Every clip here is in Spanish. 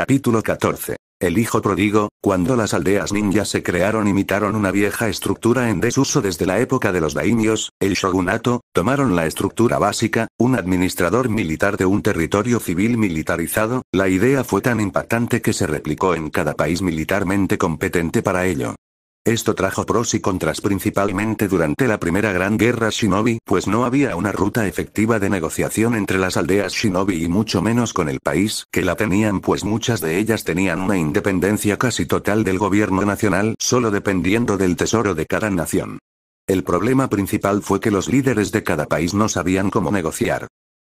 Capítulo 14. El hijo pródigo, cuando las aldeas ninjas se crearon imitaron una vieja estructura en desuso desde la época de los daimios, el shogunato, tomaron la estructura básica, un administrador militar de un territorio civil militarizado, la idea fue tan impactante que se replicó en cada país militarmente competente para ello. Esto trajo pros y contras principalmente durante la primera gran guerra shinobi, pues no había una ruta efectiva de negociación entre las aldeas shinobi y mucho menos con el país, que la tenían pues muchas de ellas tenían una independencia casi total del gobierno nacional, solo dependiendo del tesoro de cada nación. El problema principal fue que los líderes de cada país no sabían cómo negociar.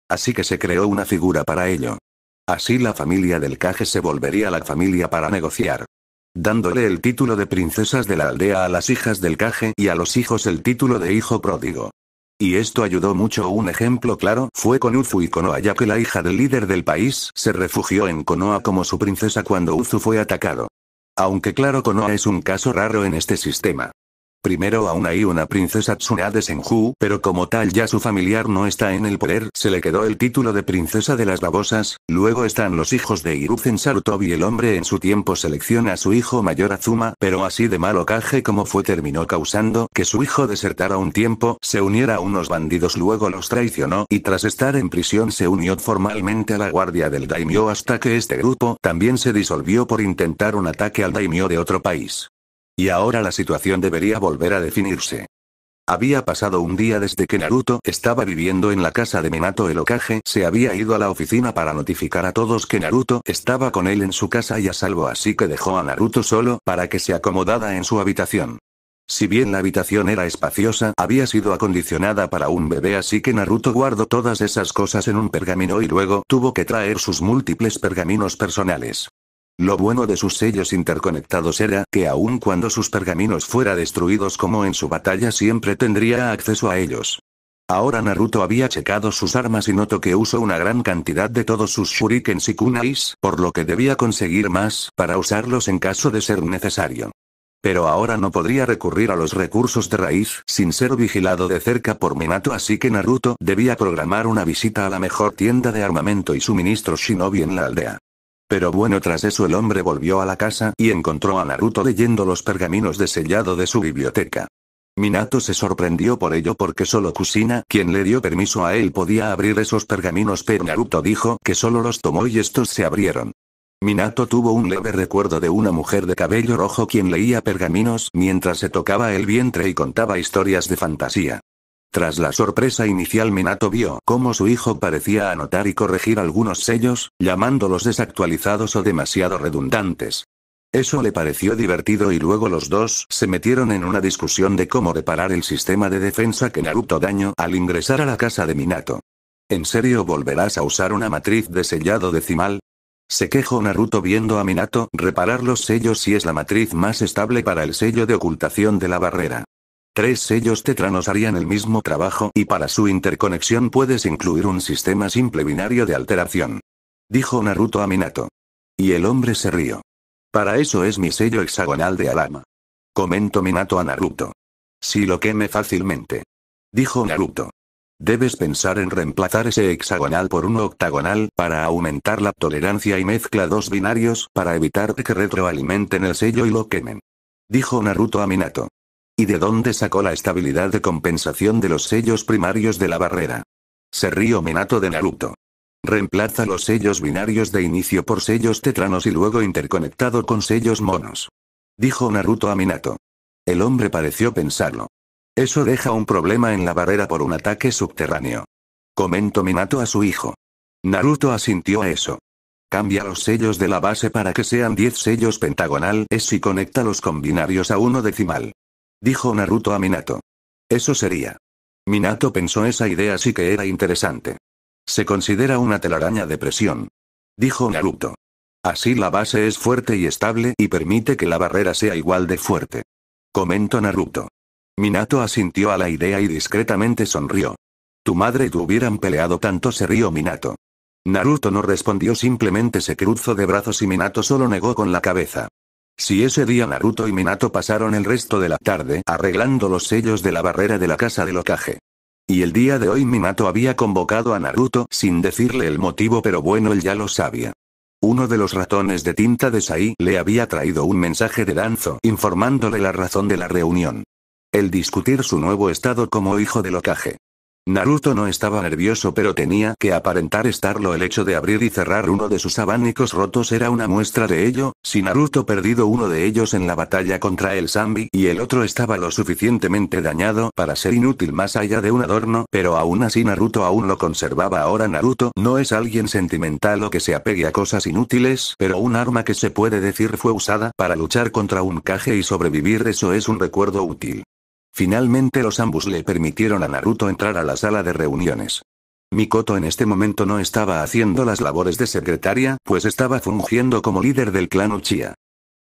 Así que se creó una figura para ello. Así la familia del Kage se volvería la familia para negociar dándole el título de princesas de la aldea a las hijas del Caje y a los hijos el título de hijo pródigo. Y esto ayudó mucho. Un ejemplo claro fue con Uzu y Konoa, ya que la hija del líder del país se refugió en Konoa como su princesa cuando Uzu fue atacado. Aunque claro, Konoa es un caso raro en este sistema. Primero aún hay una princesa Tsunade Senju, pero como tal ya su familiar no está en el poder, se le quedó el título de princesa de las babosas, luego están los hijos de Hiruzen Sarutobi el hombre en su tiempo selecciona a su hijo mayor Azuma, pero así de malo caje como fue terminó causando que su hijo desertara un tiempo, se uniera a unos bandidos luego los traicionó y tras estar en prisión se unió formalmente a la guardia del daimyo hasta que este grupo también se disolvió por intentar un ataque al daimyo de otro país. Y ahora la situación debería volver a definirse. Había pasado un día desde que Naruto estaba viviendo en la casa de Minato el ocaje se había ido a la oficina para notificar a todos que Naruto estaba con él en su casa y a salvo así que dejó a Naruto solo para que se acomodara en su habitación. Si bien la habitación era espaciosa, había sido acondicionada para un bebé así que Naruto guardó todas esas cosas en un pergamino y luego tuvo que traer sus múltiples pergaminos personales. Lo bueno de sus sellos interconectados era que aun cuando sus pergaminos fuera destruidos como en su batalla siempre tendría acceso a ellos. Ahora Naruto había checado sus armas y notó que usó una gran cantidad de todos sus shurikens y kunais, por lo que debía conseguir más para usarlos en caso de ser necesario. Pero ahora no podría recurrir a los recursos de raíz sin ser vigilado de cerca por Minato así que Naruto debía programar una visita a la mejor tienda de armamento y suministros shinobi en la aldea. Pero bueno, tras eso el hombre volvió a la casa y encontró a Naruto leyendo los pergaminos de sellado de su biblioteca. Minato se sorprendió por ello porque solo Kusina, quien le dio permiso a él, podía abrir esos pergaminos, pero Naruto dijo que solo los tomó y estos se abrieron. Minato tuvo un leve recuerdo de una mujer de cabello rojo quien leía pergaminos mientras se tocaba el vientre y contaba historias de fantasía. Tras la sorpresa inicial Minato vio cómo su hijo parecía anotar y corregir algunos sellos, llamándolos desactualizados o demasiado redundantes. Eso le pareció divertido y luego los dos se metieron en una discusión de cómo reparar el sistema de defensa que Naruto dañó al ingresar a la casa de Minato. ¿En serio volverás a usar una matriz de sellado decimal? Se quejó Naruto viendo a Minato reparar los sellos si es la matriz más estable para el sello de ocultación de la barrera. Tres sellos tetranos harían el mismo trabajo y para su interconexión puedes incluir un sistema simple binario de alteración. Dijo Naruto a Minato. Y el hombre se rió. Para eso es mi sello hexagonal de Alama. Comento Minato a Naruto. Si lo queme fácilmente. Dijo Naruto. Debes pensar en reemplazar ese hexagonal por uno octagonal para aumentar la tolerancia y mezcla dos binarios para evitar que retroalimenten el sello y lo quemen. Dijo Naruto a Minato. ¿Y de dónde sacó la estabilidad de compensación de los sellos primarios de la barrera? Se río Minato de Naruto. Reemplaza los sellos binarios de inicio por sellos tetranos y luego interconectado con sellos monos. Dijo Naruto a Minato. El hombre pareció pensarlo. Eso deja un problema en la barrera por un ataque subterráneo. Comentó Minato a su hijo. Naruto asintió a eso. Cambia los sellos de la base para que sean 10 sellos pentagonales y conéctalos con binarios a uno decimal. Dijo Naruto a Minato. Eso sería. Minato pensó esa idea sí que era interesante. Se considera una telaraña de presión. Dijo Naruto. Así la base es fuerte y estable y permite que la barrera sea igual de fuerte. Comentó Naruto. Minato asintió a la idea y discretamente sonrió. Tu madre y tú hubieran peleado tanto se rió Minato. Naruto no respondió simplemente se cruzó de brazos y Minato solo negó con la cabeza. Si ese día Naruto y Minato pasaron el resto de la tarde arreglando los sellos de la barrera de la casa de Okage. Y el día de hoy Minato había convocado a Naruto sin decirle el motivo pero bueno él ya lo sabía. Uno de los ratones de tinta de Sai le había traído un mensaje de Danzo informándole la razón de la reunión. El discutir su nuevo estado como hijo de locaje Naruto no estaba nervioso pero tenía que aparentar estarlo el hecho de abrir y cerrar uno de sus abanicos rotos era una muestra de ello, si Naruto perdido uno de ellos en la batalla contra el Zambi y el otro estaba lo suficientemente dañado para ser inútil más allá de un adorno, pero aún así Naruto aún lo conservaba ahora Naruto no es alguien sentimental o que se apegue a cosas inútiles pero un arma que se puede decir fue usada para luchar contra un caje y sobrevivir eso es un recuerdo útil. Finalmente los ambos le permitieron a Naruto entrar a la sala de reuniones. Mikoto en este momento no estaba haciendo las labores de secretaria, pues estaba fungiendo como líder del clan Uchiha.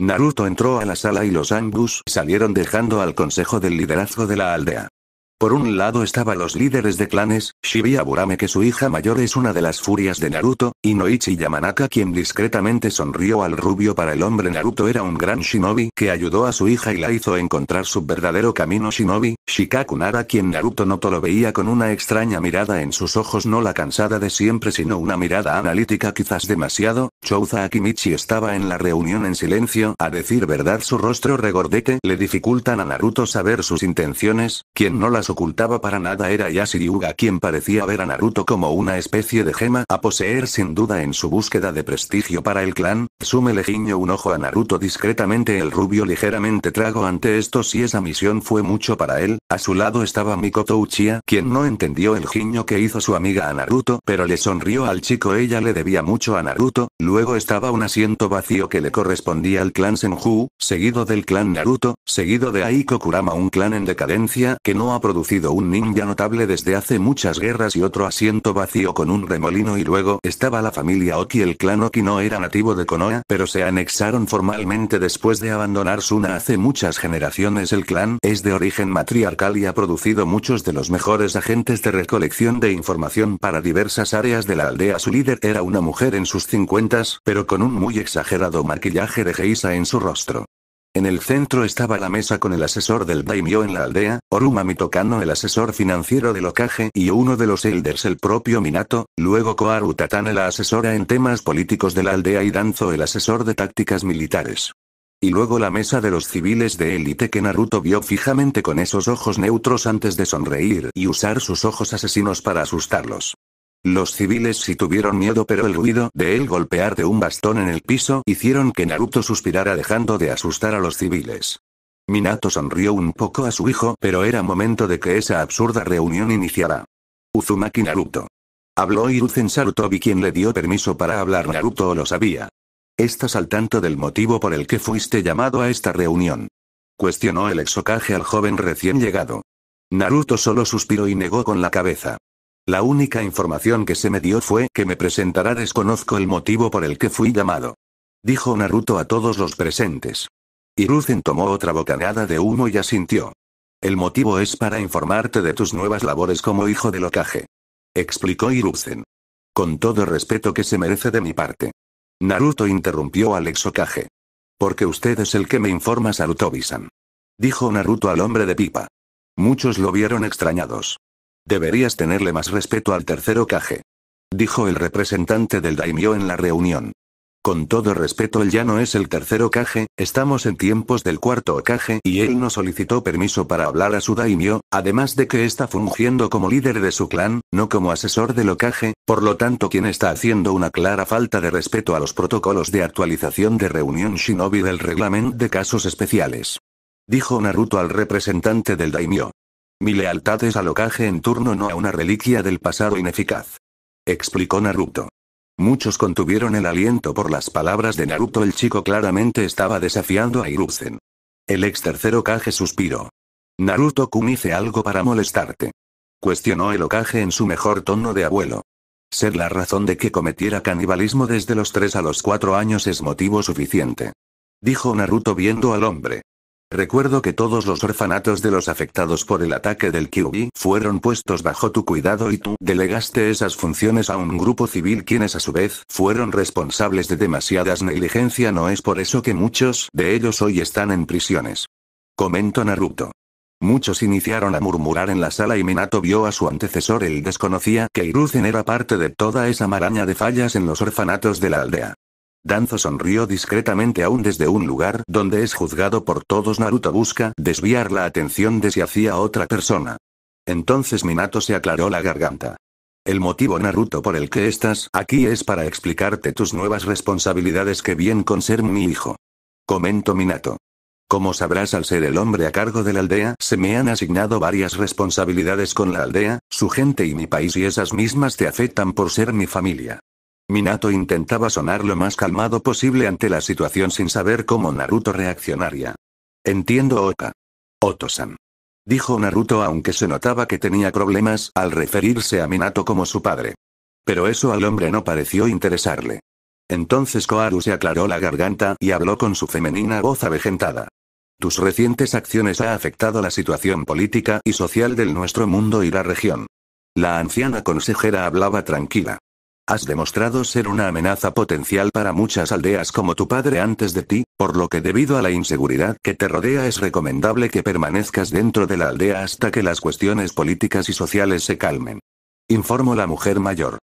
Naruto entró a la sala y los ambos salieron dejando al consejo del liderazgo de la aldea. Por un lado estaba los líderes de clanes, Shibia Burame que su hija mayor es una de las furias de Naruto, y Yamanaka quien discretamente sonrió al rubio para el hombre Naruto era un gran shinobi que ayudó a su hija y la hizo encontrar su verdadero camino shinobi, Shikaku Nara quien Naruto no lo veía con una extraña mirada en sus ojos no la cansada de siempre sino una mirada analítica quizás demasiado, Chouza Akimichi estaba en la reunión en silencio, a decir verdad su rostro regordete le dificultan a Naruto saber sus intenciones, quien no las ocultaba para nada era Yasiriuga quien parecía ver a Naruto como una especie de gema a poseer sin duda en su búsqueda de prestigio para el clan, Sume le un ojo a Naruto discretamente el rubio ligeramente trago ante esto si esa misión fue mucho para él, a su lado estaba Mikoto Uchiha quien no entendió el guiño que hizo su amiga a Naruto pero le sonrió al chico ella le debía mucho a Naruto, luego estaba un asiento vacío que le correspondía al clan Senju, seguido del clan Naruto, seguido de Aiko Kurama un clan en decadencia que no ha un ninja notable desde hace muchas guerras y otro asiento vacío con un remolino y luego estaba la familia Oki. El clan Oki no era nativo de Konoha, pero se anexaron formalmente después de abandonar Suna hace muchas generaciones. El clan es de origen matriarcal y ha producido muchos de los mejores agentes de recolección de información para diversas áreas de la aldea. Su líder era una mujer en sus cincuentas, pero con un muy exagerado maquillaje de geisa en su rostro. En el centro estaba la mesa con el asesor del daimyo en la aldea, Oruma Mitokano el asesor financiero del Okage y uno de los elders el propio Minato, luego Koaru Tatane la asesora en temas políticos de la aldea y Danzo el asesor de tácticas militares. Y luego la mesa de los civiles de élite que Naruto vio fijamente con esos ojos neutros antes de sonreír y usar sus ojos asesinos para asustarlos. Los civiles sí tuvieron miedo pero el ruido de él golpear de un bastón en el piso hicieron que Naruto suspirara dejando de asustar a los civiles. Minato sonrió un poco a su hijo pero era momento de que esa absurda reunión iniciara. Uzumaki Naruto. Habló Hiruzen Sarutobi quien le dio permiso para hablar Naruto lo sabía. Estás al tanto del motivo por el que fuiste llamado a esta reunión. Cuestionó el exocaje al joven recién llegado. Naruto solo suspiró y negó con la cabeza. La única información que se me dio fue que me presentará desconozco el motivo por el que fui llamado. Dijo Naruto a todos los presentes. Hiruzen tomó otra bocanada de humo y asintió. El motivo es para informarte de tus nuevas labores como hijo del Okage. Explicó Hiruzen. Con todo respeto que se merece de mi parte. Naruto interrumpió al ex Okage. Porque usted es el que me informa Sarutobi-san. Dijo Naruto al hombre de pipa. Muchos lo vieron extrañados. Deberías tenerle más respeto al tercero Kage. Dijo el representante del daimyo en la reunión. Con todo respeto él ya no es el tercero Kage, estamos en tiempos del cuarto Kage y él no solicitó permiso para hablar a su daimyo, además de que está fungiendo como líder de su clan, no como asesor del Okage, por lo tanto quien está haciendo una clara falta de respeto a los protocolos de actualización de reunión shinobi del reglamento de casos especiales. Dijo Naruto al representante del daimyo. Mi lealtad es al ocaje en turno, no a una reliquia del pasado ineficaz. Explicó Naruto. Muchos contuvieron el aliento por las palabras de Naruto. El chico claramente estaba desafiando a Hiruzen. El ex tercer ocaje suspiró. Naruto Kun hice algo para molestarte. Cuestionó el ocaje en su mejor tono de abuelo. Ser la razón de que cometiera canibalismo desde los 3 a los 4 años es motivo suficiente. Dijo Naruto viendo al hombre. Recuerdo que todos los orfanatos de los afectados por el ataque del Kyuubi fueron puestos bajo tu cuidado y tú delegaste esas funciones a un grupo civil quienes a su vez fueron responsables de demasiadas negligencia. No es por eso que muchos de ellos hoy están en prisiones. Comento Naruto. Muchos iniciaron a murmurar en la sala y Minato vio a su antecesor. Él desconocía que Hiruzen era parte de toda esa maraña de fallas en los orfanatos de la aldea. Danzo sonrió discretamente aún desde un lugar donde es juzgado por todos Naruto busca desviar la atención de si hacía otra persona. Entonces Minato se aclaró la garganta. El motivo Naruto por el que estás aquí es para explicarte tus nuevas responsabilidades que bien con ser mi hijo. Comento Minato. Como sabrás al ser el hombre a cargo de la aldea, se me han asignado varias responsabilidades con la aldea, su gente y mi país y esas mismas te afectan por ser mi familia. Minato intentaba sonar lo más calmado posible ante la situación sin saber cómo Naruto reaccionaría. Entiendo Oka. Otosan. Dijo Naruto aunque se notaba que tenía problemas al referirse a Minato como su padre. Pero eso al hombre no pareció interesarle. Entonces Koharu se aclaró la garganta y habló con su femenina voz avejentada. Tus recientes acciones ha afectado la situación política y social del nuestro mundo y la región. La anciana consejera hablaba tranquila. Has demostrado ser una amenaza potencial para muchas aldeas como tu padre antes de ti, por lo que debido a la inseguridad que te rodea es recomendable que permanezcas dentro de la aldea hasta que las cuestiones políticas y sociales se calmen. Informo la mujer mayor.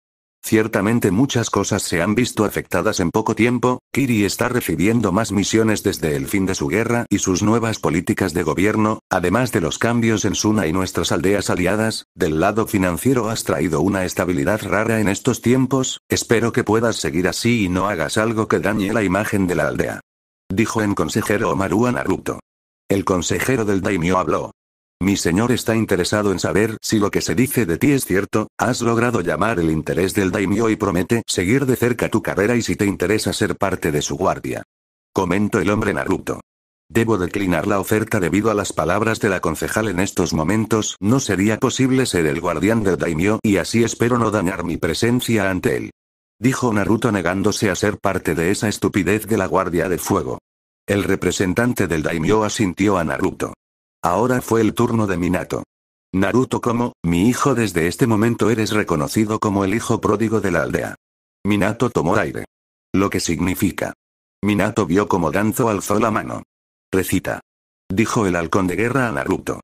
Ciertamente muchas cosas se han visto afectadas en poco tiempo, Kiri está recibiendo más misiones desde el fin de su guerra y sus nuevas políticas de gobierno, además de los cambios en Suna y nuestras aldeas aliadas, del lado financiero has traído una estabilidad rara en estos tiempos, espero que puedas seguir así y no hagas algo que dañe la imagen de la aldea. Dijo en consejero Omaru Naruto. El consejero del daimyo habló. Mi señor está interesado en saber si lo que se dice de ti es cierto, has logrado llamar el interés del daimyo y promete seguir de cerca tu carrera y si te interesa ser parte de su guardia. Comento el hombre Naruto. Debo declinar la oferta debido a las palabras de la concejal en estos momentos, no sería posible ser el guardián del daimyo y así espero no dañar mi presencia ante él. Dijo Naruto negándose a ser parte de esa estupidez de la guardia de fuego. El representante del daimyo asintió a Naruto. Ahora fue el turno de Minato. Naruto como, mi hijo desde este momento eres reconocido como el hijo pródigo de la aldea. Minato tomó aire. Lo que significa. Minato vio como Danzo alzó la mano. Recita. Dijo el halcón de guerra a Naruto.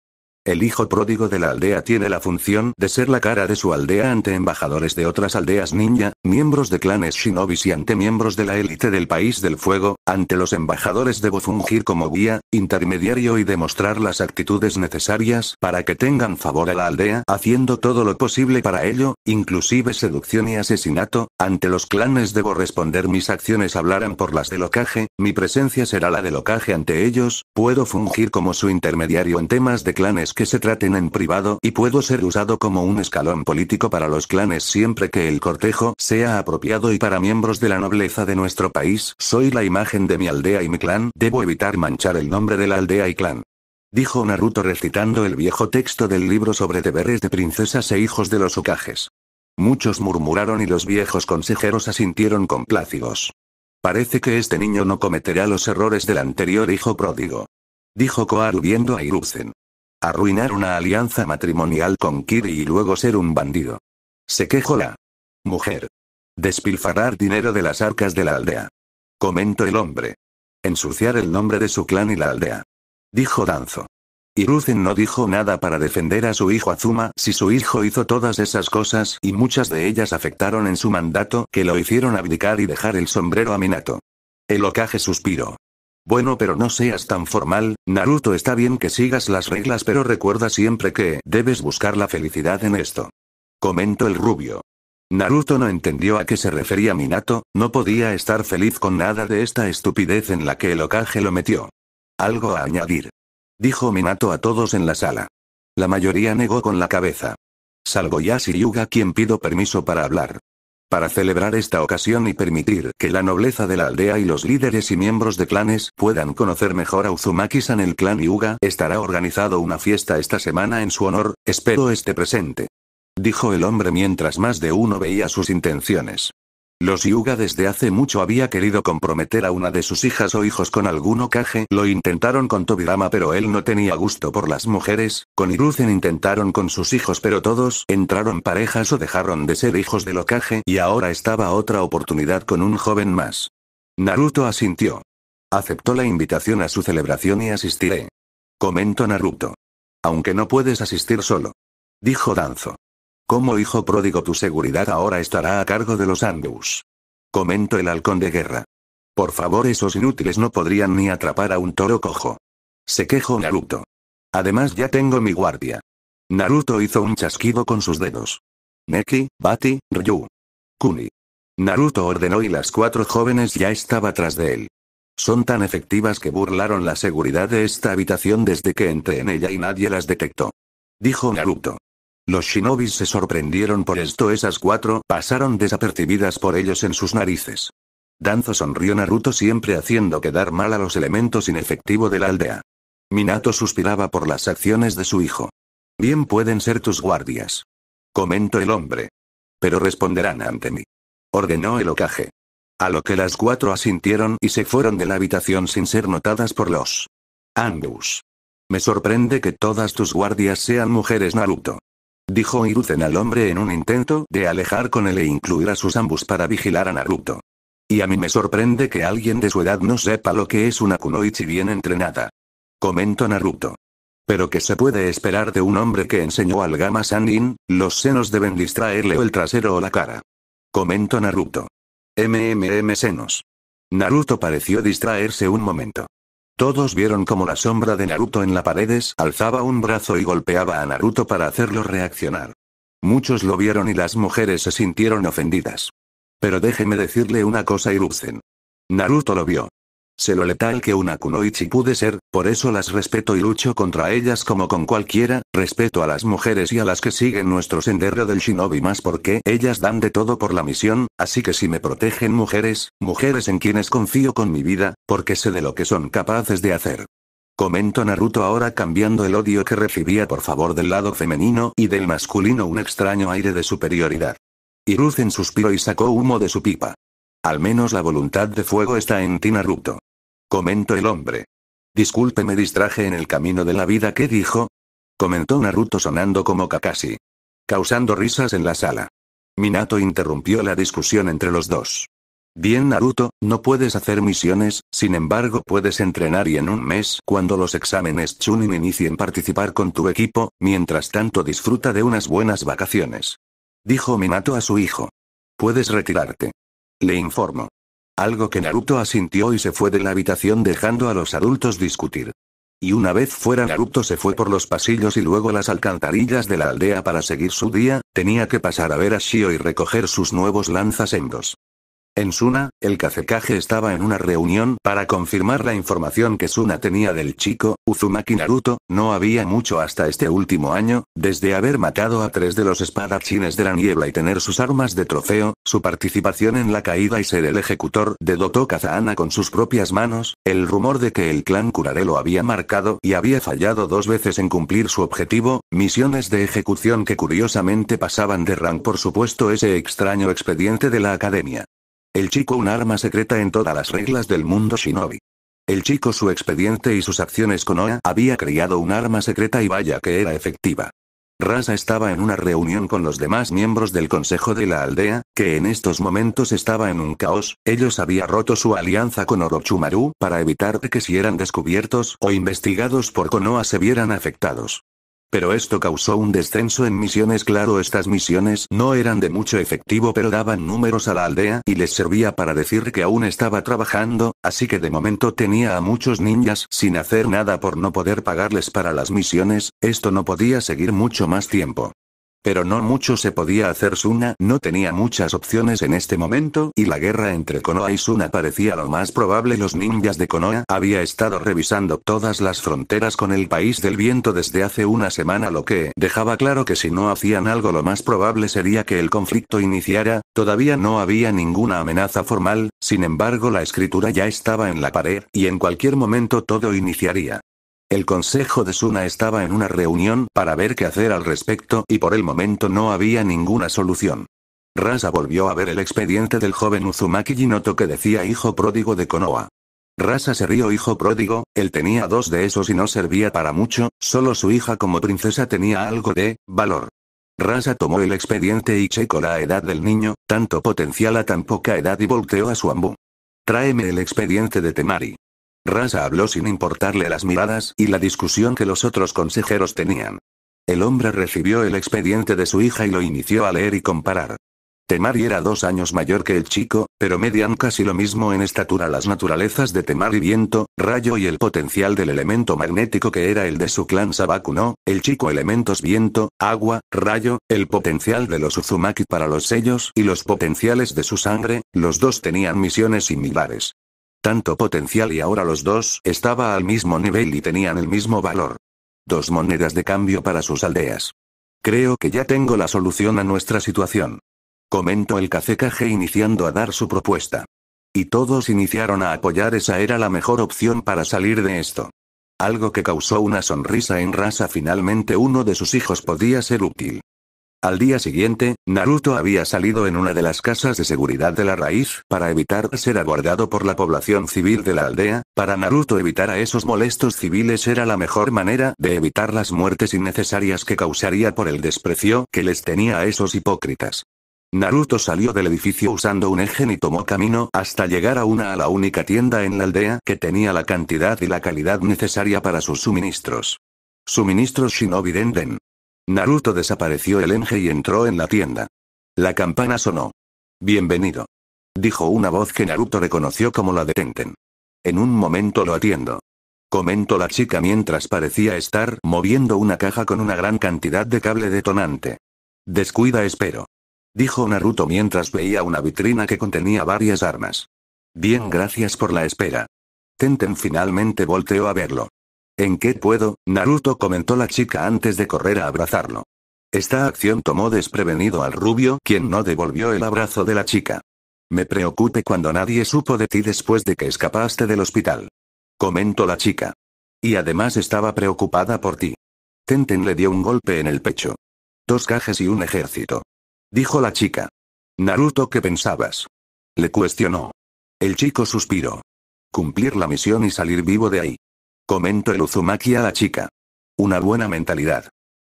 El hijo pródigo de la aldea tiene la función de ser la cara de su aldea ante embajadores de otras aldeas ninja, miembros de clanes shinobis y ante miembros de la élite del país del fuego, ante los embajadores debo fungir como guía, intermediario y demostrar las actitudes necesarias para que tengan favor a la aldea, haciendo todo lo posible para ello, inclusive seducción y asesinato, ante los clanes debo responder mis acciones hablarán por las de locaje, mi presencia será la de locaje ante ellos, puedo fungir como su intermediario en temas de clanes que se traten en privado y puedo ser usado como un escalón político para los clanes siempre que el cortejo sea apropiado y para miembros de la nobleza de nuestro país. Soy la imagen de mi aldea y mi clan, debo evitar manchar el nombre de la aldea y clan. Dijo Naruto recitando el viejo texto del libro sobre deberes de princesas e hijos de los ucajes Muchos murmuraron y los viejos consejeros asintieron complácidos. Parece que este niño no cometerá los errores del anterior hijo pródigo. Dijo Koaru viendo a Iruzen. Arruinar una alianza matrimonial con Kiri y luego ser un bandido. Se quejó la mujer. Despilfarrar dinero de las arcas de la aldea. Comentó el hombre. Ensuciar el nombre de su clan y la aldea. Dijo Danzo. Y no dijo nada para defender a su hijo Azuma si su hijo hizo todas esas cosas y muchas de ellas afectaron en su mandato que lo hicieron abdicar y dejar el sombrero a Minato. El ocaje suspiró. Bueno, pero no seas tan formal, Naruto está bien que sigas las reglas, pero recuerda siempre que debes buscar la felicidad en esto. Comentó el rubio. Naruto no entendió a qué se refería Minato, no podía estar feliz con nada de esta estupidez en la que el ocaje lo metió. Algo a añadir. Dijo Minato a todos en la sala. La mayoría negó con la cabeza. Salvo Yashi Yuga quien pido permiso para hablar. Para celebrar esta ocasión y permitir que la nobleza de la aldea y los líderes y miembros de clanes puedan conocer mejor a Uzumaki-san el clan Yuga estará organizado una fiesta esta semana en su honor, espero este presente. Dijo el hombre mientras más de uno veía sus intenciones. Los Yuga desde hace mucho había querido comprometer a una de sus hijas o hijos con algún ocaje. Lo intentaron con Tobirama pero él no tenía gusto por las mujeres, con Hiruzen intentaron con sus hijos pero todos entraron parejas o dejaron de ser hijos del ocaje y ahora estaba otra oportunidad con un joven más. Naruto asintió. Aceptó la invitación a su celebración y asistiré. Comentó Naruto. Aunque no puedes asistir solo. Dijo Danzo. Como hijo pródigo tu seguridad ahora estará a cargo de los Andus. Comentó el halcón de guerra. Por favor esos inútiles no podrían ni atrapar a un toro cojo. Se quejó Naruto. Además ya tengo mi guardia. Naruto hizo un chasquido con sus dedos. Neki, Bati, Ryu. Kuni. Naruto ordenó y las cuatro jóvenes ya estaba tras de él. Son tan efectivas que burlaron la seguridad de esta habitación desde que entré en ella y nadie las detectó. Dijo Naruto. Los shinobis se sorprendieron por esto esas cuatro pasaron desapercibidas por ellos en sus narices. Danzo sonrió Naruto siempre haciendo quedar mal a los elementos inefectivo de la aldea. Minato suspiraba por las acciones de su hijo. Bien pueden ser tus guardias. Comentó el hombre. Pero responderán ante mí. Ordenó el ocaje. A lo que las cuatro asintieron y se fueron de la habitación sin ser notadas por los Angus. Me sorprende que todas tus guardias sean mujeres Naruto dijo Hiruzen al hombre en un intento de alejar con él e incluir a sus ambos para vigilar a Naruto. Y a mí me sorprende que alguien de su edad no sepa lo que es una kunoichi bien entrenada. Comentó Naruto. Pero que se puede esperar de un hombre que enseñó al Gama Sandin los senos deben distraerle o el trasero o la cara. Comentó Naruto. MMM senos. Naruto pareció distraerse un momento. Todos vieron como la sombra de Naruto en la paredes alzaba un brazo y golpeaba a Naruto para hacerlo reaccionar. Muchos lo vieron y las mujeres se sintieron ofendidas. Pero déjeme decirle una cosa Iruzen. Naruto lo vio. Se lo letal que una kunoichi pude ser, por eso las respeto y lucho contra ellas como con cualquiera, respeto a las mujeres y a las que siguen nuestro sendero del shinobi más porque ellas dan de todo por la misión, así que si me protegen mujeres, mujeres en quienes confío con mi vida, porque sé de lo que son capaces de hacer. Comento Naruto ahora cambiando el odio que recibía por favor del lado femenino y del masculino un extraño aire de superioridad. en suspiró y sacó humo de su pipa. Al menos la voluntad de fuego está en ti Naruto comentó el hombre. Disculpe, me distraje en el camino de la vida, ¿qué dijo? comentó Naruto sonando como Kakashi. Causando risas en la sala. Minato interrumpió la discusión entre los dos. Bien Naruto, no puedes hacer misiones, sin embargo puedes entrenar y en un mes, cuando los exámenes Chunin inicien participar con tu equipo, mientras tanto disfruta de unas buenas vacaciones. Dijo Minato a su hijo. Puedes retirarte. Le informo. Algo que Naruto asintió y se fue de la habitación dejando a los adultos discutir. Y una vez fuera Naruto se fue por los pasillos y luego las alcantarillas de la aldea para seguir su día, tenía que pasar a ver a Shio y recoger sus nuevos lanzasengos. En Suna, el cacecaje estaba en una reunión para confirmar la información que Suna tenía del chico, Uzumaki Naruto, no había mucho hasta este último año, desde haber matado a tres de los espadachines de la niebla y tener sus armas de trofeo, su participación en la caída y ser el ejecutor de Doto Kazahana con sus propias manos, el rumor de que el clan Kurare lo había marcado y había fallado dos veces en cumplir su objetivo, misiones de ejecución que curiosamente pasaban de rank por supuesto ese extraño expediente de la academia. El chico un arma secreta en todas las reglas del mundo shinobi. El chico su expediente y sus acciones con había creado un arma secreta y vaya que era efectiva. Rasa estaba en una reunión con los demás miembros del Consejo de la Aldea, que en estos momentos estaba en un caos, ellos había roto su alianza con Orochumaru para evitar que si eran descubiertos o investigados por Konoha se vieran afectados. Pero esto causó un descenso en misiones. Claro, estas misiones no eran de mucho efectivo, pero daban números a la aldea y les servía para decir que aún estaba trabajando, así que de momento tenía a muchos ninjas sin hacer nada por no poder pagarles para las misiones, esto no podía seguir mucho más tiempo. Pero no mucho se podía hacer Suna no tenía muchas opciones en este momento y la guerra entre Konoha y Suna parecía lo más probable. Los ninjas de Konoha había estado revisando todas las fronteras con el país del viento desde hace una semana lo que dejaba claro que si no hacían algo lo más probable sería que el conflicto iniciara, todavía no había ninguna amenaza formal, sin embargo la escritura ya estaba en la pared y en cualquier momento todo iniciaría. El consejo de Suna estaba en una reunión para ver qué hacer al respecto y por el momento no había ninguna solución. Rasa volvió a ver el expediente del joven Uzumaki y notó que decía hijo pródigo de Konoha. Rasa se rió hijo pródigo, él tenía dos de esos y no servía para mucho, solo su hija como princesa tenía algo de valor. Rasa tomó el expediente y checó la edad del niño, tanto potencial a tan poca edad y volteó a su ambú. Tráeme el expediente de Temari. Rasa habló sin importarle las miradas y la discusión que los otros consejeros tenían. El hombre recibió el expediente de su hija y lo inició a leer y comparar. Temari era dos años mayor que el chico, pero median casi lo mismo en estatura las naturalezas de Temari viento, rayo y el potencial del elemento magnético que era el de su clan Sabakuno, el chico elementos viento, agua, rayo, el potencial de los Uzumaki para los sellos y los potenciales de su sangre, los dos tenían misiones similares. Tanto potencial y ahora los dos estaba al mismo nivel y tenían el mismo valor. Dos monedas de cambio para sus aldeas. Creo que ya tengo la solución a nuestra situación. Comentó el cacecaje iniciando a dar su propuesta. Y todos iniciaron a apoyar esa era la mejor opción para salir de esto. Algo que causó una sonrisa en raza finalmente uno de sus hijos podía ser útil. Al día siguiente, Naruto había salido en una de las casas de seguridad de la raíz, para evitar ser aguardado por la población civil de la aldea, para Naruto evitar a esos molestos civiles era la mejor manera de evitar las muertes innecesarias que causaría por el desprecio que les tenía a esos hipócritas. Naruto salió del edificio usando un eje y tomó camino hasta llegar a una a la única tienda en la aldea que tenía la cantidad y la calidad necesaria para sus suministros. Suministros Shinobi Denden. Naruto desapareció el enje y entró en la tienda. La campana sonó. Bienvenido. Dijo una voz que Naruto reconoció como la de Tenten. En un momento lo atiendo. Comentó la chica mientras parecía estar moviendo una caja con una gran cantidad de cable detonante. Descuida espero. Dijo Naruto mientras veía una vitrina que contenía varias armas. Bien gracias por la espera. Tenten finalmente volteó a verlo. ¿En qué puedo, Naruto? comentó la chica antes de correr a abrazarlo. Esta acción tomó desprevenido al rubio, quien no devolvió el abrazo de la chica. Me preocupe cuando nadie supo de ti después de que escapaste del hospital. Comentó la chica. Y además estaba preocupada por ti. Tenten le dio un golpe en el pecho. Dos cajes y un ejército. Dijo la chica. Naruto, ¿qué pensabas? Le cuestionó. El chico suspiró. Cumplir la misión y salir vivo de ahí. Comento el Uzumaki a la chica. Una buena mentalidad.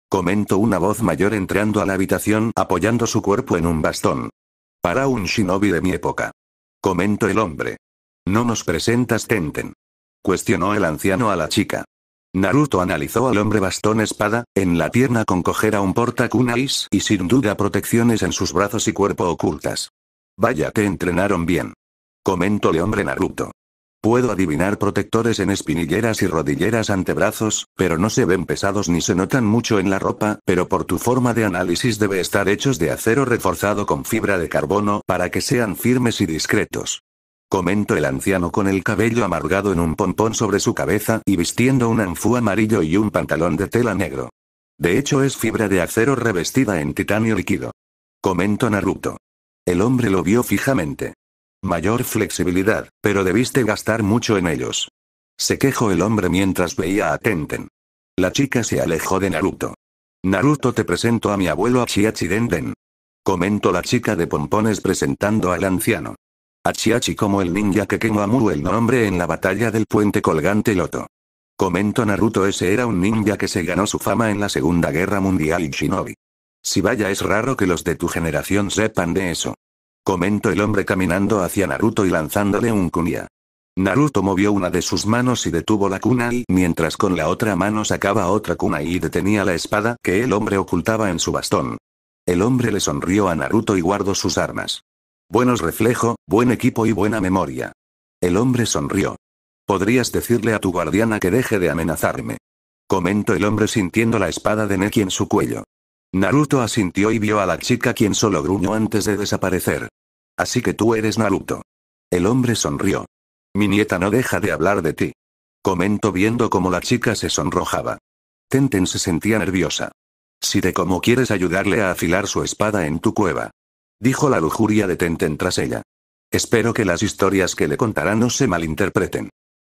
Comento una voz mayor entrando a la habitación apoyando su cuerpo en un bastón. Para un shinobi de mi época. Comento el hombre. No nos presentas Tenten. Cuestionó el anciano a la chica. Naruto analizó al hombre bastón espada, en la pierna con cojera un porta kunais y sin duda protecciones en sus brazos y cuerpo ocultas. Vaya te entrenaron bien. Comento el hombre Naruto. Puedo adivinar protectores en espinilleras y rodilleras antebrazos, pero no se ven pesados ni se notan mucho en la ropa, pero por tu forma de análisis debe estar hechos de acero reforzado con fibra de carbono para que sean firmes y discretos. Comento el anciano con el cabello amargado en un pompón sobre su cabeza y vistiendo un anfú amarillo y un pantalón de tela negro. De hecho es fibra de acero revestida en titanio líquido. Comento Naruto. El hombre lo vio fijamente mayor flexibilidad, pero debiste gastar mucho en ellos. Se quejó el hombre mientras veía a Tenten. La chica se alejó de Naruto. Naruto te presento a mi abuelo Achiachi Denden. Comentó la chica de pompones presentando al anciano. Achiachi como el ninja que quemó a Muru el nombre en la batalla del puente colgante Loto. Comento Naruto ese era un ninja que se ganó su fama en la Segunda Guerra Mundial y Shinobi. Si vaya es raro que los de tu generación sepan de eso comentó el hombre caminando hacia Naruto y lanzándole un kunia. Naruto movió una de sus manos y detuvo la kunai, mientras con la otra mano sacaba otra kunai y detenía la espada que el hombre ocultaba en su bastón. El hombre le sonrió a Naruto y guardó sus armas. Buenos reflejo, buen equipo y buena memoria. El hombre sonrió. Podrías decirle a tu guardiana que deje de amenazarme. Comentó el hombre sintiendo la espada de Neki en su cuello. Naruto asintió y vio a la chica quien solo gruñó antes de desaparecer. Así que tú eres Naruto. El hombre sonrió. Mi nieta no deja de hablar de ti. Comento viendo cómo la chica se sonrojaba. Tenten se sentía nerviosa. Si de cómo quieres ayudarle a afilar su espada en tu cueva. Dijo la lujuria de Tenten tras ella. Espero que las historias que le contará no se malinterpreten.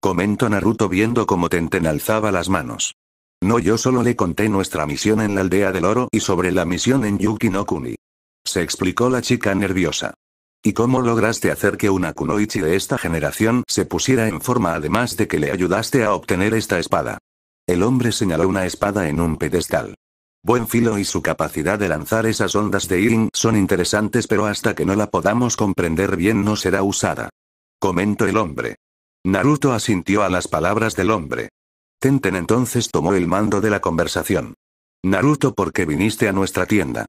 Comento Naruto viendo cómo Tenten alzaba las manos. No yo solo le conté nuestra misión en la aldea del oro y sobre la misión en Yukinokuni. Kuni. Se explicó la chica nerviosa. ¿Y cómo lograste hacer que una kunoichi de esta generación se pusiera en forma además de que le ayudaste a obtener esta espada? El hombre señaló una espada en un pedestal. Buen filo y su capacidad de lanzar esas ondas de Irin son interesantes pero hasta que no la podamos comprender bien no será usada. Comentó el hombre. Naruto asintió a las palabras del hombre. Tenten entonces tomó el mando de la conversación. Naruto, ¿por qué viniste a nuestra tienda?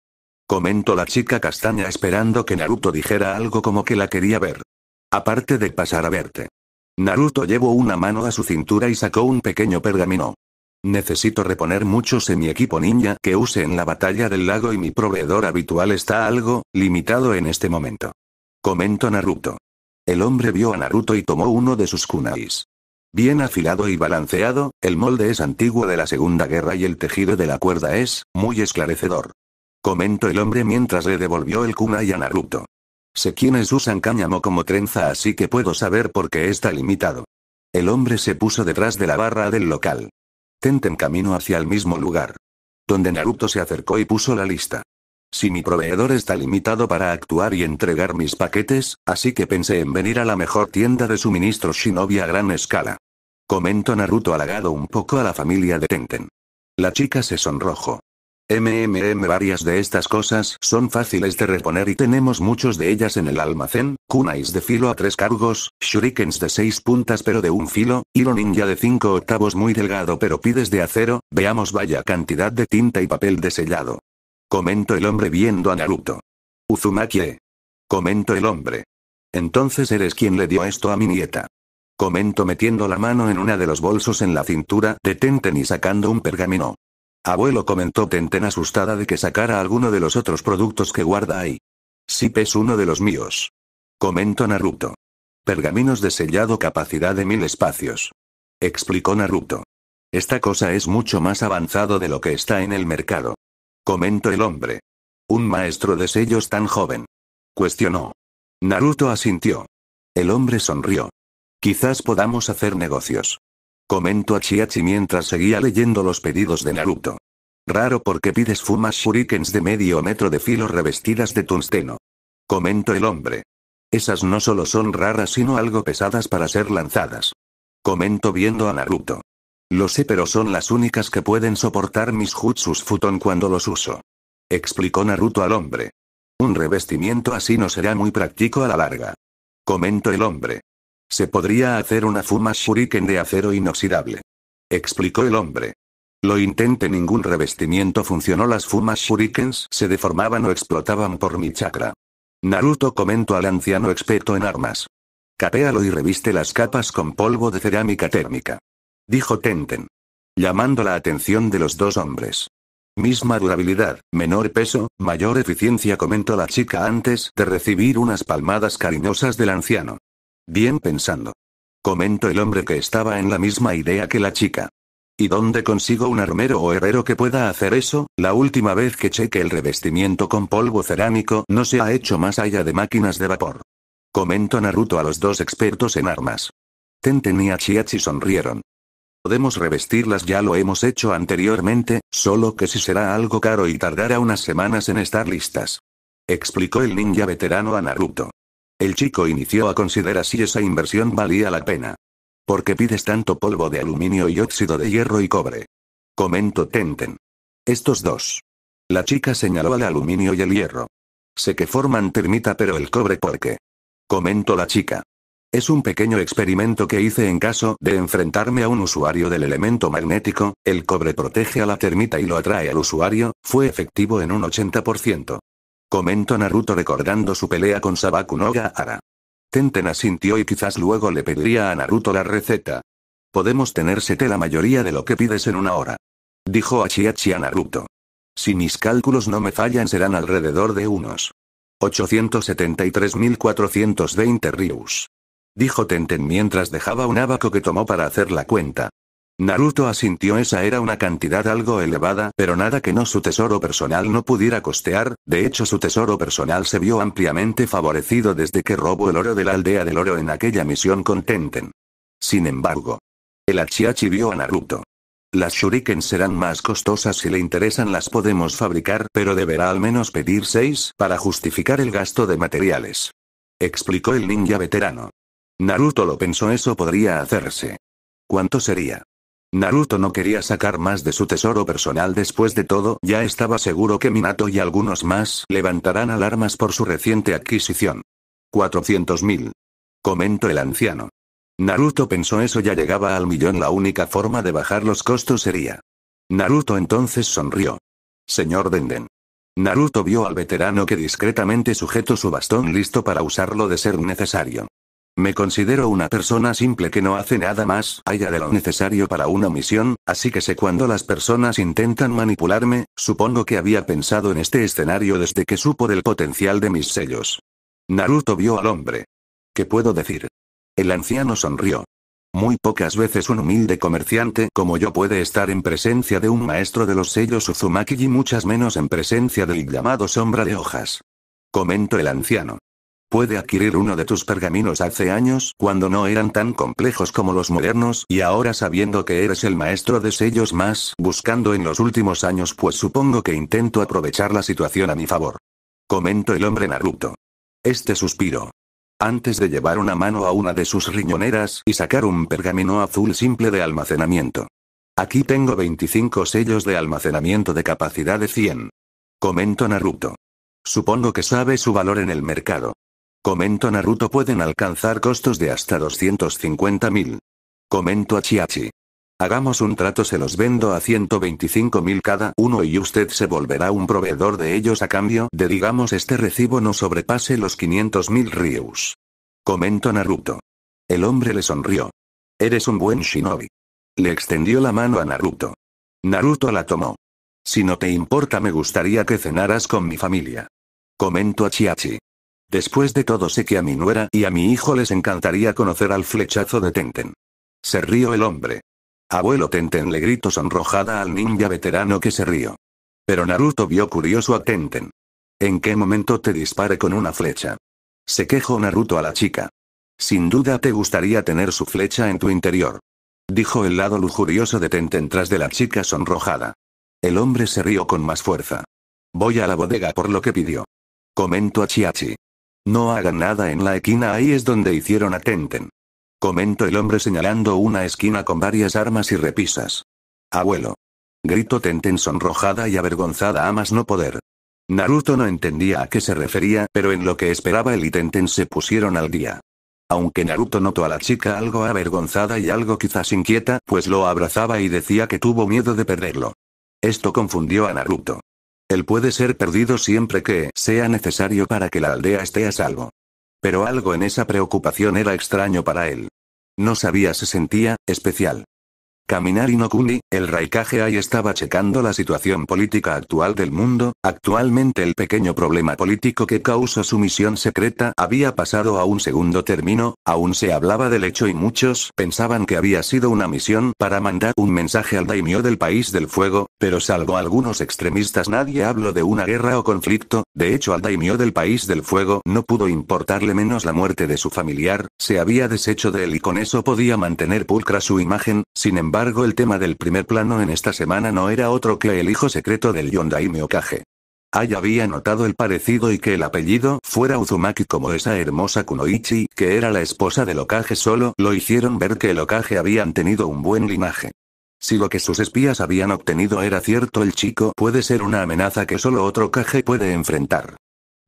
comentó la chica castaña esperando que Naruto dijera algo como que la quería ver. Aparte de pasar a verte. Naruto llevó una mano a su cintura y sacó un pequeño pergamino. Necesito reponer muchos en mi equipo ninja que use en la batalla del lago y mi proveedor habitual está algo, limitado en este momento. Comentó Naruto. El hombre vio a Naruto y tomó uno de sus kunais. Bien afilado y balanceado, el molde es antiguo de la Segunda Guerra y el tejido de la cuerda es, muy esclarecedor. Comentó el hombre mientras le devolvió el kunai a Naruto. Sé quiénes usan cáñamo como trenza así que puedo saber por qué está limitado. El hombre se puso detrás de la barra del local. Tenten camino hacia el mismo lugar. Donde Naruto se acercó y puso la lista. Si mi proveedor está limitado para actuar y entregar mis paquetes, así que pensé en venir a la mejor tienda de suministro shinobi a gran escala. Comentó Naruto halagado un poco a la familia de Tenten. La chica se sonrojó. MMM Varias de estas cosas son fáciles de reponer y tenemos muchos de ellas en el almacén, kunais de filo a tres cargos, shurikens de seis puntas pero de un filo, hilo ninja de cinco octavos muy delgado pero pides de acero, veamos vaya cantidad de tinta y papel de sellado. Comento el hombre viendo a Naruto. Uzumaki. Comento el hombre. Entonces eres quien le dio esto a mi nieta. Comento metiendo la mano en una de los bolsos en la cintura, Tenten y sacando un pergamino. Abuelo comentó Tenten asustada de que sacara alguno de los otros productos que guarda ahí. Sí, es uno de los míos. Comentó Naruto. Pergaminos de sellado capacidad de mil espacios. Explicó Naruto. Esta cosa es mucho más avanzado de lo que está en el mercado. Comentó el hombre. Un maestro de sellos tan joven. Cuestionó. Naruto asintió. El hombre sonrió. Quizás podamos hacer negocios comento a Chiachi mientras seguía leyendo los pedidos de Naruto. Raro porque pides fumas shurikens de medio metro de filo revestidas de tungsteno. comento el hombre. Esas no solo son raras sino algo pesadas para ser lanzadas. Comento viendo a Naruto. Lo sé pero son las únicas que pueden soportar mis jutsus futon cuando los uso. Explicó Naruto al hombre. Un revestimiento así no será muy práctico a la larga. Comento el hombre. Se podría hacer una Fuma Shuriken de acero inoxidable. Explicó el hombre. Lo intenté, ningún revestimiento funcionó. Las Fumas Shurikens se deformaban o explotaban por mi chakra. Naruto comentó al anciano experto en armas. Capéalo y reviste las capas con polvo de cerámica térmica. Dijo Tenten. Llamando la atención de los dos hombres. Misma durabilidad, menor peso, mayor eficiencia comentó la chica antes de recibir unas palmadas cariñosas del anciano. Bien pensando. Comento el hombre que estaba en la misma idea que la chica. ¿Y dónde consigo un armero o herrero que pueda hacer eso? La última vez que cheque el revestimiento con polvo cerámico no se ha hecho más allá de máquinas de vapor. Comento Naruto a los dos expertos en armas. Tenten y Achiachi sonrieron. Podemos revestirlas, ya lo hemos hecho anteriormente, solo que si será algo caro y tardará unas semanas en estar listas. Explicó el ninja veterano a Naruto. El chico inició a considerar si esa inversión valía la pena. ¿Por qué pides tanto polvo de aluminio y óxido de hierro y cobre? Comento Tenten. Estos dos. La chica señaló al aluminio y el hierro. Sé que forman termita pero el cobre ¿por qué? Comento la chica. Es un pequeño experimento que hice en caso de enfrentarme a un usuario del elemento magnético, el cobre protege a la termita y lo atrae al usuario, fue efectivo en un 80%. Comentó Naruto recordando su pelea con Sabaku no Gaara. Tenten asintió y quizás luego le pediría a Naruto la receta. Podemos tener la mayoría de lo que pides en una hora. Dijo Hachiachi a Naruto. Si mis cálculos no me fallan serán alrededor de unos 873.420 ryus. Dijo Tenten mientras dejaba un abaco que tomó para hacer la cuenta. Naruto asintió esa era una cantidad algo elevada, pero nada que no su tesoro personal no pudiera costear, de hecho su tesoro personal se vio ampliamente favorecido desde que robó el oro de la aldea del oro en aquella misión con Tenten. Sin embargo, el Achiachi vio a Naruto. Las shuriken serán más costosas si le interesan las podemos fabricar pero deberá al menos pedir seis para justificar el gasto de materiales. Explicó el ninja veterano. Naruto lo pensó eso podría hacerse. ¿Cuánto sería? Naruto no quería sacar más de su tesoro personal después de todo, ya estaba seguro que Minato y algunos más levantarán alarmas por su reciente adquisición. 400.000. Comentó el anciano. Naruto pensó eso ya llegaba al millón, la única forma de bajar los costos sería. Naruto entonces sonrió. Señor Denden. Naruto vio al veterano que discretamente sujetó su bastón listo para usarlo de ser necesario. Me considero una persona simple que no hace nada más allá de lo necesario para una misión, así que sé cuando las personas intentan manipularme, supongo que había pensado en este escenario desde que supo del potencial de mis sellos. Naruto vio al hombre. ¿Qué puedo decir? El anciano sonrió. Muy pocas veces un humilde comerciante como yo puede estar en presencia de un maestro de los sellos Uzumaki y muchas menos en presencia del llamado sombra de hojas. Comento el anciano. Puede adquirir uno de tus pergaminos hace años, cuando no eran tan complejos como los modernos, y ahora sabiendo que eres el maestro de sellos más, buscando en los últimos años, pues supongo que intento aprovechar la situación a mi favor. Comento el hombre Naruto. Este suspiro. Antes de llevar una mano a una de sus riñoneras y sacar un pergamino azul simple de almacenamiento. Aquí tengo 25 sellos de almacenamiento de capacidad de 100. Comento Naruto. Supongo que sabe su valor en el mercado. Comento Naruto pueden alcanzar costos de hasta 250.000. Comento a Chiachi. Hagamos un trato se los vendo a 125.000 cada uno y usted se volverá un proveedor de ellos a cambio de digamos este recibo no sobrepase los 500.000 Ryus. Comento Naruto. El hombre le sonrió. Eres un buen shinobi. Le extendió la mano a Naruto. Naruto la tomó. Si no te importa me gustaría que cenaras con mi familia. Comento a Chiachi. Después de todo sé que a mi nuera y a mi hijo les encantaría conocer al flechazo de Tenten. Se rió el hombre. Abuelo Tenten le gritó sonrojada al ninja veterano que se rió. Pero Naruto vio curioso a Tenten. ¿En qué momento te dispare con una flecha? Se quejó Naruto a la chica. Sin duda te gustaría tener su flecha en tu interior. Dijo el lado lujurioso de Tenten tras de la chica sonrojada. El hombre se rió con más fuerza. Voy a la bodega por lo que pidió. Comento a Chiachi. No hagan nada en la esquina, ahí es donde hicieron a Tenten. Comentó el hombre señalando una esquina con varias armas y repisas. Abuelo. Gritó Tenten sonrojada y avergonzada a más no poder. Naruto no entendía a qué se refería, pero en lo que esperaba él y Tenten se pusieron al día. Aunque Naruto notó a la chica algo avergonzada y algo quizás inquieta, pues lo abrazaba y decía que tuvo miedo de perderlo. Esto confundió a Naruto. Él puede ser perdido siempre que sea necesario para que la aldea esté a salvo. Pero algo en esa preocupación era extraño para él. No sabía se sentía, especial. Caminar Inokuni, el Raikage estaba checando la situación política actual del mundo, actualmente el pequeño problema político que causó su misión secreta había pasado a un segundo término, aún se hablaba del hecho y muchos pensaban que había sido una misión para mandar un mensaje al daimyo del país del fuego, pero salvo algunos extremistas nadie habló de una guerra o conflicto, de hecho al daimyo del país del fuego no pudo importarle menos la muerte de su familiar, se había deshecho de él y con eso podía mantener pulcra su imagen, sin embargo el tema del primer plano en esta semana no era otro que el hijo secreto del Yondaime Okage. Ay había notado el parecido y que el apellido fuera Uzumaki como esa hermosa Kunoichi, que era la esposa del Okage solo, lo hicieron ver que el Okage habían tenido un buen linaje. Si lo que sus espías habían obtenido era cierto el chico puede ser una amenaza que solo otro Okage puede enfrentar.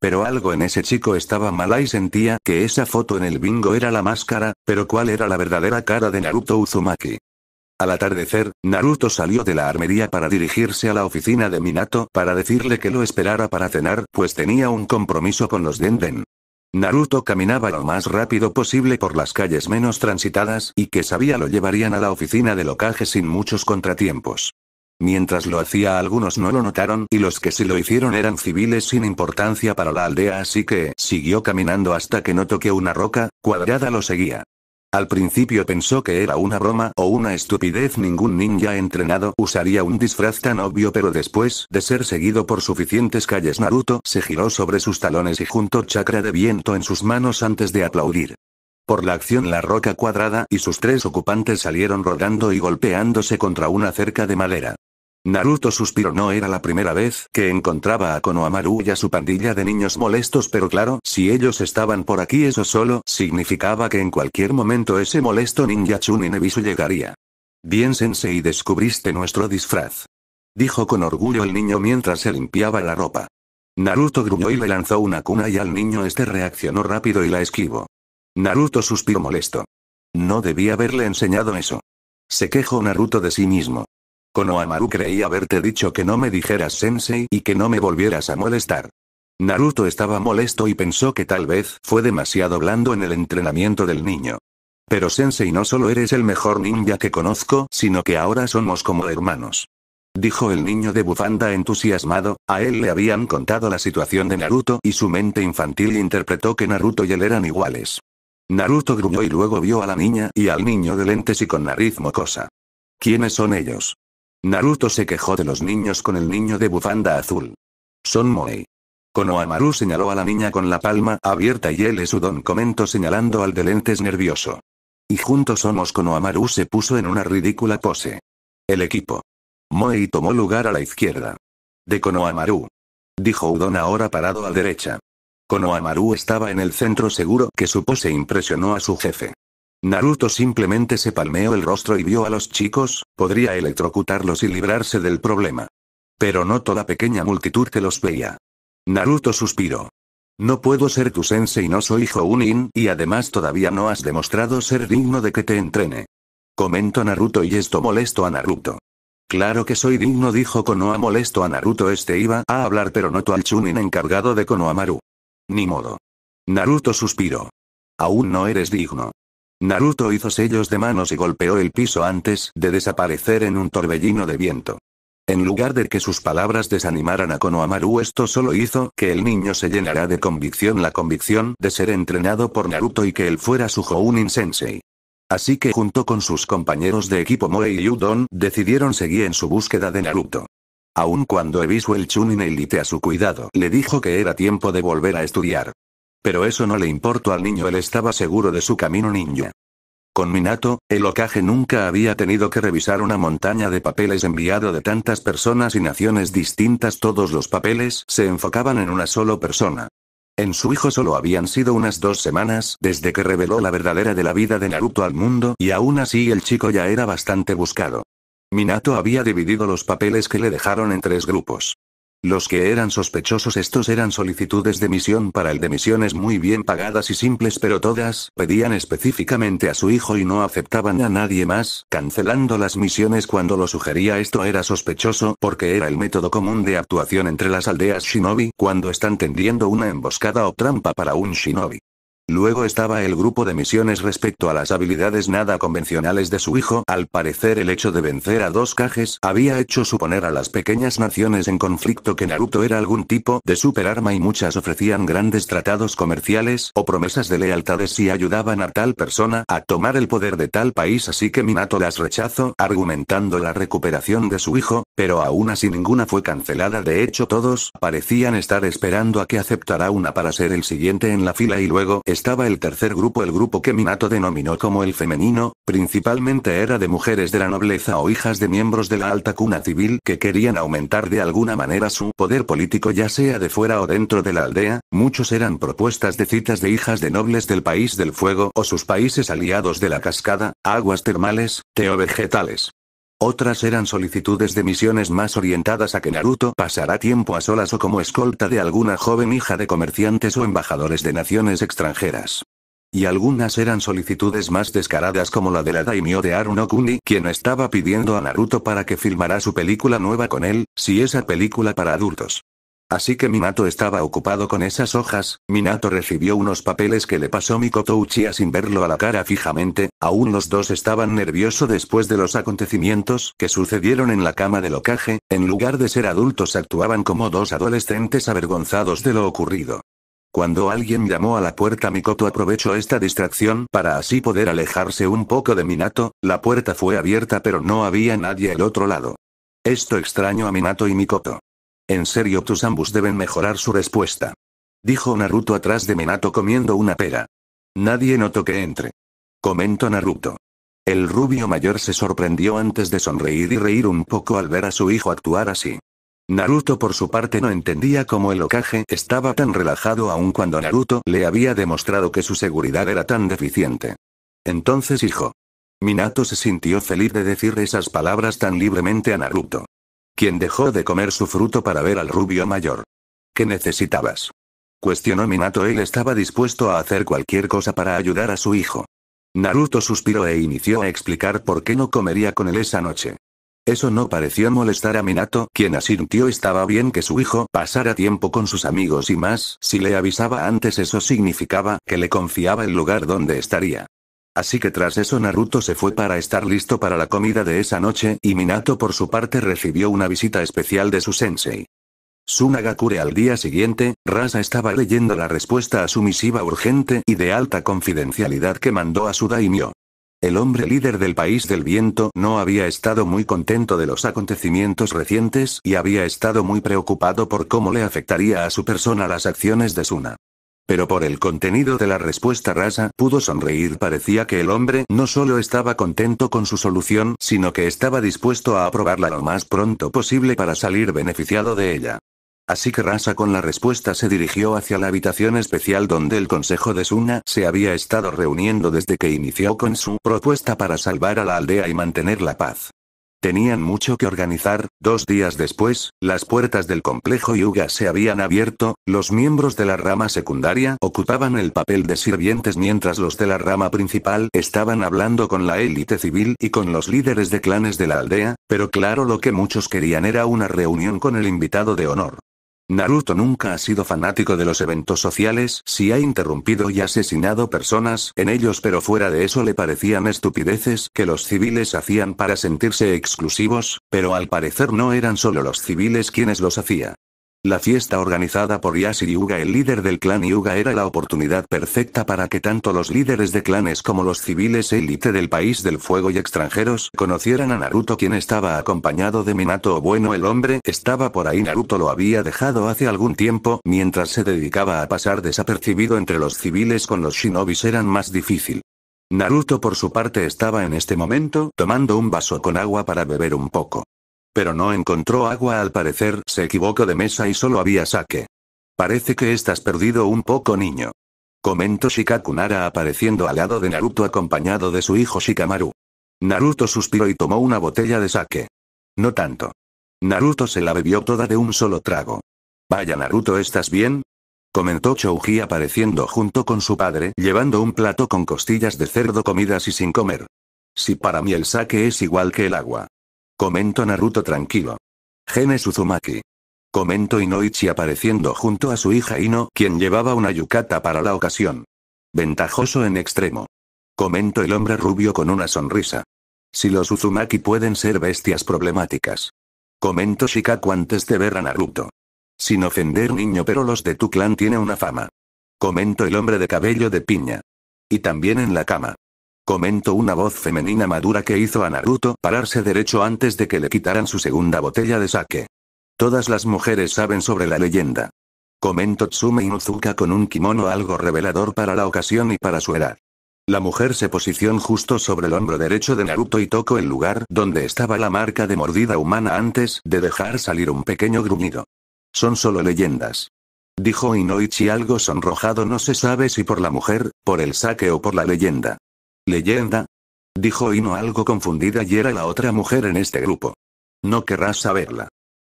Pero algo en ese chico estaba mal y sentía que esa foto en el bingo era la máscara, pero ¿cuál era la verdadera cara de Naruto Uzumaki? Al atardecer, Naruto salió de la armería para dirigirse a la oficina de Minato para decirle que lo esperara para cenar, pues tenía un compromiso con los Denden. Naruto caminaba lo más rápido posible por las calles menos transitadas y que sabía lo llevarían a la oficina de locaje sin muchos contratiempos. Mientras lo hacía algunos no lo notaron y los que sí lo hicieron eran civiles sin importancia para la aldea así que siguió caminando hasta que notó que una roca, cuadrada lo seguía. Al principio pensó que era una broma o una estupidez. Ningún ninja entrenado usaría un disfraz tan obvio pero después de ser seguido por suficientes calles Naruto se giró sobre sus talones y juntó chakra de viento en sus manos antes de aplaudir. Por la acción la roca cuadrada y sus tres ocupantes salieron rodando y golpeándose contra una cerca de madera. Naruto suspiró no era la primera vez que encontraba a Konohamaru y a su pandilla de niños molestos pero claro, si ellos estaban por aquí eso solo significaba que en cualquier momento ese molesto ninja Chun y llegaría. Bien y descubriste nuestro disfraz. Dijo con orgullo el niño mientras se limpiaba la ropa. Naruto gruñó y le lanzó una cuna y al niño este reaccionó rápido y la esquivó. Naruto suspiró molesto. No debía haberle enseñado eso. Se quejó Naruto de sí mismo. Konohamaru creí haberte dicho que no me dijeras sensei y que no me volvieras a molestar. Naruto estaba molesto y pensó que tal vez fue demasiado blando en el entrenamiento del niño. Pero sensei no solo eres el mejor ninja que conozco, sino que ahora somos como hermanos. Dijo el niño de bufanda entusiasmado, a él le habían contado la situación de Naruto y su mente infantil interpretó que Naruto y él eran iguales. Naruto gruñó y luego vio a la niña y al niño de lentes y con nariz mocosa. ¿Quiénes son ellos? Naruto se quejó de los niños con el niño de bufanda azul. Son Moe. Konohamaru señaló a la niña con la palma abierta y él es Udon comentó señalando al de lentes nervioso. Y juntos somos Konohamaru se puso en una ridícula pose. El equipo. Moei tomó lugar a la izquierda. De Konohamaru. Dijo Udon ahora parado a derecha. Konohamaru estaba en el centro seguro que su pose impresionó a su jefe. Naruto simplemente se palmeó el rostro y vio a los chicos, podría electrocutarlos y librarse del problema. Pero no toda pequeña multitud que los veía. Naruto suspiró. No puedo ser tu sensei, no soy Jounin, y además todavía no has demostrado ser digno de que te entrene. Comento Naruto y esto molesto a Naruto. Claro que soy digno, dijo Konoha molesto a Naruto. Este iba a hablar, pero noto al Chunin encargado de Konohamaru. Ni modo. Naruto suspiró. Aún no eres digno. Naruto hizo sellos de manos y golpeó el piso antes de desaparecer en un torbellino de viento. En lugar de que sus palabras desanimaran a Konohamaru esto solo hizo que el niño se llenara de convicción la convicción de ser entrenado por Naruto y que él fuera su Jounin Sensei. Así que junto con sus compañeros de equipo Moe y Udon decidieron seguir en su búsqueda de Naruto. Aun cuando Ebisu el Chunin elite a su cuidado le dijo que era tiempo de volver a estudiar. Pero eso no le importó al niño, él estaba seguro de su camino ninja. Con Minato, el ocaje nunca había tenido que revisar una montaña de papeles enviado de tantas personas y naciones distintas. Todos los papeles se enfocaban en una sola persona. En su hijo solo habían sido unas dos semanas desde que reveló la verdadera de la vida de Naruto al mundo y aún así el chico ya era bastante buscado. Minato había dividido los papeles que le dejaron en tres grupos. Los que eran sospechosos estos eran solicitudes de misión para el de misiones muy bien pagadas y simples pero todas pedían específicamente a su hijo y no aceptaban a nadie más, cancelando las misiones cuando lo sugería esto era sospechoso porque era el método común de actuación entre las aldeas shinobi cuando están tendiendo una emboscada o trampa para un shinobi. Luego estaba el grupo de misiones respecto a las habilidades nada convencionales de su hijo. Al parecer el hecho de vencer a dos cajes había hecho suponer a las pequeñas naciones en conflicto que Naruto era algún tipo de superarma y muchas ofrecían grandes tratados comerciales o promesas de lealtades si ayudaban a tal persona a tomar el poder de tal país así que Minato las rechazó argumentando la recuperación de su hijo, pero aún así ninguna fue cancelada de hecho todos parecían estar esperando a que aceptara una para ser el siguiente en la fila y luego estaba el tercer grupo, el grupo que Minato denominó como el femenino, principalmente era de mujeres de la nobleza o hijas de miembros de la alta cuna civil que querían aumentar de alguna manera su poder político ya sea de fuera o dentro de la aldea, muchos eran propuestas de citas de hijas de nobles del país del fuego o sus países aliados de la cascada, aguas termales, teo vegetales. Otras eran solicitudes de misiones más orientadas a que Naruto pasará tiempo a solas o como escolta de alguna joven hija de comerciantes o embajadores de naciones extranjeras. Y algunas eran solicitudes más descaradas como la de la Daimyo de Aruno quien estaba pidiendo a Naruto para que filmara su película nueva con él, si esa película para adultos. Así que Minato estaba ocupado con esas hojas, Minato recibió unos papeles que le pasó Mikoto Uchiha sin verlo a la cara fijamente, aún los dos estaban nerviosos después de los acontecimientos que sucedieron en la cama del locaje. en lugar de ser adultos actuaban como dos adolescentes avergonzados de lo ocurrido. Cuando alguien llamó a la puerta Mikoto aprovechó esta distracción para así poder alejarse un poco de Minato, la puerta fue abierta pero no había nadie al otro lado. Esto extraño a Minato y Mikoto. En serio, tus ambos deben mejorar su respuesta. Dijo Naruto atrás de Minato comiendo una pera. Nadie notó que entre. Comentó Naruto. El rubio mayor se sorprendió antes de sonreír y reír un poco al ver a su hijo actuar así. Naruto por su parte no entendía cómo el Okage estaba tan relajado aun cuando Naruto le había demostrado que su seguridad era tan deficiente. Entonces hijo. Minato se sintió feliz de decir esas palabras tan libremente a Naruto quien dejó de comer su fruto para ver al rubio mayor. ¿Qué necesitabas? Cuestionó Minato. Él estaba dispuesto a hacer cualquier cosa para ayudar a su hijo. Naruto suspiró e inició a explicar por qué no comería con él esa noche. Eso no pareció molestar a Minato, quien asintió estaba bien que su hijo pasara tiempo con sus amigos y más, si le avisaba antes eso significaba que le confiaba el lugar donde estaría. Así que tras eso Naruto se fue para estar listo para la comida de esa noche y Minato por su parte recibió una visita especial de su sensei. Sunagakure al día siguiente, Rasa estaba leyendo la respuesta a su misiva urgente y de alta confidencialidad que mandó a su daimyo. El hombre líder del país del viento no había estado muy contento de los acontecimientos recientes y había estado muy preocupado por cómo le afectaría a su persona las acciones de Suna pero por el contenido de la respuesta rasa pudo sonreír. Parecía que el hombre no solo estaba contento con su solución, sino que estaba dispuesto a aprobarla lo más pronto posible para salir beneficiado de ella. Así que Rasa con la respuesta se dirigió hacia la habitación especial donde el consejo de Suna se había estado reuniendo desde que inició con su propuesta para salvar a la aldea y mantener la paz. Tenían mucho que organizar, dos días después, las puertas del complejo Yuga se habían abierto, los miembros de la rama secundaria ocupaban el papel de sirvientes mientras los de la rama principal estaban hablando con la élite civil y con los líderes de clanes de la aldea, pero claro lo que muchos querían era una reunión con el invitado de honor. Naruto nunca ha sido fanático de los eventos sociales, si ha interrumpido y asesinado personas en ellos, pero fuera de eso le parecían estupideces que los civiles hacían para sentirse exclusivos, pero al parecer no eran solo los civiles quienes los hacía. La fiesta organizada por Yasir Yuga, el líder del clan Yuga, era la oportunidad perfecta para que tanto los líderes de clanes como los civiles élite del país del fuego y extranjeros conocieran a Naruto, quien estaba acompañado de Minato. Bueno, el hombre estaba por ahí. Naruto lo había dejado hace algún tiempo, mientras se dedicaba a pasar desapercibido entre los civiles con los shinobis eran más difícil. Naruto por su parte estaba en este momento tomando un vaso con agua para beber un poco. Pero no encontró agua al parecer, se equivocó de mesa y solo había saque. Parece que estás perdido un poco niño. Comentó Shikakunara apareciendo al lado de Naruto acompañado de su hijo Shikamaru. Naruto suspiró y tomó una botella de saque. No tanto. Naruto se la bebió toda de un solo trago. Vaya Naruto, ¿estás bien? Comentó Chouji apareciendo junto con su padre, llevando un plato con costillas de cerdo comidas y sin comer. Si para mí el saque es igual que el agua. Comento Naruto tranquilo. Genes Uzumaki. Comento Inoichi apareciendo junto a su hija Ino, quien llevaba una yukata para la ocasión. Ventajoso en extremo. Comento el hombre rubio con una sonrisa. Si los Uzumaki pueden ser bestias problemáticas. Comento Shikaku antes de ver a Naruto. Sin ofender niño pero los de tu clan tiene una fama. Comento el hombre de cabello de piña. Y también en la cama. Comentó una voz femenina madura que hizo a Naruto pararse derecho antes de que le quitaran su segunda botella de sake. Todas las mujeres saben sobre la leyenda. Comentó Tsume Inuzuka con un kimono algo revelador para la ocasión y para su edad. La mujer se posicionó justo sobre el hombro derecho de Naruto y tocó el lugar donde estaba la marca de mordida humana antes de dejar salir un pequeño gruñido. Son solo leyendas. Dijo Inoichi algo sonrojado no se sabe si por la mujer, por el saque o por la leyenda. Leyenda. Dijo Ino algo confundida y era la otra mujer en este grupo. No querrás saberla.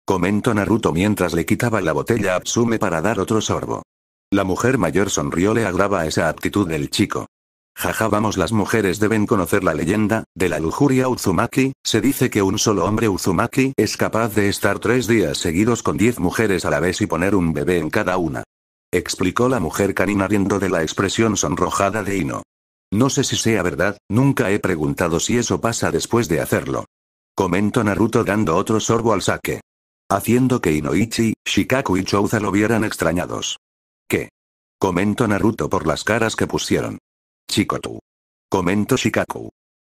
Comentó Naruto mientras le quitaba la botella a Tsume para dar otro sorbo. La mujer mayor sonrió le agrava esa actitud del chico. Jaja vamos las mujeres deben conocer la leyenda, de la lujuria Uzumaki, se dice que un solo hombre Uzumaki es capaz de estar tres días seguidos con diez mujeres a la vez y poner un bebé en cada una. Explicó la mujer canina riendo de la expresión sonrojada de Ino. No sé si sea verdad, nunca he preguntado si eso pasa después de hacerlo. Comento Naruto dando otro sorbo al saque. Haciendo que Inoichi, Shikaku y Chouza lo vieran extrañados. ¿Qué? Comento Naruto por las caras que pusieron. Chikotu. Comento Shikaku.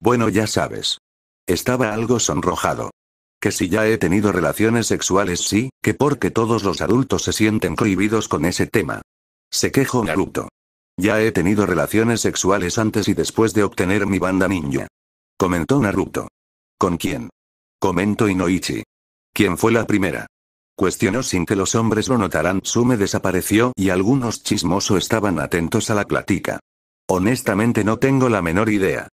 Bueno ya sabes. Estaba algo sonrojado. Que si ya he tenido relaciones sexuales sí, que porque todos los adultos se sienten prohibidos con ese tema. Se quejó Naruto. Ya he tenido relaciones sexuales antes y después de obtener mi banda ninja. Comentó Naruto. ¿Con quién? Comentó Inoichi. ¿Quién fue la primera? Cuestionó sin que los hombres lo notaran. Sume desapareció y algunos chismosos estaban atentos a la plática. Honestamente no tengo la menor idea.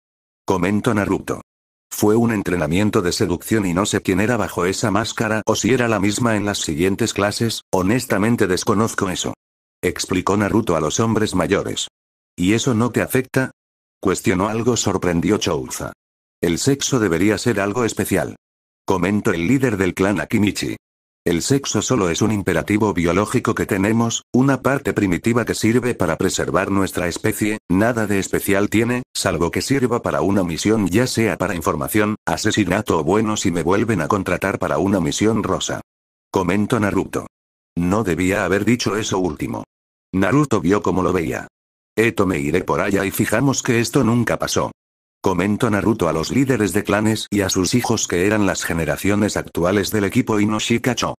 Comentó Naruto. Fue un entrenamiento de seducción y no sé quién era bajo esa máscara o si era la misma en las siguientes clases, honestamente desconozco eso explicó Naruto a los hombres mayores. ¿Y eso no te afecta? Cuestionó algo sorprendió Chouza. El sexo debería ser algo especial. Comentó el líder del clan Akimichi. El sexo solo es un imperativo biológico que tenemos, una parte primitiva que sirve para preservar nuestra especie, nada de especial tiene, salvo que sirva para una misión ya sea para información, asesinato o bueno si me vuelven a contratar para una misión rosa. Comentó Naruto. No debía haber dicho eso último. Naruto vio cómo lo veía. Eto me iré por allá y fijamos que esto nunca pasó. Comentó Naruto a los líderes de clanes y a sus hijos que eran las generaciones actuales del equipo Inoshikacho.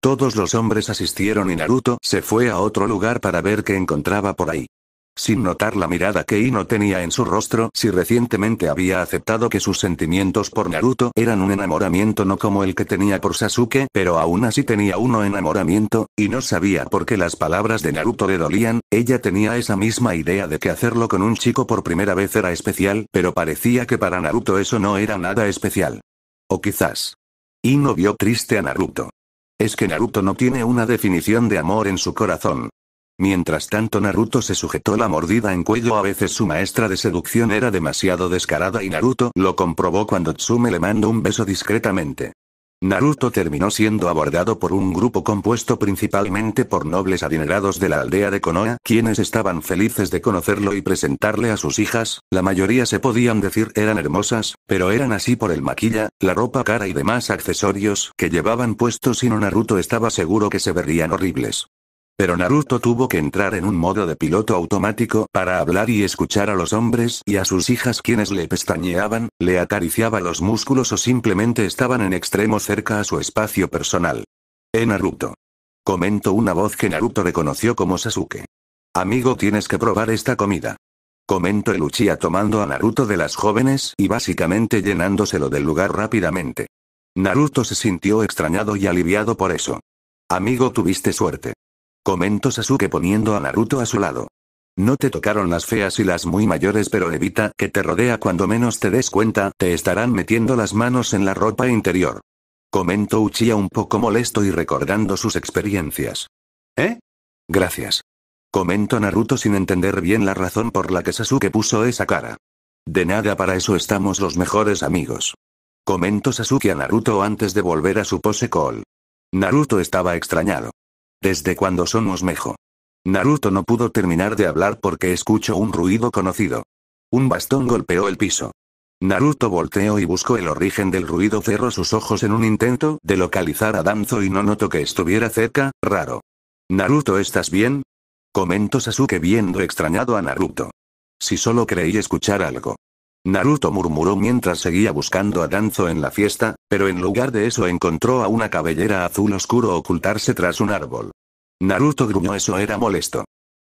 Todos los hombres asistieron y Naruto se fue a otro lugar para ver qué encontraba por ahí sin notar la mirada que Ino tenía en su rostro si recientemente había aceptado que sus sentimientos por Naruto eran un enamoramiento no como el que tenía por Sasuke, pero aún así tenía uno enamoramiento, y no sabía por qué las palabras de Naruto le dolían, ella tenía esa misma idea de que hacerlo con un chico por primera vez era especial, pero parecía que para Naruto eso no era nada especial. O quizás. Ino vio triste a Naruto. Es que Naruto no tiene una definición de amor en su corazón. Mientras tanto Naruto se sujetó la mordida en cuello a veces su maestra de seducción era demasiado descarada y Naruto lo comprobó cuando Tsume le mandó un beso discretamente. Naruto terminó siendo abordado por un grupo compuesto principalmente por nobles adinerados de la aldea de Konoha, quienes estaban felices de conocerlo y presentarle a sus hijas, la mayoría se podían decir eran hermosas, pero eran así por el maquilla, la ropa cara y demás accesorios que llevaban puestos no Naruto estaba seguro que se verían horribles. Pero Naruto tuvo que entrar en un modo de piloto automático para hablar y escuchar a los hombres y a sus hijas quienes le pestañeaban, le acariciaba los músculos o simplemente estaban en extremo cerca a su espacio personal. En eh, Naruto. Comentó una voz que Naruto reconoció como Sasuke. Amigo tienes que probar esta comida. Comentó el Uchiha tomando a Naruto de las jóvenes y básicamente llenándoselo del lugar rápidamente. Naruto se sintió extrañado y aliviado por eso. Amigo tuviste suerte. Comento Sasuke poniendo a Naruto a su lado. No te tocaron las feas y las muy mayores, pero evita que te rodea cuando menos te des cuenta, te estarán metiendo las manos en la ropa interior. Comentó Uchiha un poco molesto y recordando sus experiencias. ¿Eh? Gracias. Comentó Naruto sin entender bien la razón por la que Sasuke puso esa cara. De nada para eso estamos los mejores amigos. Comentó Sasuke a Naruto antes de volver a su pose call. Naruto estaba extrañado. ¿Desde cuando somos mejo? Naruto no pudo terminar de hablar porque escuchó un ruido conocido. Un bastón golpeó el piso. Naruto volteó y buscó el origen del ruido. Cerró sus ojos en un intento de localizar a Danzo y no notó que estuviera cerca, raro. Naruto, ¿estás bien? Comentó Sasuke viendo extrañado a Naruto. Si solo creí escuchar algo. Naruto murmuró mientras seguía buscando a Danzo en la fiesta, pero en lugar de eso encontró a una cabellera azul oscuro ocultarse tras un árbol. Naruto gruñó eso era molesto.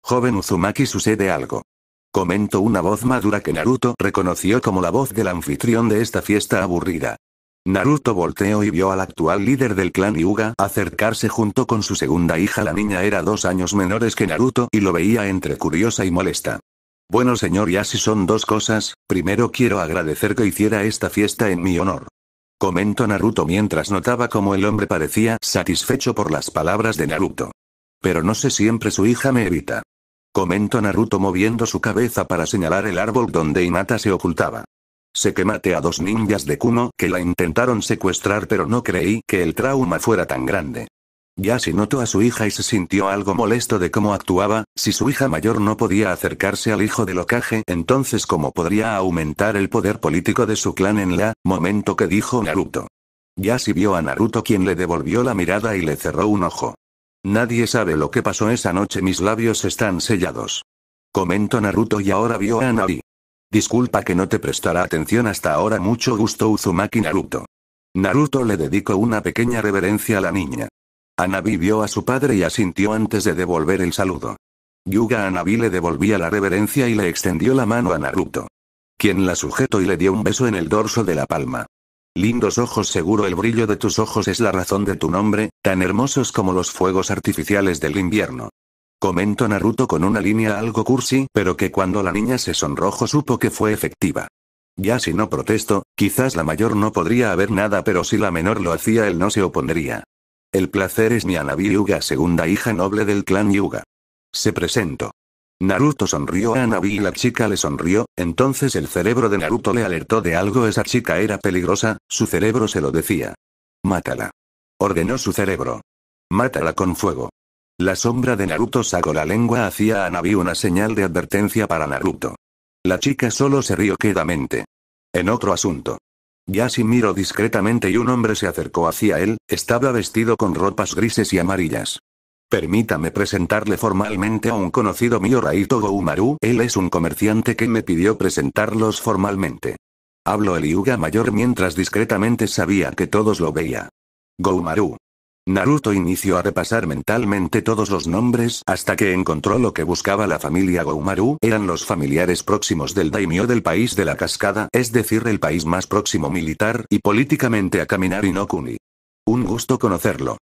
Joven Uzumaki sucede algo. Comentó una voz madura que Naruto reconoció como la voz del anfitrión de esta fiesta aburrida. Naruto volteó y vio al actual líder del clan Yuga acercarse junto con su segunda hija. La niña era dos años menores que Naruto y lo veía entre curiosa y molesta. Bueno señor ya si son dos cosas, primero quiero agradecer que hiciera esta fiesta en mi honor. Comentó Naruto mientras notaba cómo el hombre parecía satisfecho por las palabras de Naruto. Pero no sé siempre su hija me evita. Comentó Naruto moviendo su cabeza para señalar el árbol donde Inata se ocultaba. Se que maté a dos ninjas de Kuno que la intentaron secuestrar pero no creí que el trauma fuera tan grande. Yasi notó a su hija y se sintió algo molesto de cómo actuaba, si su hija mayor no podía acercarse al hijo de Lokage, entonces cómo podría aumentar el poder político de su clan en la, momento que dijo Naruto. Yashi vio a Naruto quien le devolvió la mirada y le cerró un ojo. Nadie sabe lo que pasó esa noche mis labios están sellados. Comentó Naruto y ahora vio a Nari. Disculpa que no te prestará atención hasta ahora mucho gusto Uzumaki Naruto. Naruto le dedicó una pequeña reverencia a la niña. Anabi vio a su padre y asintió antes de devolver el saludo. Yuga Anabi le devolvía la reverencia y le extendió la mano a Naruto. Quien la sujetó y le dio un beso en el dorso de la palma. Lindos ojos seguro el brillo de tus ojos es la razón de tu nombre, tan hermosos como los fuegos artificiales del invierno. Comentó Naruto con una línea algo cursi, pero que cuando la niña se sonrojo supo que fue efectiva. Ya si no protesto, quizás la mayor no podría haber nada pero si la menor lo hacía él no se opondría. El placer es mi anabi Yuga, segunda hija noble del clan Yuga. Se presentó. Naruto sonrió a Anabi y la chica le sonrió, entonces el cerebro de Naruto le alertó de algo esa chica era peligrosa, su cerebro se lo decía. Mátala. Ordenó su cerebro. Mátala con fuego. La sombra de Naruto sacó la lengua hacia a una señal de advertencia para Naruto. La chica solo se rió quedamente. En otro asunto. Yashi miró discretamente y un hombre se acercó hacia él, estaba vestido con ropas grises y amarillas. Permítame presentarle formalmente a un conocido mío Raito Goumaru, él es un comerciante que me pidió presentarlos formalmente. Hablo el Yuga mayor mientras discretamente sabía que todos lo veía. Goumaru. Naruto inició a repasar mentalmente todos los nombres hasta que encontró lo que buscaba la familia Goumaru, eran los familiares próximos del daimyo del país de la cascada, es decir el país más próximo militar y políticamente a Kaminari no Kuni. Un gusto conocerlo.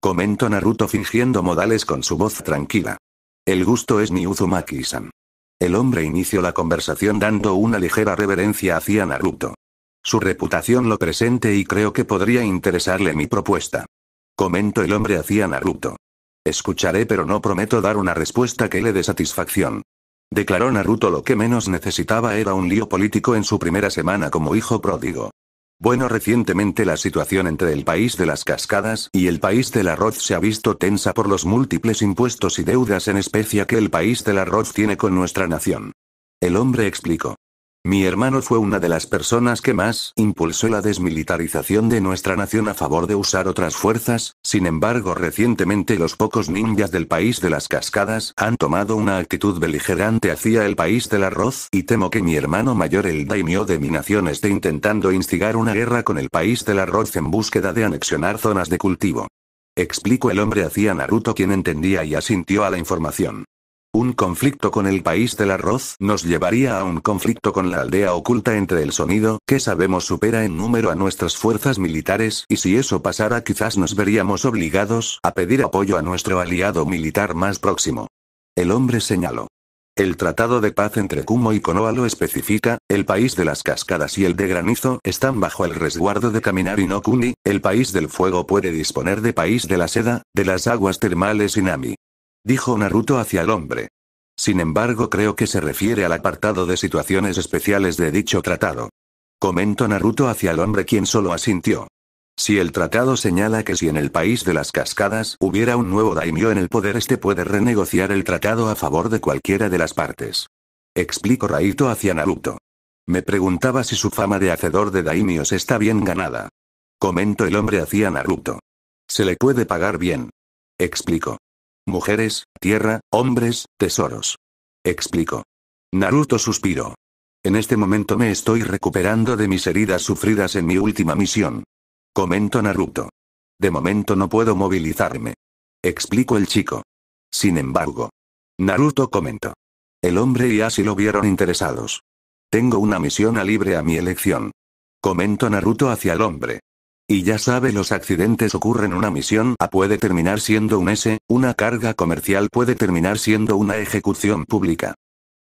Comentó Naruto fingiendo modales con su voz tranquila. El gusto es mi Uzumaki-san. El hombre inició la conversación dando una ligera reverencia hacia Naruto. Su reputación lo presente y creo que podría interesarle mi propuesta. Comentó el hombre hacia Naruto. Escucharé pero no prometo dar una respuesta que le dé satisfacción. Declaró Naruto lo que menos necesitaba era un lío político en su primera semana como hijo pródigo. Bueno, recientemente la situación entre el país de las cascadas y el país del arroz se ha visto tensa por los múltiples impuestos y deudas en especie que el país del arroz tiene con nuestra nación. El hombre explicó. Mi hermano fue una de las personas que más impulsó la desmilitarización de nuestra nación a favor de usar otras fuerzas, sin embargo recientemente los pocos ninjas del país de las cascadas han tomado una actitud beligerante hacia el país del arroz y temo que mi hermano mayor el daimyo de mi nación esté intentando instigar una guerra con el país del arroz en búsqueda de anexionar zonas de cultivo. Explicó el hombre hacia Naruto quien entendía y asintió a la información. Un conflicto con el país del arroz nos llevaría a un conflicto con la aldea oculta entre el sonido, que sabemos supera en número a nuestras fuerzas militares, y si eso pasara quizás nos veríamos obligados a pedir apoyo a nuestro aliado militar más próximo. El hombre señaló. El tratado de paz entre Kumo y Konoa lo especifica, el país de las cascadas y el de granizo están bajo el resguardo de Kaminari y no Kuni, el país del fuego puede disponer de país de la seda, de las aguas termales y Nami dijo Naruto hacia el hombre. Sin embargo, creo que se refiere al apartado de situaciones especiales de dicho tratado. Comento Naruto hacia el hombre quien solo asintió. Si el tratado señala que si en el país de las cascadas hubiera un nuevo daimyo en el poder, este puede renegociar el tratado a favor de cualquiera de las partes. Explico Raito hacia Naruto. Me preguntaba si su fama de hacedor de daimios está bien ganada. Comento el hombre hacia Naruto. Se le puede pagar bien. Explico. Mujeres, tierra, hombres, tesoros. Explico. Naruto suspiró. En este momento me estoy recuperando de mis heridas sufridas en mi última misión. Comento Naruto. De momento no puedo movilizarme. Explico el chico. Sin embargo. Naruto comentó. El hombre y así lo vieron interesados. Tengo una misión a libre a mi elección. Comento Naruto hacia el hombre. Y ya sabe los accidentes ocurren una misión A puede terminar siendo un S, una carga comercial puede terminar siendo una ejecución pública.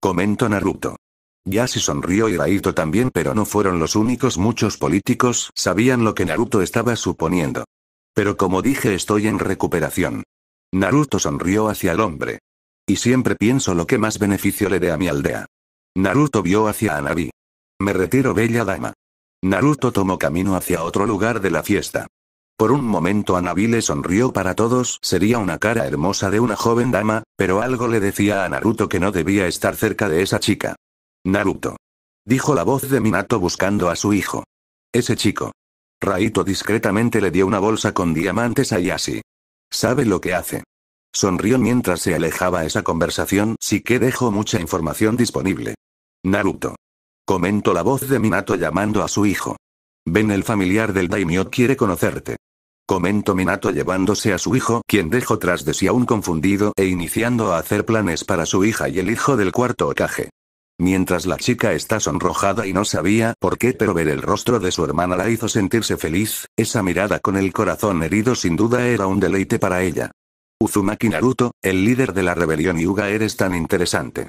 Comento Naruto. Yasi sonrió y Raito también pero no fueron los únicos muchos políticos sabían lo que Naruto estaba suponiendo. Pero como dije estoy en recuperación. Naruto sonrió hacia el hombre. Y siempre pienso lo que más beneficio le dé a mi aldea. Naruto vio hacia Anabi. Me retiro bella dama. Naruto tomó camino hacia otro lugar de la fiesta. Por un momento Anabile sonrió para todos, sería una cara hermosa de una joven dama, pero algo le decía a Naruto que no debía estar cerca de esa chica. Naruto. Dijo la voz de Minato buscando a su hijo. Ese chico. Raito discretamente le dio una bolsa con diamantes a Yashi. Sabe lo que hace. Sonrió mientras se alejaba esa conversación, sí que dejó mucha información disponible. Naruto comentó la voz de Minato llamando a su hijo. Ven el familiar del daimyo quiere conocerte. Comento Minato llevándose a su hijo, quien dejó tras de sí aún confundido e iniciando a hacer planes para su hija y el hijo del cuarto Okage. Mientras la chica está sonrojada y no sabía por qué, pero ver el rostro de su hermana la hizo sentirse feliz, esa mirada con el corazón herido sin duda era un deleite para ella. Uzumaki Naruto, el líder de la rebelión Yuga, eres tan interesante.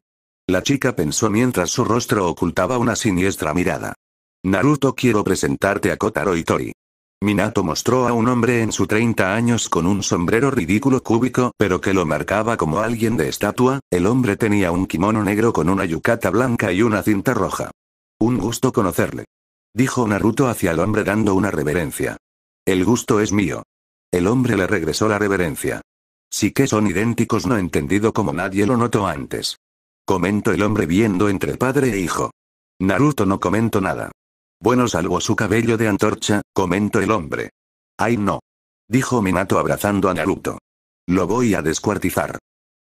La chica pensó mientras su rostro ocultaba una siniestra mirada. Naruto quiero presentarte a Kotaro Itori. Minato mostró a un hombre en sus 30 años con un sombrero ridículo cúbico pero que lo marcaba como alguien de estatua, el hombre tenía un kimono negro con una yucata blanca y una cinta roja. Un gusto conocerle. Dijo Naruto hacia el hombre dando una reverencia. El gusto es mío. El hombre le regresó la reverencia. Sí que son idénticos no entendido como nadie lo notó antes. Comentó el hombre viendo entre padre e hijo. Naruto no comentó nada. Bueno salvo su cabello de antorcha, comentó el hombre. Ay no. Dijo Minato abrazando a Naruto. Lo voy a descuartizar.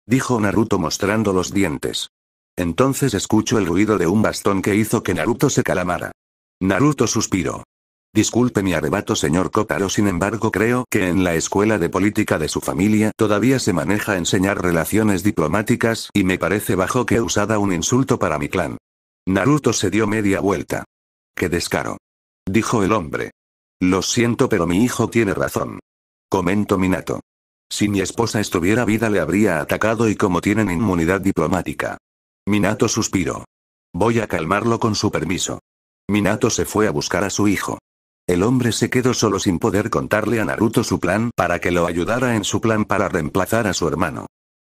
Dijo Naruto mostrando los dientes. Entonces escucho el ruido de un bastón que hizo que Naruto se calamara. Naruto suspiró. Disculpe mi arrebato señor Kotaro sin embargo creo que en la escuela de política de su familia todavía se maneja enseñar relaciones diplomáticas y me parece bajo que usada un insulto para mi clan. Naruto se dio media vuelta. ¡Qué descaro! Dijo el hombre. Lo siento pero mi hijo tiene razón. Comento Minato. Si mi esposa estuviera vida le habría atacado y como tienen inmunidad diplomática. Minato suspiró. Voy a calmarlo con su permiso. Minato se fue a buscar a su hijo. El hombre se quedó solo sin poder contarle a Naruto su plan para que lo ayudara en su plan para reemplazar a su hermano.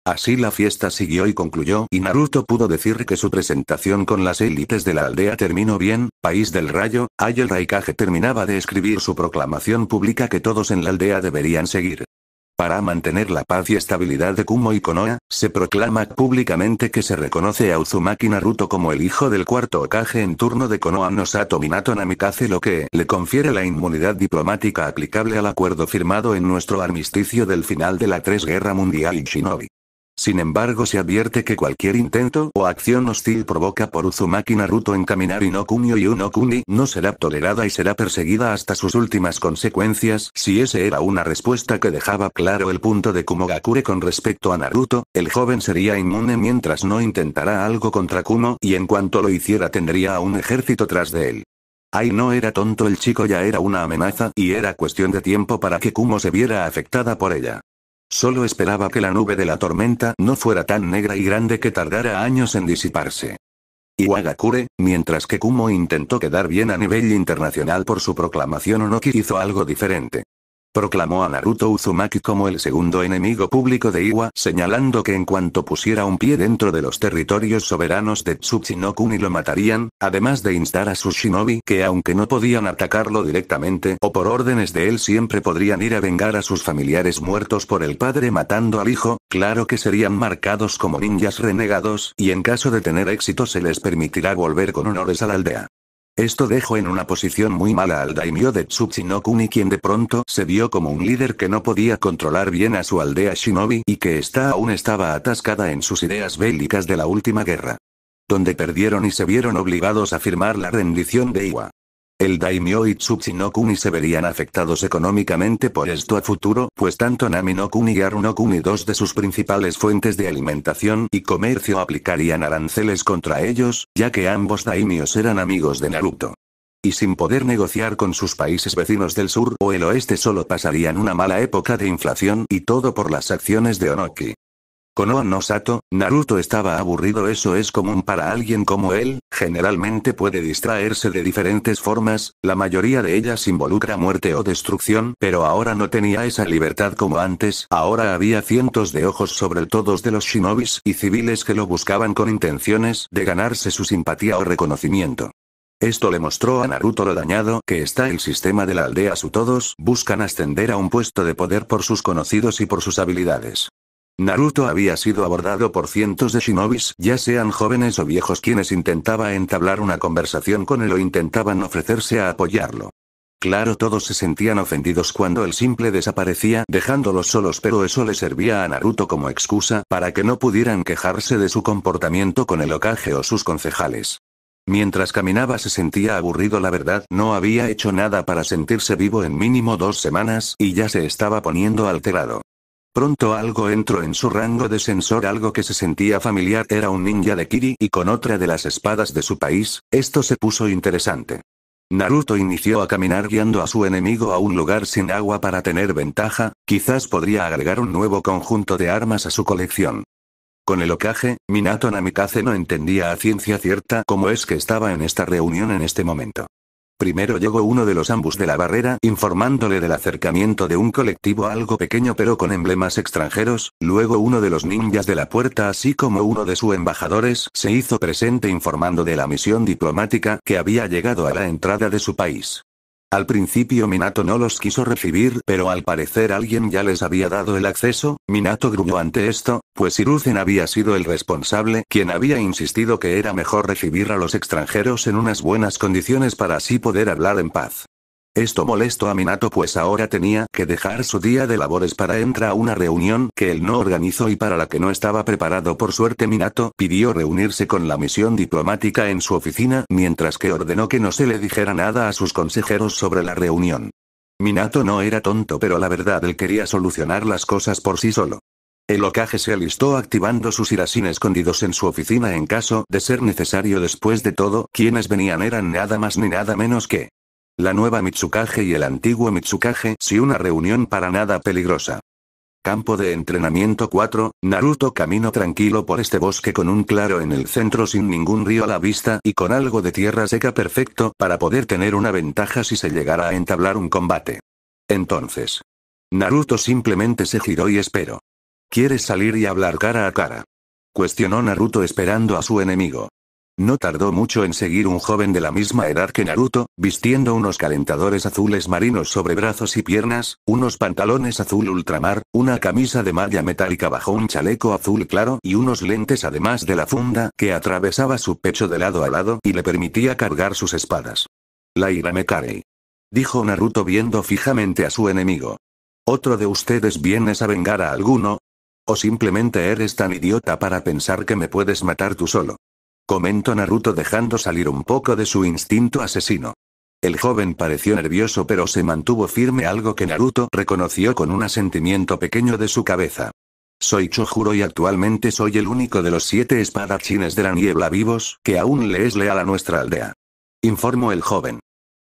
Así la fiesta siguió y concluyó y Naruto pudo decir que su presentación con las élites de la aldea terminó bien, país del rayo, el Raikage terminaba de escribir su proclamación pública que todos en la aldea deberían seguir. Para mantener la paz y estabilidad de Kumo y Konoha, se proclama públicamente que se reconoce a Uzumaki Naruto como el hijo del cuarto Okage en turno de Konoha Sato Minato Namikaze lo que le confiere la inmunidad diplomática aplicable al acuerdo firmado en nuestro armisticio del final de la Tres Guerra Mundial y Shinobi. Sin embargo se advierte que cualquier intento o acción hostil provoca por Uzumaki Naruto encaminar Inokunio y Unokuni no será tolerada y será perseguida hasta sus últimas consecuencias. Si ese era una respuesta que dejaba claro el punto de Kumogakure con respecto a Naruto, el joven sería inmune mientras no intentara algo contra Kumo y en cuanto lo hiciera tendría a un ejército tras de él. Ay no era tonto el chico ya era una amenaza y era cuestión de tiempo para que Kumo se viera afectada por ella. Solo esperaba que la nube de la tormenta no fuera tan negra y grande que tardara años en disiparse. Iwagakure, mientras que Kumo intentó quedar bien a nivel internacional por su proclamación Onoki hizo algo diferente. Proclamó a Naruto Uzumaki como el segundo enemigo público de Iwa, señalando que en cuanto pusiera un pie dentro de los territorios soberanos de Kuni lo matarían, además de instar a sus shinobi que aunque no podían atacarlo directamente o por órdenes de él siempre podrían ir a vengar a sus familiares muertos por el padre matando al hijo, claro que serían marcados como ninjas renegados y en caso de tener éxito se les permitirá volver con honores a la aldea. Esto dejó en una posición muy mala al daimyo de Tsuchinokuni quien de pronto se vio como un líder que no podía controlar bien a su aldea shinobi y que está aún estaba atascada en sus ideas bélicas de la última guerra. Donde perdieron y se vieron obligados a firmar la rendición de Iwa. El daimyo y Tsutsu no Kuni se verían afectados económicamente por esto a futuro, pues tanto Nami no Kuni y Aruno Kuni, dos de sus principales fuentes de alimentación y comercio, aplicarían aranceles contra ellos, ya que ambos daimios eran amigos de Naruto. Y sin poder negociar con sus países vecinos del sur o el oeste solo pasarían una mala época de inflación y todo por las acciones de Onoki. Konoha no Sato, Naruto estaba aburrido eso es común para alguien como él, generalmente puede distraerse de diferentes formas, la mayoría de ellas involucra muerte o destrucción pero ahora no tenía esa libertad como antes, ahora había cientos de ojos sobre todos de los shinobis y civiles que lo buscaban con intenciones de ganarse su simpatía o reconocimiento. Esto le mostró a Naruto lo dañado que está el sistema de la aldea su todos buscan ascender a un puesto de poder por sus conocidos y por sus habilidades. Naruto había sido abordado por cientos de shinobis, ya sean jóvenes o viejos quienes intentaba entablar una conversación con él o intentaban ofrecerse a apoyarlo. Claro, todos se sentían ofendidos cuando el simple desaparecía dejándolos solos, pero eso le servía a Naruto como excusa para que no pudieran quejarse de su comportamiento con el ocaje o sus concejales. Mientras caminaba se sentía aburrido, la verdad, no había hecho nada para sentirse vivo en mínimo dos semanas y ya se estaba poniendo alterado. Pronto algo entró en su rango de sensor, algo que se sentía familiar era un ninja de Kiri y con otra de las espadas de su país, esto se puso interesante. Naruto inició a caminar guiando a su enemigo a un lugar sin agua para tener ventaja, quizás podría agregar un nuevo conjunto de armas a su colección. Con el ocaje, Minato Namikaze no entendía a ciencia cierta cómo es que estaba en esta reunión en este momento. Primero llegó uno de los ambus de la barrera informándole del acercamiento de un colectivo algo pequeño pero con emblemas extranjeros, luego uno de los ninjas de la puerta así como uno de sus embajadores se hizo presente informando de la misión diplomática que había llegado a la entrada de su país. Al principio Minato no los quiso recibir, pero al parecer alguien ya les había dado el acceso, Minato gruñó ante esto, pues Hiruzen había sido el responsable quien había insistido que era mejor recibir a los extranjeros en unas buenas condiciones para así poder hablar en paz. Esto molestó a Minato pues ahora tenía que dejar su día de labores para entrar a una reunión que él no organizó y para la que no estaba preparado. Por suerte Minato pidió reunirse con la misión diplomática en su oficina mientras que ordenó que no se le dijera nada a sus consejeros sobre la reunión. Minato no era tonto pero la verdad él quería solucionar las cosas por sí solo. El locaje se alistó activando sus irasines escondidos en su oficina en caso de ser necesario después de todo, quienes venían eran nada más ni nada menos que la nueva Mitsukage y el antiguo Mitsukage si una reunión para nada peligrosa. Campo de entrenamiento 4, Naruto camino tranquilo por este bosque con un claro en el centro sin ningún río a la vista y con algo de tierra seca perfecto para poder tener una ventaja si se llegara a entablar un combate. Entonces. Naruto simplemente se giró y esperó. ¿Quieres salir y hablar cara a cara? Cuestionó Naruto esperando a su enemigo. No tardó mucho en seguir un joven de la misma edad que Naruto, vistiendo unos calentadores azules marinos sobre brazos y piernas, unos pantalones azul ultramar, una camisa de malla metálica bajo un chaleco azul claro y unos lentes además de la funda que atravesaba su pecho de lado a lado y le permitía cargar sus espadas. La ira me care. Dijo Naruto viendo fijamente a su enemigo. ¿Otro de ustedes vienes a vengar a alguno? ¿O simplemente eres tan idiota para pensar que me puedes matar tú solo? Comentó Naruto dejando salir un poco de su instinto asesino. El joven pareció nervioso pero se mantuvo firme algo que Naruto reconoció con un asentimiento pequeño de su cabeza. Soy Chojuro y actualmente soy el único de los siete espadachines de la niebla vivos que aún le es leal a nuestra aldea. Informó el joven.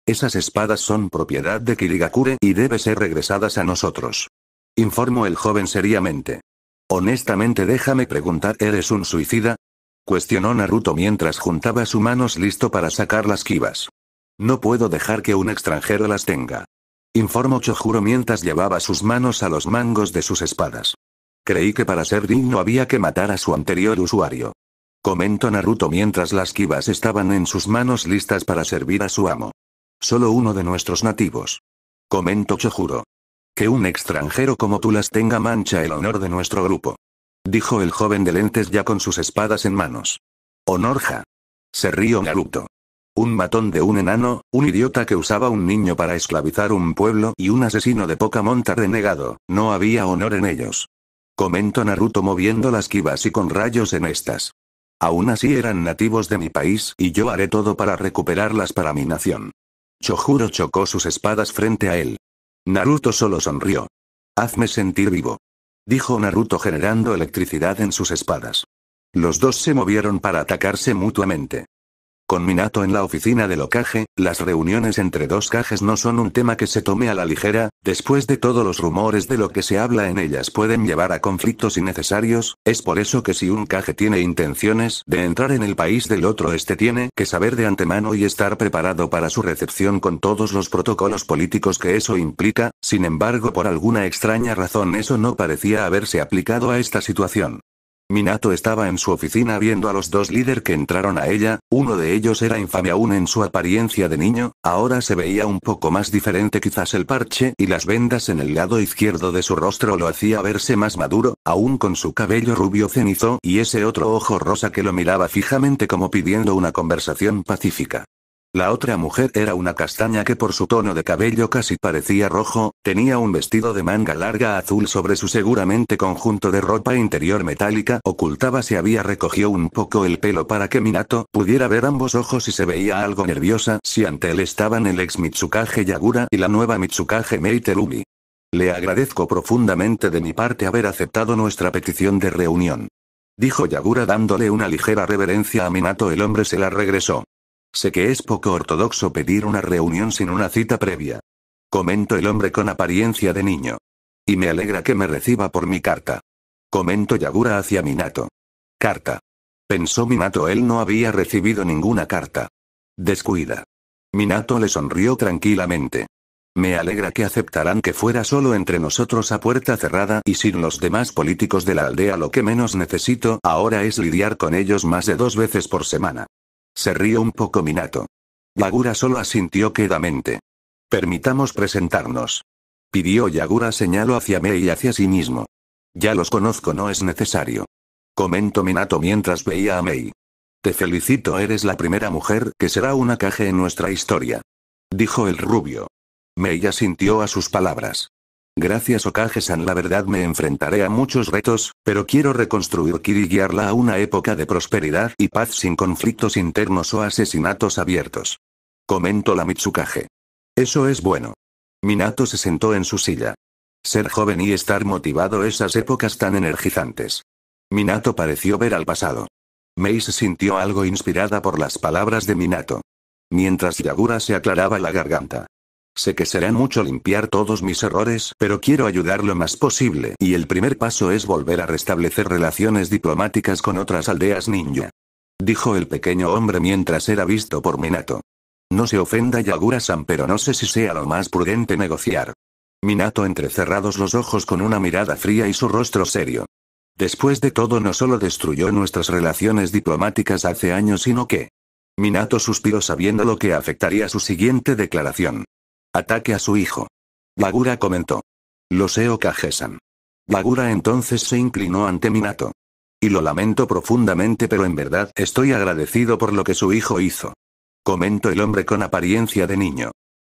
Esas espadas son propiedad de Kirigakure y debe ser regresadas a nosotros. Informó el joven seriamente. Honestamente déjame preguntar, ¿eres un suicida? Cuestionó Naruto mientras juntaba sus manos listo para sacar las Kivas. No puedo dejar que un extranjero las tenga. Informó Chojuro mientras llevaba sus manos a los mangos de sus espadas. Creí que para ser digno había que matar a su anterior usuario. Comentó Naruto mientras las Kivas estaban en sus manos listas para servir a su amo. Solo uno de nuestros nativos. Comentó Chojuro. Que un extranjero como tú las tenga mancha el honor de nuestro grupo dijo el joven de lentes ya con sus espadas en manos. Honorja. Se rió Naruto. Un matón de un enano, un idiota que usaba un niño para esclavizar un pueblo y un asesino de poca monta renegado, no había honor en ellos. Comentó Naruto moviendo las kivas y con rayos en estas. Aún así eran nativos de mi país y yo haré todo para recuperarlas para mi nación. Chojuro chocó sus espadas frente a él. Naruto solo sonrió. Hazme sentir vivo dijo Naruto generando electricidad en sus espadas. Los dos se movieron para atacarse mutuamente. Con Minato en la oficina de locaje las reuniones entre dos cajes no son un tema que se tome a la ligera, después de todos los rumores de lo que se habla en ellas pueden llevar a conflictos innecesarios, es por eso que si un caje tiene intenciones de entrar en el país del otro este tiene que saber de antemano y estar preparado para su recepción con todos los protocolos políticos que eso implica, sin embargo por alguna extraña razón eso no parecía haberse aplicado a esta situación. Minato estaba en su oficina viendo a los dos líder que entraron a ella, uno de ellos era infame aún en su apariencia de niño, ahora se veía un poco más diferente quizás el parche y las vendas en el lado izquierdo de su rostro lo hacía verse más maduro, aún con su cabello rubio cenizo y ese otro ojo rosa que lo miraba fijamente como pidiendo una conversación pacífica. La otra mujer era una castaña que por su tono de cabello casi parecía rojo, tenía un vestido de manga larga azul sobre su seguramente conjunto de ropa interior metálica, ocultaba si había recogido un poco el pelo para que Minato pudiera ver ambos ojos y se veía algo nerviosa si ante él estaban el ex Mitsukage Yagura y la nueva Mitsukage Mei Le agradezco profundamente de mi parte haber aceptado nuestra petición de reunión. Dijo Yagura dándole una ligera reverencia a Minato el hombre se la regresó. Sé que es poco ortodoxo pedir una reunión sin una cita previa. Comento el hombre con apariencia de niño. Y me alegra que me reciba por mi carta. Comento Yagura hacia Minato. Carta. Pensó Minato él no había recibido ninguna carta. Descuida. Minato le sonrió tranquilamente. Me alegra que aceptarán que fuera solo entre nosotros a puerta cerrada y sin los demás políticos de la aldea. Lo que menos necesito ahora es lidiar con ellos más de dos veces por semana. Se rió un poco Minato. Yagura solo asintió quedamente. Permitamos presentarnos. Pidió Yagura señaló hacia Mei y hacia sí mismo. Ya los conozco, no es necesario. Comentó Minato mientras veía a Mei. Te felicito, eres la primera mujer que será una caja en nuestra historia. Dijo el rubio. Mei asintió a sus palabras. Gracias Okage-san la verdad me enfrentaré a muchos retos, pero quiero reconstruir Kiri y guiarla a una época de prosperidad y paz sin conflictos internos o asesinatos abiertos. Comento la Mitsukage. Eso es bueno. Minato se sentó en su silla. Ser joven y estar motivado esas épocas tan energizantes. Minato pareció ver al pasado. Mei se sintió algo inspirada por las palabras de Minato. Mientras Yagura se aclaraba la garganta. Sé que será mucho limpiar todos mis errores, pero quiero ayudar lo más posible y el primer paso es volver a restablecer relaciones diplomáticas con otras aldeas ninja. Dijo el pequeño hombre mientras era visto por Minato. No se ofenda Yagura-san pero no sé si sea lo más prudente negociar. Minato entrecerrados los ojos con una mirada fría y su rostro serio. Después de todo no solo destruyó nuestras relaciones diplomáticas hace años sino que... Minato suspiró sabiendo lo que afectaría su siguiente declaración. Ataque a su hijo. Bagura comentó. Lo sé Okagesan. Bagura entonces se inclinó ante Minato. Y lo lamento profundamente pero en verdad estoy agradecido por lo que su hijo hizo. Comentó el hombre con apariencia de niño.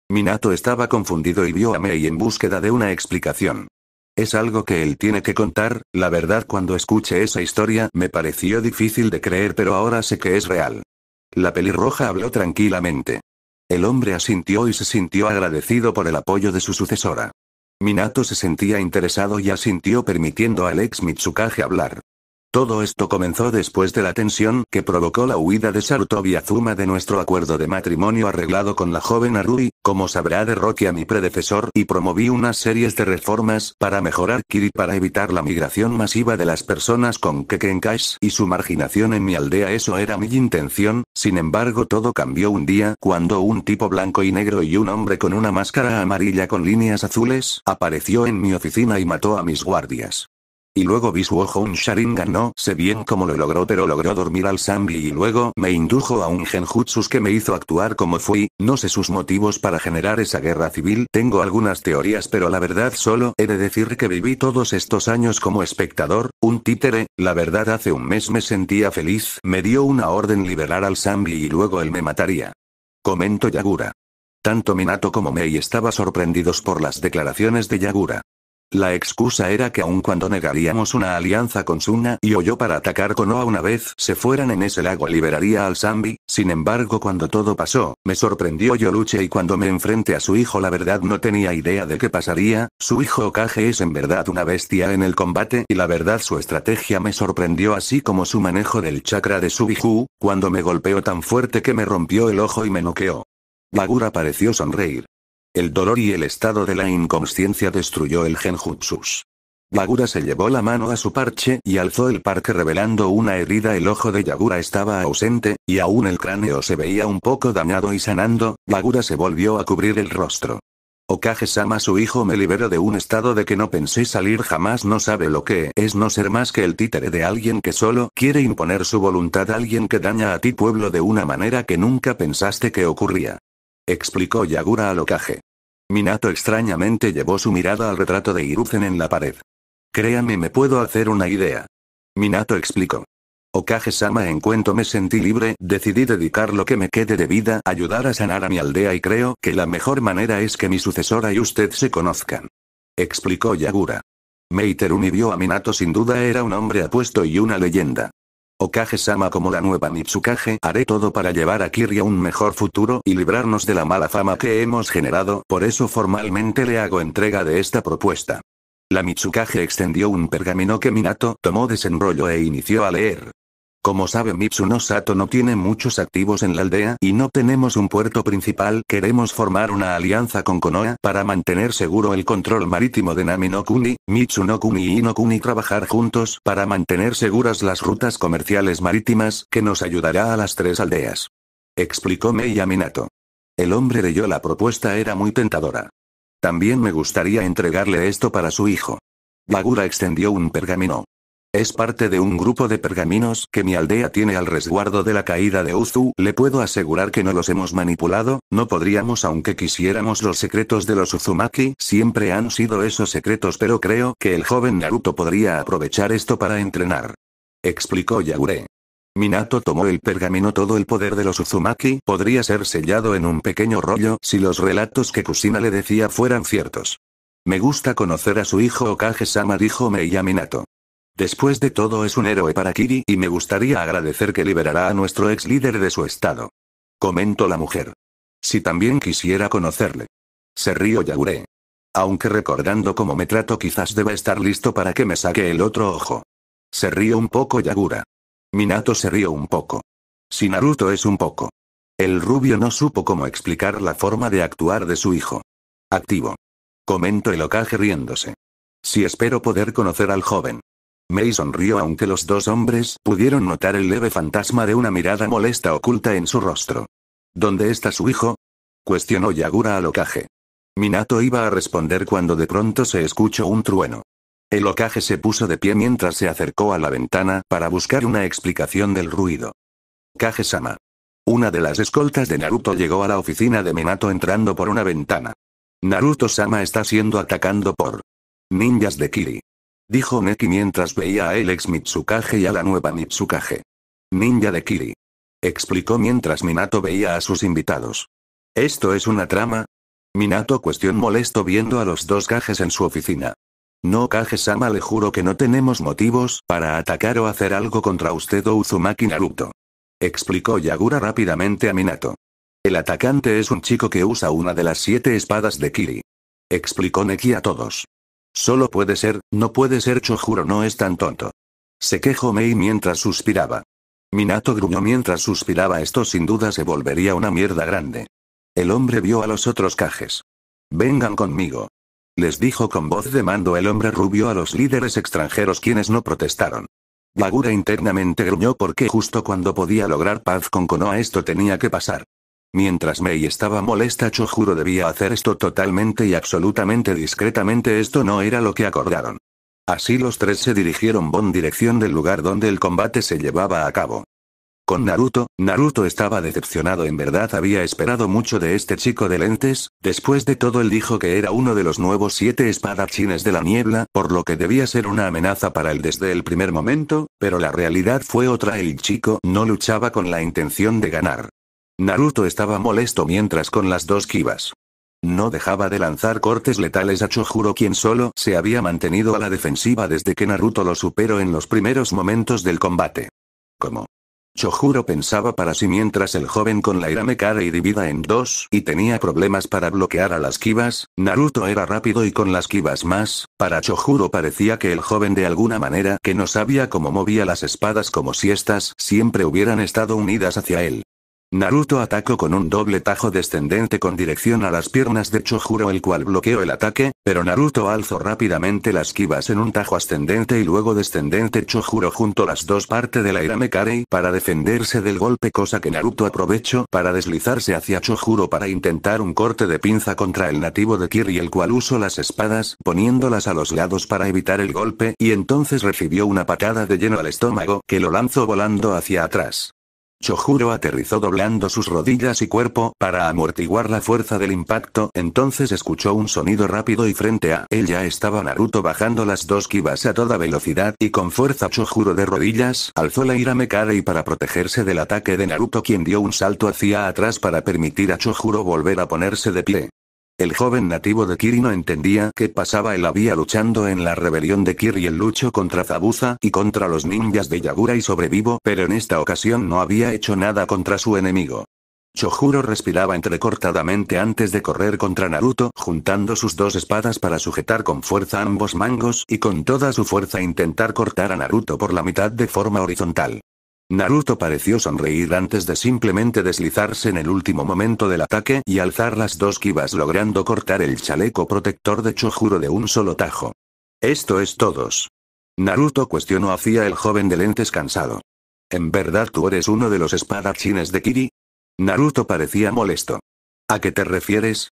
Minato estaba confundido y vio a Mei en búsqueda de una explicación. Es algo que él tiene que contar, la verdad cuando escuché esa historia me pareció difícil de creer pero ahora sé que es real. La pelirroja habló tranquilamente. El hombre asintió y se sintió agradecido por el apoyo de su sucesora. Minato se sentía interesado y asintió permitiendo al ex Mitsukage hablar. Todo esto comenzó después de la tensión que provocó la huida de Sarutobi de nuestro acuerdo de matrimonio arreglado con la joven Arui, como sabrá de Rocky a mi predecesor y promoví unas series de reformas para mejorar Kiri para evitar la migración masiva de las personas con Kekenkash y su marginación en mi aldea eso era mi intención, sin embargo todo cambió un día cuando un tipo blanco y negro y un hombre con una máscara amarilla con líneas azules apareció en mi oficina y mató a mis guardias. Y luego vi su ojo un Sharingan no sé bien cómo lo logró pero logró dormir al zambi y luego me indujo a un Genjutsu que me hizo actuar como fui, no sé sus motivos para generar esa guerra civil, tengo algunas teorías pero la verdad solo he de decir que viví todos estos años como espectador, un títere, la verdad hace un mes me sentía feliz, me dio una orden liberar al zambi y luego él me mataría. Comento Yagura. Tanto Minato como Mei estaba sorprendidos por las declaraciones de Yagura. La excusa era que aun cuando negaríamos una alianza con Suna y Oyo para atacar Konoha una vez se fueran en ese lago liberaría al Zambi, sin embargo cuando todo pasó, me sorprendió Yoluche y cuando me enfrenté a su hijo la verdad no tenía idea de qué pasaría, su hijo Okage es en verdad una bestia en el combate y la verdad su estrategia me sorprendió así como su manejo del chakra de Subiju, cuando me golpeó tan fuerte que me rompió el ojo y me noqueó. Bagura pareció sonreír. El dolor y el estado de la inconsciencia destruyó el genjutsus. Yagura se llevó la mano a su parche y alzó el parque revelando una herida. El ojo de Yagura estaba ausente, y aún el cráneo se veía un poco dañado y sanando. Yagura se volvió a cubrir el rostro. Okage-sama su hijo me liberó de un estado de que no pensé salir jamás no sabe lo que es no ser más que el títere de alguien que solo quiere imponer su voluntad a alguien que daña a ti pueblo de una manera que nunca pensaste que ocurría. Explicó Yagura al Okage. Minato extrañamente llevó su mirada al retrato de Hiruzen en la pared. Créame me puedo hacer una idea. Minato explicó. Okage-sama en cuanto me sentí libre, decidí dedicar lo que me quede de vida a ayudar a sanar a mi aldea y creo que la mejor manera es que mi sucesora y usted se conozcan. Explicó Yagura. Meiteruni vio a Minato sin duda era un hombre apuesto y una leyenda. Okage-sama como la nueva Mitsukage haré todo para llevar a Kiria un mejor futuro y librarnos de la mala fama que hemos generado, por eso formalmente le hago entrega de esta propuesta. La Mitsukage extendió un pergamino que Minato tomó desenrollo e inició a leer. Como sabe Mitsuno Sato no tiene muchos activos en la aldea y no tenemos un puerto principal, queremos formar una alianza con Konoha para mantener seguro el control marítimo de Nami no Kuni, Mitsuno Kuni y Inokuni trabajar juntos para mantener seguras las rutas comerciales marítimas que nos ayudará a las tres aldeas. Explicó Mei Minato. El hombre leyó la propuesta era muy tentadora. También me gustaría entregarle esto para su hijo. Bagura extendió un pergamino. Es parte de un grupo de pergaminos que mi aldea tiene al resguardo de la caída de Uzu. Le puedo asegurar que no los hemos manipulado, no podríamos aunque quisiéramos los secretos de los Uzumaki. Siempre han sido esos secretos pero creo que el joven Naruto podría aprovechar esto para entrenar. Explicó Yaure. Minato tomó el pergamino todo el poder de los Uzumaki podría ser sellado en un pequeño rollo si los relatos que Kusina le decía fueran ciertos. Me gusta conocer a su hijo Okage-sama dijo Meiya Minato. Después de todo es un héroe para Kiri y me gustaría agradecer que liberará a nuestro ex líder de su estado. Comento la mujer. Si también quisiera conocerle. Se río Yagure. Aunque recordando cómo me trato quizás deba estar listo para que me saque el otro ojo. Se río un poco Yagura. Minato se río un poco. Si Naruto es un poco. El rubio no supo cómo explicar la forma de actuar de su hijo. Activo. Comento el ocaje riéndose. Si espero poder conocer al joven. Mei sonrió aunque los dos hombres pudieron notar el leve fantasma de una mirada molesta oculta en su rostro. ¿Dónde está su hijo? cuestionó Yagura al ocaje. Minato iba a responder cuando de pronto se escuchó un trueno. El ocaje se puso de pie mientras se acercó a la ventana para buscar una explicación del ruido. Kage-sama. Una de las escoltas de Naruto llegó a la oficina de Minato entrando por una ventana. Naruto-sama está siendo atacando por ninjas de Kiri. Dijo Neki mientras veía a el ex Mitsukage y a la nueva Mitsukage. Ninja de Kiri. Explicó mientras Minato veía a sus invitados. ¿Esto es una trama? Minato cuestión molesto viendo a los dos Gajes en su oficina. No Kage-sama le juro que no tenemos motivos para atacar o hacer algo contra usted o Uzumaki Naruto. Explicó Yagura rápidamente a Minato. El atacante es un chico que usa una de las siete espadas de Kiri. Explicó Neki a todos. Solo puede ser, no puede ser Chojuro no es tan tonto. Se quejó Mei mientras suspiraba. Minato gruñó mientras suspiraba esto sin duda se volvería una mierda grande. El hombre vio a los otros cajes. Vengan conmigo. Les dijo con voz de mando el hombre rubio a los líderes extranjeros quienes no protestaron. Bagura internamente gruñó porque justo cuando podía lograr paz con Konoha esto tenía que pasar. Mientras Mei estaba molesta, Chojuro debía hacer esto totalmente y absolutamente discretamente. Esto no era lo que acordaron. Así los tres se dirigieron bon dirección del lugar donde el combate se llevaba a cabo. Con Naruto, Naruto estaba decepcionado en verdad había esperado mucho de este chico de lentes, después de todo él dijo que era uno de los nuevos siete espadachines de la niebla, por lo que debía ser una amenaza para él desde el primer momento, pero la realidad fue otra el chico no luchaba con la intención de ganar. Naruto estaba molesto mientras con las dos Kivas No dejaba de lanzar cortes letales a Chojuro quien solo se había mantenido a la defensiva desde que Naruto lo superó en los primeros momentos del combate. Como Chojuro pensaba para sí mientras el joven con la Irame y divida en dos y tenía problemas para bloquear a las Kivas. Naruto era rápido y con las Kivas más, para Chojuro parecía que el joven de alguna manera que no sabía cómo movía las espadas como si estas siempre hubieran estado unidas hacia él. Naruto atacó con un doble tajo descendente con dirección a las piernas de Chojuro el cual bloqueó el ataque, pero Naruto alzó rápidamente las Kivas en un tajo ascendente y luego descendente Chojuro junto las dos partes de la Irame para defenderse del golpe cosa que Naruto aprovechó para deslizarse hacia Chojuro para intentar un corte de pinza contra el nativo de Kiri el cual usó las espadas poniéndolas a los lados para evitar el golpe y entonces recibió una patada de lleno al estómago que lo lanzó volando hacia atrás. Chojuro aterrizó doblando sus rodillas y cuerpo para amortiguar la fuerza del impacto, entonces escuchó un sonido rápido y frente a él ya estaba Naruto bajando las dos kibas a toda velocidad y con fuerza Chojuro de rodillas alzó la ira y para protegerse del ataque de Naruto quien dio un salto hacia atrás para permitir a Chojuro volver a ponerse de pie. El joven nativo de Kiri no entendía qué pasaba. Él había luchando en la rebelión de Kiri el lucho contra Zabuza y contra los ninjas de Yagura y sobrevivo, pero en esta ocasión no había hecho nada contra su enemigo. Chojuro respiraba entrecortadamente antes de correr contra Naruto, juntando sus dos espadas para sujetar con fuerza ambos mangos y con toda su fuerza intentar cortar a Naruto por la mitad de forma horizontal. Naruto pareció sonreír antes de simplemente deslizarse en el último momento del ataque y alzar las dos kivas logrando cortar el chaleco protector de Chojuro de un solo tajo. Esto es todos. Naruto cuestionó hacia el joven de lentes cansado. ¿En verdad tú eres uno de los espadachines de Kiri? Naruto parecía molesto. ¿A qué te refieres?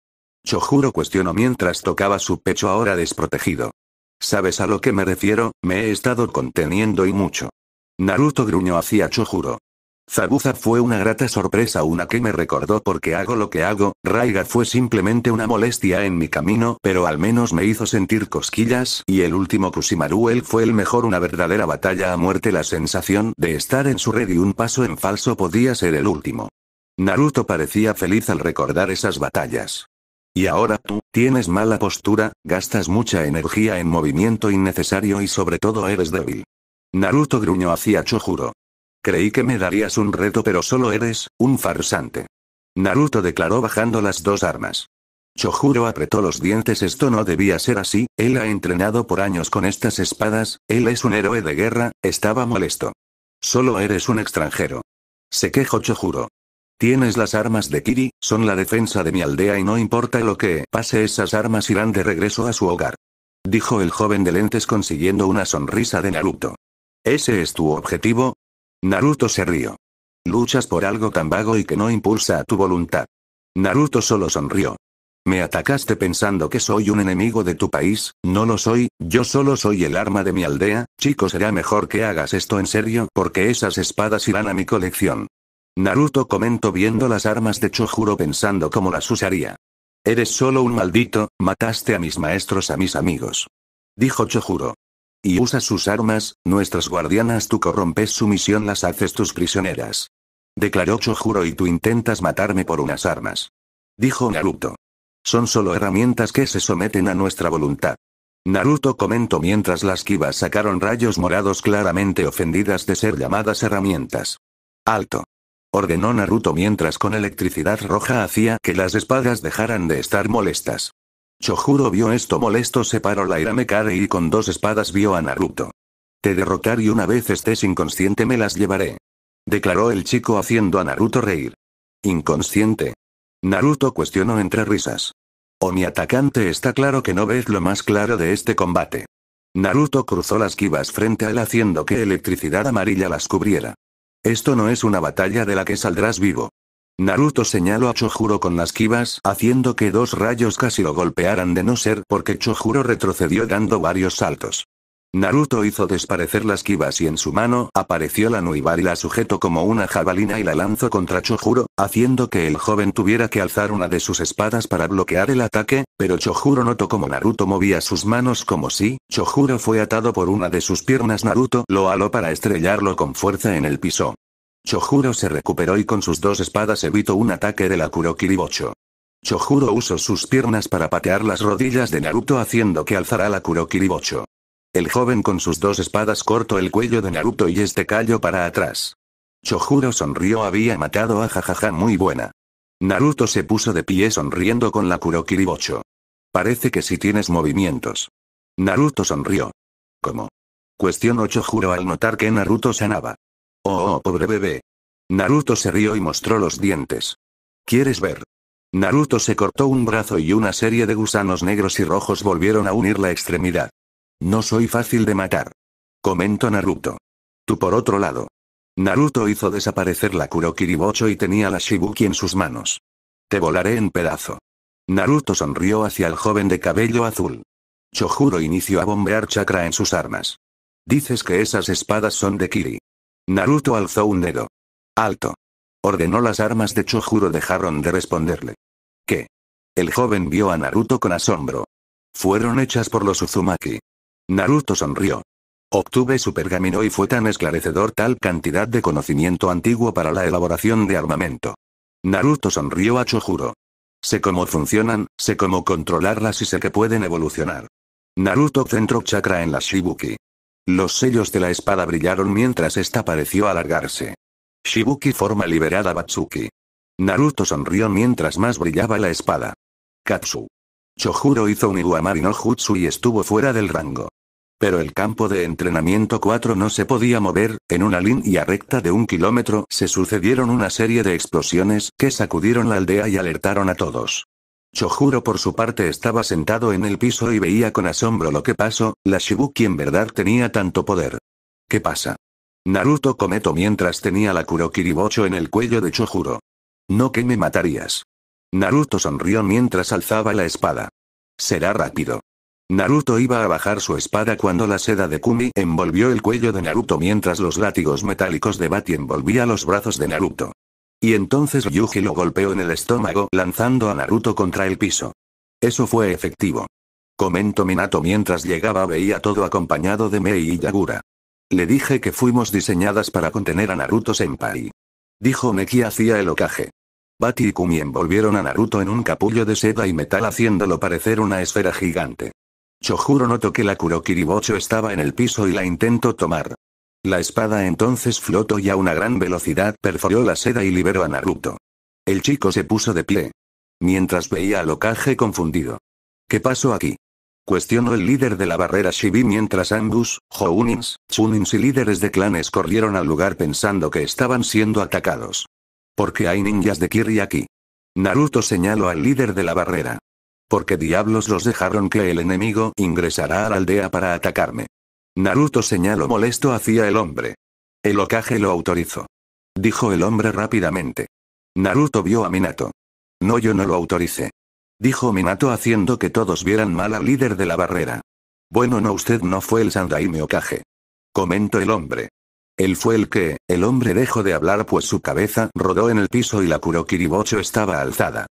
Chojuro cuestionó mientras tocaba su pecho ahora desprotegido. ¿Sabes a lo que me refiero? Me he estado conteniendo y mucho. Naruto gruñó hacia Chojuro. Zabuza fue una grata sorpresa una que me recordó porque hago lo que hago, Raiga fue simplemente una molestia en mi camino pero al menos me hizo sentir cosquillas y el último Kusimaru él fue el mejor una verdadera batalla a muerte la sensación de estar en su red y un paso en falso podía ser el último. Naruto parecía feliz al recordar esas batallas. Y ahora tú, tienes mala postura, gastas mucha energía en movimiento innecesario y sobre todo eres débil. Naruto gruñó hacia Chojuro. Creí que me darías un reto pero solo eres, un farsante. Naruto declaró bajando las dos armas. Chojuro apretó los dientes esto no debía ser así, él ha entrenado por años con estas espadas, él es un héroe de guerra, estaba molesto. Solo eres un extranjero. Se quejó Chojuro. Tienes las armas de Kiri, son la defensa de mi aldea y no importa lo que pase esas armas irán de regreso a su hogar. Dijo el joven de lentes consiguiendo una sonrisa de Naruto. ¿Ese es tu objetivo? Naruto se rió. Luchas por algo tan vago y que no impulsa a tu voluntad. Naruto solo sonrió. Me atacaste pensando que soy un enemigo de tu país, no lo soy, yo solo soy el arma de mi aldea, chico será mejor que hagas esto en serio porque esas espadas irán a mi colección. Naruto comentó viendo las armas de Chojuro pensando cómo las usaría. Eres solo un maldito, mataste a mis maestros a mis amigos. Dijo Chojuro y usas sus armas, nuestras guardianas tú corrompes su misión las haces tus prisioneras. Declaró Chojuro y tú intentas matarme por unas armas. Dijo Naruto. Son solo herramientas que se someten a nuestra voluntad. Naruto comentó mientras las Kivas sacaron rayos morados claramente ofendidas de ser llamadas herramientas. Alto. Ordenó Naruto mientras con electricidad roja hacía que las espadas dejaran de estar molestas. Chojuro vio esto molesto separó la ira mekare y con dos espadas vio a Naruto. Te derrotar y una vez estés inconsciente me las llevaré. Declaró el chico haciendo a Naruto reír. ¿Inconsciente? Naruto cuestionó entre risas. O mi atacante está claro que no ves lo más claro de este combate. Naruto cruzó las quivas frente a él haciendo que electricidad amarilla las cubriera. Esto no es una batalla de la que saldrás vivo. Naruto señaló a Chojuro con las Kivas haciendo que dos rayos casi lo golpearan de no ser porque Chojuro retrocedió dando varios saltos. Naruto hizo desaparecer las Kivas y en su mano apareció la Nuibar y la sujetó como una jabalina y la lanzó contra Chojuro, haciendo que el joven tuviera que alzar una de sus espadas para bloquear el ataque, pero Chojuro notó como Naruto movía sus manos como si, Chojuro fue atado por una de sus piernas Naruto lo aló para estrellarlo con fuerza en el piso. Chojuro se recuperó y con sus dos espadas evitó un ataque de la Kurokiribocho. Kiribocho. Chojuro usó sus piernas para patear las rodillas de Naruto haciendo que alzara la Kurokiribocho. El joven con sus dos espadas cortó el cuello de Naruto y este cayó para atrás. Chojuro sonrió había matado a jajaja muy buena. Naruto se puso de pie sonriendo con la Kurokiribocho. Parece que si tienes movimientos. Naruto sonrió. ¿Cómo? Cuestionó Chojuro al notar que Naruto sanaba. Oh, oh, pobre bebé. Naruto se rió y mostró los dientes. ¿Quieres ver? Naruto se cortó un brazo y una serie de gusanos negros y rojos volvieron a unir la extremidad. No soy fácil de matar. Comentó Naruto. Tú por otro lado. Naruto hizo desaparecer la Kurokiribocho y tenía la Shibuki en sus manos. Te volaré en pedazo. Naruto sonrió hacia el joven de cabello azul. Chojuro inició a bombear chakra en sus armas. Dices que esas espadas son de Kiri. Naruto alzó un dedo. Alto. Ordenó las armas de Chojuro dejaron de responderle. ¿Qué? El joven vio a Naruto con asombro. Fueron hechas por los Uzumaki. Naruto sonrió. Obtuve su pergamino y fue tan esclarecedor tal cantidad de conocimiento antiguo para la elaboración de armamento. Naruto sonrió a Chojuro. Sé cómo funcionan, sé cómo controlarlas y sé que pueden evolucionar. Naruto centró chakra en la Shibuki. Los sellos de la espada brillaron mientras esta pareció alargarse. Shibuki forma liberada Batsuki. Naruto sonrió mientras más brillaba la espada. Katsu. Chojuro hizo un Iwamari no Jutsu y estuvo fuera del rango. Pero el campo de entrenamiento 4 no se podía mover, en una línea recta de un kilómetro se sucedieron una serie de explosiones que sacudieron la aldea y alertaron a todos. Chojuro por su parte estaba sentado en el piso y veía con asombro lo que pasó, la Shibuki en verdad tenía tanto poder. ¿Qué pasa? Naruto cometo mientras tenía la Kurokiribocho en el cuello de Chojuro. No que me matarías. Naruto sonrió mientras alzaba la espada. Será rápido. Naruto iba a bajar su espada cuando la seda de Kumi envolvió el cuello de Naruto mientras los látigos metálicos de Bati envolvía los brazos de Naruto. Y entonces Ryuji lo golpeó en el estómago lanzando a Naruto contra el piso. Eso fue efectivo. Comento Minato mientras llegaba veía todo acompañado de Mei y Yagura. Le dije que fuimos diseñadas para contener a Naruto Senpai. Dijo Neki hacía el ocaje. Bati y Kumi envolvieron a Naruto en un capullo de seda y metal haciéndolo parecer una esfera gigante. Chojuro notó que la Kurokiribocho estaba en el piso y la intentó tomar. La espada entonces flotó y a una gran velocidad perforó la seda y liberó a Naruto. El chico se puso de pie. Mientras veía al ocaje confundido. ¿Qué pasó aquí? Cuestionó el líder de la barrera Shibi mientras Angus, Hounins, Chunins y líderes de clanes corrieron al lugar pensando que estaban siendo atacados. ¿Por qué hay ninjas de Kiri aquí? Naruto señaló al líder de la barrera. ¿Por qué diablos los dejaron que el enemigo ingresara a la aldea para atacarme? Naruto señaló molesto hacia el hombre. El Okage lo autorizó. Dijo el hombre rápidamente. Naruto vio a Minato. No yo no lo autoricé. Dijo Minato haciendo que todos vieran mal al líder de la barrera. Bueno no usted no fue el Sandaime Okage. Comentó el hombre. Él fue el que, el hombre dejó de hablar pues su cabeza rodó en el piso y la Kurokiribocho estaba alzada.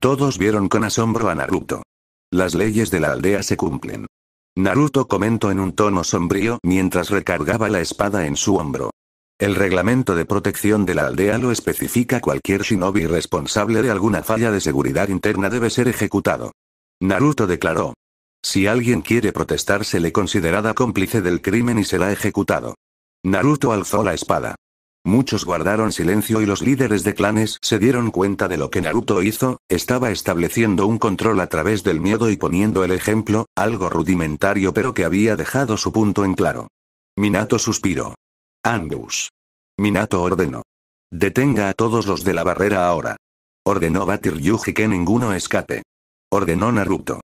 Todos vieron con asombro a Naruto. Las leyes de la aldea se cumplen. Naruto comentó en un tono sombrío mientras recargaba la espada en su hombro. El reglamento de protección de la aldea lo especifica cualquier shinobi responsable de alguna falla de seguridad interna debe ser ejecutado. Naruto declaró. Si alguien quiere protestar se le considerada cómplice del crimen y será ejecutado. Naruto alzó la espada. Muchos guardaron silencio y los líderes de clanes se dieron cuenta de lo que Naruto hizo, estaba estableciendo un control a través del miedo y poniendo el ejemplo, algo rudimentario pero que había dejado su punto en claro. Minato suspiró. Andus. Minato ordenó. Detenga a todos los de la barrera ahora. Ordenó Batir Yuji que ninguno escape. Ordenó Naruto.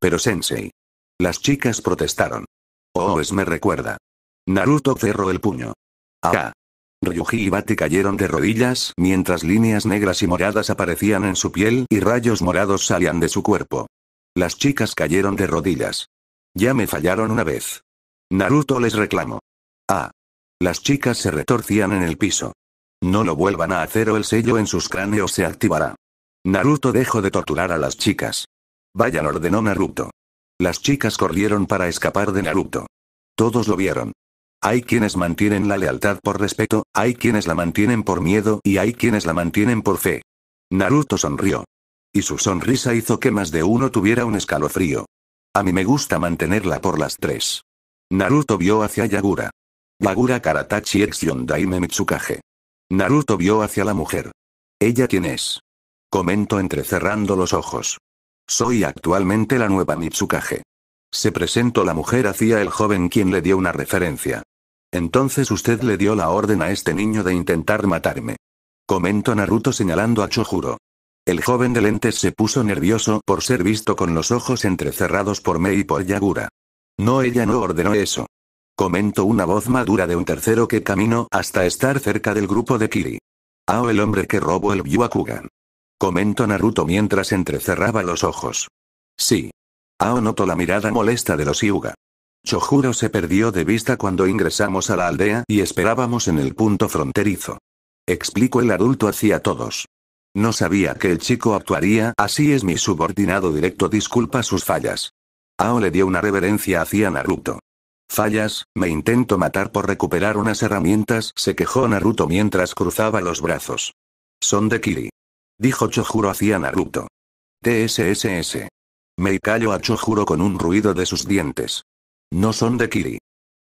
Pero Sensei. Las chicas protestaron. Oh, es me recuerda. Naruto cerró el puño. Ah. Ryuji y Bati cayeron de rodillas mientras líneas negras y moradas aparecían en su piel y rayos morados salían de su cuerpo. Las chicas cayeron de rodillas. Ya me fallaron una vez. Naruto les reclamó. Ah. Las chicas se retorcían en el piso. No lo vuelvan a hacer o el sello en sus cráneos se activará. Naruto dejó de torturar a las chicas. Vayan ordenó Naruto. Las chicas corrieron para escapar de Naruto. Todos lo vieron. Hay quienes mantienen la lealtad por respeto, hay quienes la mantienen por miedo y hay quienes la mantienen por fe. Naruto sonrió. Y su sonrisa hizo que más de uno tuviera un escalofrío. A mí me gusta mantenerla por las tres. Naruto vio hacia Yagura. Yagura Karatachi ex Yondaime Mitsukage. Naruto vio hacia la mujer. ¿Ella quién es? Comento entrecerrando los ojos. Soy actualmente la nueva Mitsukage. Se presentó la mujer hacia el joven quien le dio una referencia. Entonces usted le dio la orden a este niño de intentar matarme. Comentó Naruto señalando a Chojuro. El joven de lentes se puso nervioso por ser visto con los ojos entrecerrados por Mei y por Yagura. No, ella no ordenó eso. Comentó una voz madura de un tercero que caminó hasta estar cerca del grupo de Kiri. Ao ah, el hombre que robó el Byuakugan. Comentó Naruto mientras entrecerraba los ojos. Sí. Ao ah, notó la mirada molesta de los Yuga. Chojuro se perdió de vista cuando ingresamos a la aldea y esperábamos en el punto fronterizo. Explicó el adulto hacia todos. No sabía que el chico actuaría, así es mi subordinado directo disculpa sus fallas. Ao le dio una reverencia hacia Naruto. Fallas, me intento matar por recuperar unas herramientas, se quejó Naruto mientras cruzaba los brazos. Son de Kiri. Dijo Chojuro hacia Naruto. TSSS. Me calló a Chojuro con un ruido de sus dientes. No son de Kiri.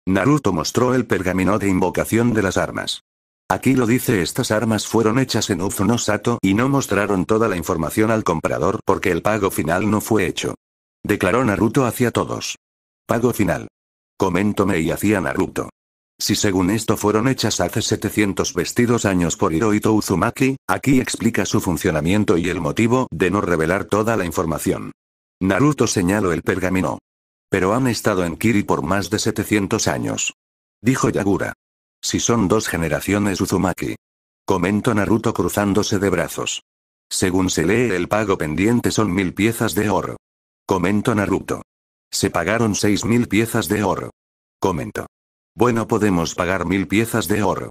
Naruto mostró el pergamino de invocación de las armas. Aquí lo dice estas armas fueron hechas en Uzuno Sato y no mostraron toda la información al comprador porque el pago final no fue hecho. Declaró Naruto hacia todos. Pago final. Coméntome y hacia Naruto. Si según esto fueron hechas hace 700 vestidos años por Hirohito Uzumaki, aquí explica su funcionamiento y el motivo de no revelar toda la información. Naruto señaló el pergamino. Pero han estado en Kiri por más de 700 años. Dijo Yagura. Si son dos generaciones Uzumaki. Comentó Naruto cruzándose de brazos. Según se lee el pago pendiente son mil piezas de oro. Comentó Naruto. Se pagaron seis mil piezas de oro. Comento. Bueno podemos pagar mil piezas de oro.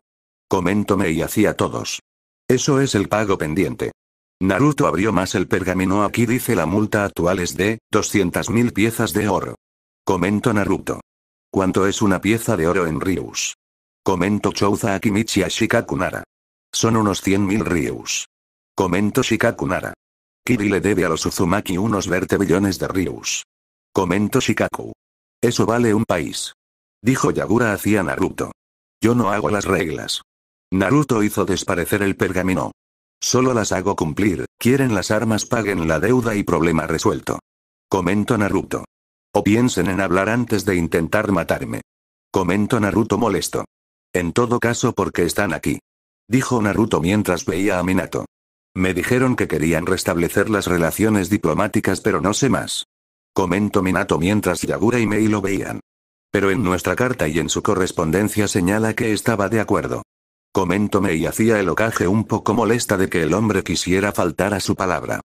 Comentó me y hacía todos. Eso es el pago pendiente. Naruto abrió más el pergamino aquí dice la multa actual es de mil piezas de oro. Comento Naruto. ¿Cuánto es una pieza de oro en Ryus? Comento Chouza Akimichi a Shikakunara. Son unos 100.000 Ryus. Comento Shikakunara. Kiri le debe a los Uzumaki unos vertebillones de Ryus. Comento Shikaku. Eso vale un país. Dijo Yagura hacia Naruto. Yo no hago las reglas. Naruto hizo desaparecer el pergamino. Solo las hago cumplir, quieren las armas paguen la deuda y problema resuelto. Comento Naruto. O piensen en hablar antes de intentar matarme. Comento Naruto molesto. En todo caso porque están aquí. Dijo Naruto mientras veía a Minato. Me dijeron que querían restablecer las relaciones diplomáticas pero no sé más. Comento Minato mientras Yagura y Mei lo veían. Pero en nuestra carta y en su correspondencia señala que estaba de acuerdo. Comento Mei hacía el ocaje un poco molesta de que el hombre quisiera faltar a su palabra.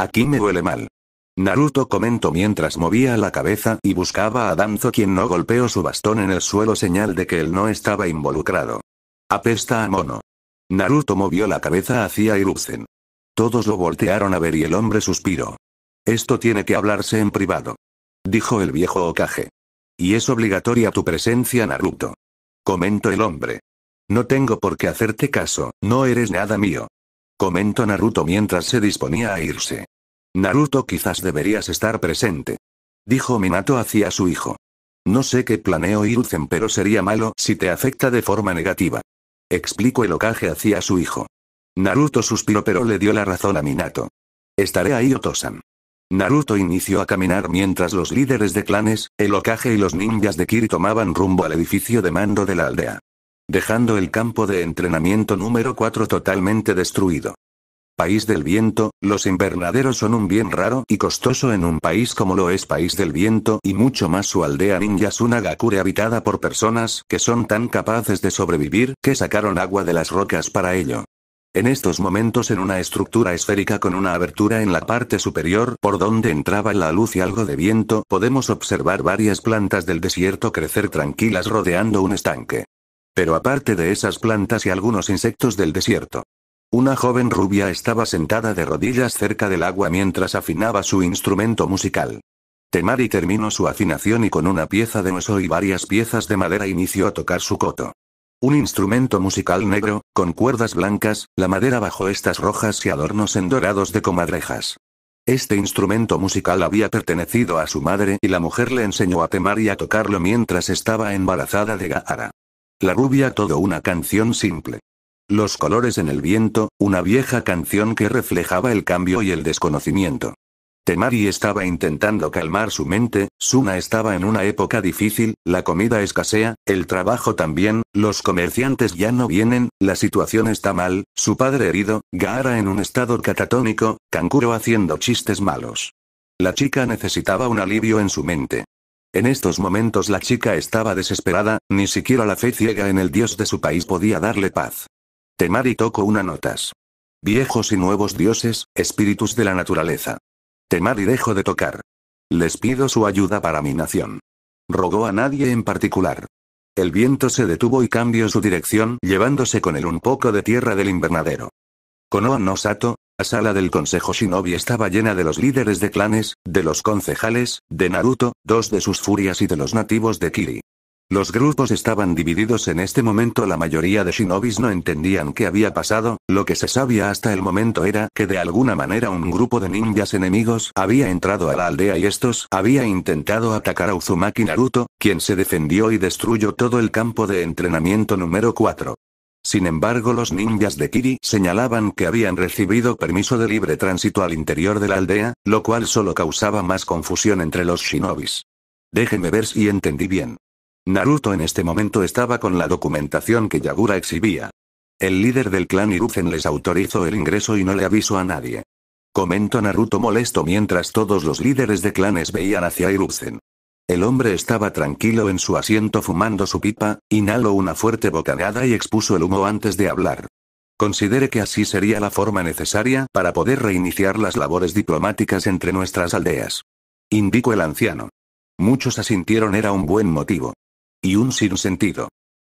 Aquí me duele mal. Naruto comentó mientras movía la cabeza y buscaba a Danzo quien no golpeó su bastón en el suelo señal de que él no estaba involucrado. Apesta a mono. Naruto movió la cabeza hacia Iruzen. Todos lo voltearon a ver y el hombre suspiró. Esto tiene que hablarse en privado. Dijo el viejo Okage. Y es obligatoria tu presencia Naruto. Comentó el hombre. No tengo por qué hacerte caso, no eres nada mío. Comentó Naruto mientras se disponía a irse. Naruto quizás deberías estar presente. Dijo Minato hacia su hijo. No sé qué planeo Iruzen pero sería malo si te afecta de forma negativa. Explicó el Okage hacia su hijo. Naruto suspiró pero le dio la razón a Minato. Estaré ahí Otosan. Naruto inició a caminar mientras los líderes de clanes, el Okage y los ninjas de Kiri tomaban rumbo al edificio de mando de la aldea. Dejando el campo de entrenamiento número 4 totalmente destruido. País del viento, los invernaderos son un bien raro y costoso en un país como lo es País del Viento y mucho más su aldea ninja Sunagakure habitada por personas que son tan capaces de sobrevivir que sacaron agua de las rocas para ello. En estos momentos en una estructura esférica con una abertura en la parte superior por donde entraba la luz y algo de viento podemos observar varias plantas del desierto crecer tranquilas rodeando un estanque. Pero aparte de esas plantas y algunos insectos del desierto. Una joven rubia estaba sentada de rodillas cerca del agua mientras afinaba su instrumento musical. Temari terminó su afinación y con una pieza de hueso y varias piezas de madera inició a tocar su coto. Un instrumento musical negro, con cuerdas blancas, la madera bajo estas rojas y adornos en dorados de comadrejas. Este instrumento musical había pertenecido a su madre y la mujer le enseñó a Temari a tocarlo mientras estaba embarazada de gahara La rubia todo una canción simple. Los colores en el viento, una vieja canción que reflejaba el cambio y el desconocimiento. Temari estaba intentando calmar su mente, Suna estaba en una época difícil, la comida escasea, el trabajo también, los comerciantes ya no vienen, la situación está mal, su padre herido, Gaara en un estado catatónico, Kankuro haciendo chistes malos. La chica necesitaba un alivio en su mente. En estos momentos la chica estaba desesperada, ni siquiera la fe ciega en el dios de su país podía darle paz. Temari tocó una notas. Viejos y nuevos dioses, espíritus de la naturaleza. Temari dejó de tocar. Les pido su ayuda para mi nación. Rogó a nadie en particular. El viento se detuvo y cambió su dirección, llevándose con él un poco de tierra del invernadero. Konoha no Sato, la sala del Consejo Shinobi estaba llena de los líderes de clanes, de los concejales, de Naruto, dos de sus furias y de los nativos de Kiri. Los grupos estaban divididos en este momento la mayoría de shinobis no entendían qué había pasado, lo que se sabía hasta el momento era que de alguna manera un grupo de ninjas enemigos había entrado a la aldea y estos había intentado atacar a Uzumaki Naruto, quien se defendió y destruyó todo el campo de entrenamiento número 4. Sin embargo, los ninjas de Kiri señalaban que habían recibido permiso de libre tránsito al interior de la aldea, lo cual solo causaba más confusión entre los shinobis. Déjeme ver si entendí bien. Naruto en este momento estaba con la documentación que Yagura exhibía. El líder del clan Iruzhen les autorizó el ingreso y no le avisó a nadie. Comentó Naruto molesto mientras todos los líderes de clanes veían hacia Iruzhen. El hombre estaba tranquilo en su asiento fumando su pipa, inhaló una fuerte bocanada y expuso el humo antes de hablar. Considere que así sería la forma necesaria para poder reiniciar las labores diplomáticas entre nuestras aldeas. Indicó el anciano. Muchos asintieron era un buen motivo. Y un sinsentido.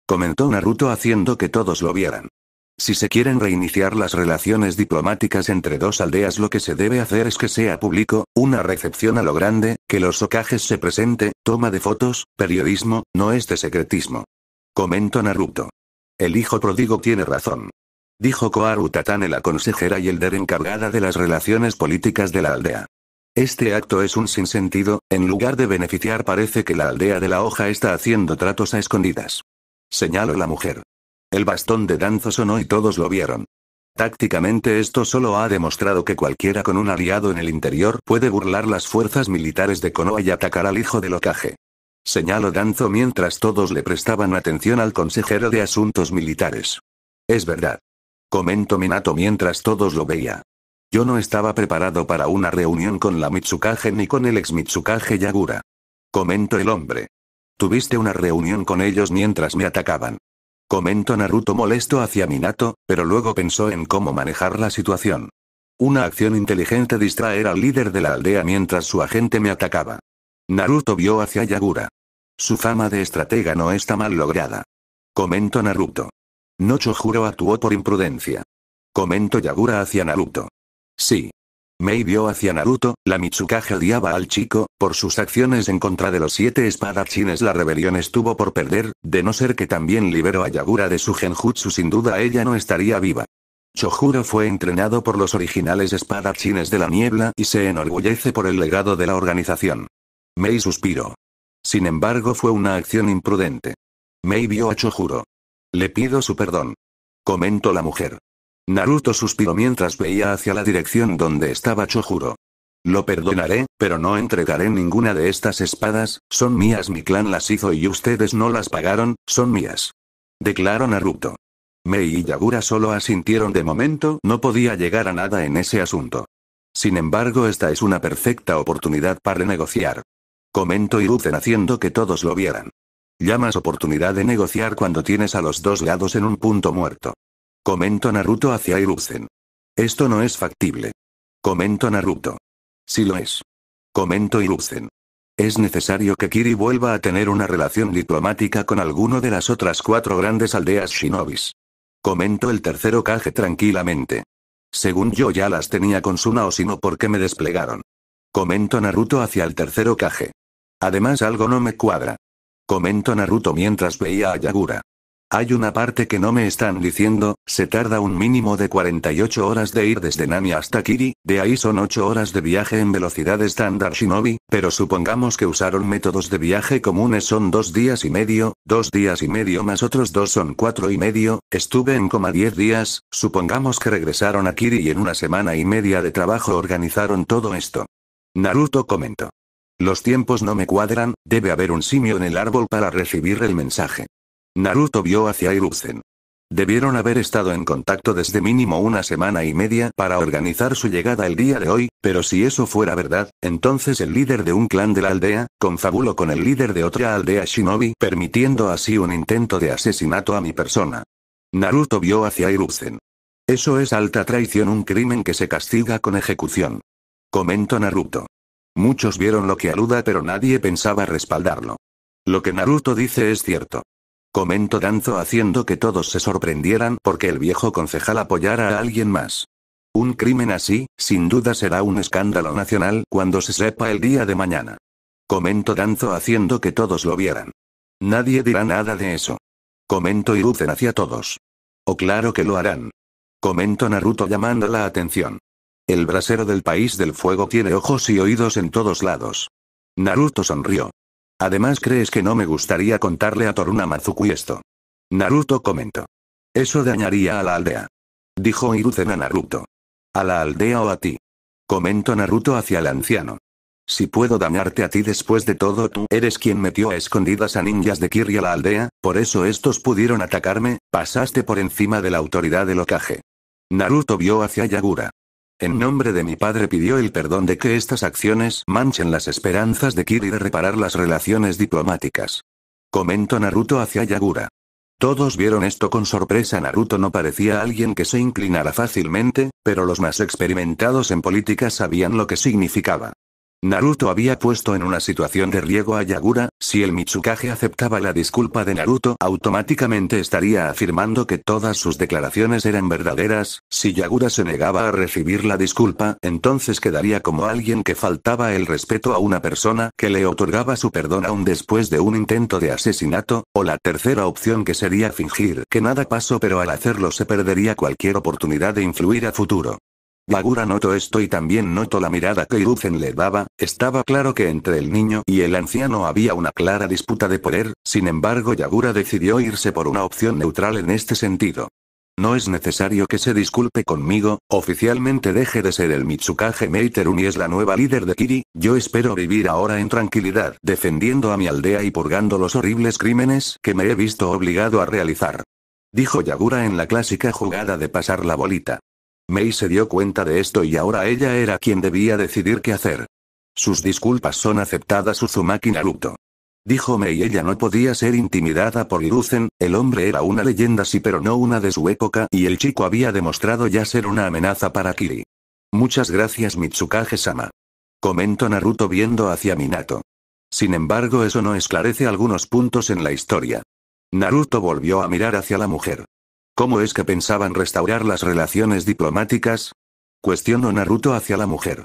Comentó Naruto haciendo que todos lo vieran. Si se quieren reiniciar las relaciones diplomáticas entre dos aldeas lo que se debe hacer es que sea público, una recepción a lo grande, que los socajes se presente, toma de fotos, periodismo, no este secretismo. Comentó Naruto. El hijo prodigo tiene razón. Dijo Koharu Tatane la consejera y el der encargada de las relaciones políticas de la aldea. Este acto es un sinsentido, en lugar de beneficiar parece que la aldea de la hoja está haciendo tratos a escondidas. Señaló la mujer. El bastón de Danzo sonó y todos lo vieron. Tácticamente esto solo ha demostrado que cualquiera con un aliado en el interior puede burlar las fuerzas militares de Konoha y atacar al hijo de locaje. Señaló Danzo mientras todos le prestaban atención al consejero de asuntos militares. Es verdad. Comentó Minato mientras todos lo veía. Yo no estaba preparado para una reunión con la Mitsukage ni con el ex Mitsukage Yagura. Comento el hombre. Tuviste una reunión con ellos mientras me atacaban. Comento Naruto molesto hacia Minato, pero luego pensó en cómo manejar la situación. Una acción inteligente distraer al líder de la aldea mientras su agente me atacaba. Naruto vio hacia Yagura. Su fama de estratega no está mal lograda. Comento Naruto. Nocho actuó por imprudencia. Comento Yagura hacia Naruto. Sí. Mei vio hacia Naruto, la Mitsukage odiaba al chico, por sus acciones en contra de los siete espadachines la rebelión estuvo por perder, de no ser que también liberó a Yagura de su genjutsu sin duda ella no estaría viva. Chojuro fue entrenado por los originales espadachines de la niebla y se enorgullece por el legado de la organización. Mei suspiró. Sin embargo fue una acción imprudente. Mei vio a Chojuro. Le pido su perdón. Comentó la mujer. Naruto suspiró mientras veía hacia la dirección donde estaba Chojuro. Lo perdonaré, pero no entregaré ninguna de estas espadas, son mías mi clan las hizo y ustedes no las pagaron, son mías. Declaró Naruto. Mei y Yagura solo asintieron de momento, no podía llegar a nada en ese asunto. Sin embargo esta es una perfecta oportunidad para negociar. Comentó Iruzen haciendo que todos lo vieran. Llamas oportunidad de negociar cuando tienes a los dos lados en un punto muerto. Comento Naruto hacia Hiruzen. Esto no es factible. Comento Naruto. Si lo es. Comento Hiruzen. Es necesario que Kiri vuelva a tener una relación diplomática con alguno de las otras cuatro grandes aldeas shinobis. Comento el tercero Kage tranquilamente. Según yo ya las tenía con Suna o sino porque me desplegaron. Comento Naruto hacia el tercero Kage. Además algo no me cuadra. Comento Naruto mientras veía a Yagura. Hay una parte que no me están diciendo, se tarda un mínimo de 48 horas de ir desde Nami hasta Kiri, de ahí son 8 horas de viaje en velocidad estándar Shinobi, pero supongamos que usaron métodos de viaje comunes son 2 días y medio, 2 días y medio más otros 2 son 4 y medio, estuve en coma 10 días, supongamos que regresaron a Kiri y en una semana y media de trabajo organizaron todo esto. Naruto comentó. Los tiempos no me cuadran, debe haber un simio en el árbol para recibir el mensaje. Naruto vio hacia Iruzen. Debieron haber estado en contacto desde mínimo una semana y media para organizar su llegada el día de hoy, pero si eso fuera verdad, entonces el líder de un clan de la aldea, confabuló con el líder de otra aldea shinobi, permitiendo así un intento de asesinato a mi persona. Naruto vio hacia Iruzen. Eso es alta traición, un crimen que se castiga con ejecución. Comento Naruto. Muchos vieron lo que aluda pero nadie pensaba respaldarlo. Lo que Naruto dice es cierto comento Danzo haciendo que todos se sorprendieran porque el viejo concejal apoyara a alguien más. Un crimen así, sin duda será un escándalo nacional cuando se sepa el día de mañana. Comento Danzo haciendo que todos lo vieran. Nadie dirá nada de eso. Comento Iruzen hacia todos. O claro que lo harán. Comento Naruto llamando la atención. El brasero del país del fuego tiene ojos y oídos en todos lados. Naruto sonrió. Además, ¿crees que no me gustaría contarle a Toruna Mazuku esto? Naruto comentó. Eso dañaría a la aldea. Dijo Hiruzen a Naruto. A la aldea o a ti. Comentó Naruto hacia el anciano. Si puedo dañarte a ti después de todo, tú eres quien metió a escondidas a ninjas de Kiri a la aldea, por eso estos pudieron atacarme, pasaste por encima de la autoridad del ocaje. Naruto vio hacia Yagura. En nombre de mi padre pidió el perdón de que estas acciones manchen las esperanzas de Kiri de reparar las relaciones diplomáticas. Comentó Naruto hacia Yagura. Todos vieron esto con sorpresa. Naruto no parecía alguien que se inclinara fácilmente, pero los más experimentados en política sabían lo que significaba. Naruto había puesto en una situación de riego a Yagura, si el Mitsukage aceptaba la disculpa de Naruto automáticamente estaría afirmando que todas sus declaraciones eran verdaderas, si Yagura se negaba a recibir la disculpa entonces quedaría como alguien que faltaba el respeto a una persona que le otorgaba su perdón aún después de un intento de asesinato, o la tercera opción que sería fingir que nada pasó pero al hacerlo se perdería cualquier oportunidad de influir a futuro. Yagura notó esto y también notó la mirada que Iruzen le daba, estaba claro que entre el niño y el anciano había una clara disputa de poder, sin embargo Yagura decidió irse por una opción neutral en este sentido. No es necesario que se disculpe conmigo, oficialmente deje de ser el Mitsukage Meiterun y es la nueva líder de Kiri, yo espero vivir ahora en tranquilidad defendiendo a mi aldea y purgando los horribles crímenes que me he visto obligado a realizar. Dijo Yagura en la clásica jugada de pasar la bolita. Mei se dio cuenta de esto y ahora ella era quien debía decidir qué hacer. Sus disculpas son aceptadas Uzumaki Naruto. Dijo Mei ella no podía ser intimidada por Iruzen, el hombre era una leyenda sí pero no una de su época y el chico había demostrado ya ser una amenaza para Kiri. Muchas gracias Mitsukage-sama. Comentó Naruto viendo hacia Minato. Sin embargo eso no esclarece algunos puntos en la historia. Naruto volvió a mirar hacia la mujer. ¿Cómo es que pensaban restaurar las relaciones diplomáticas? Cuestionó Naruto hacia la mujer.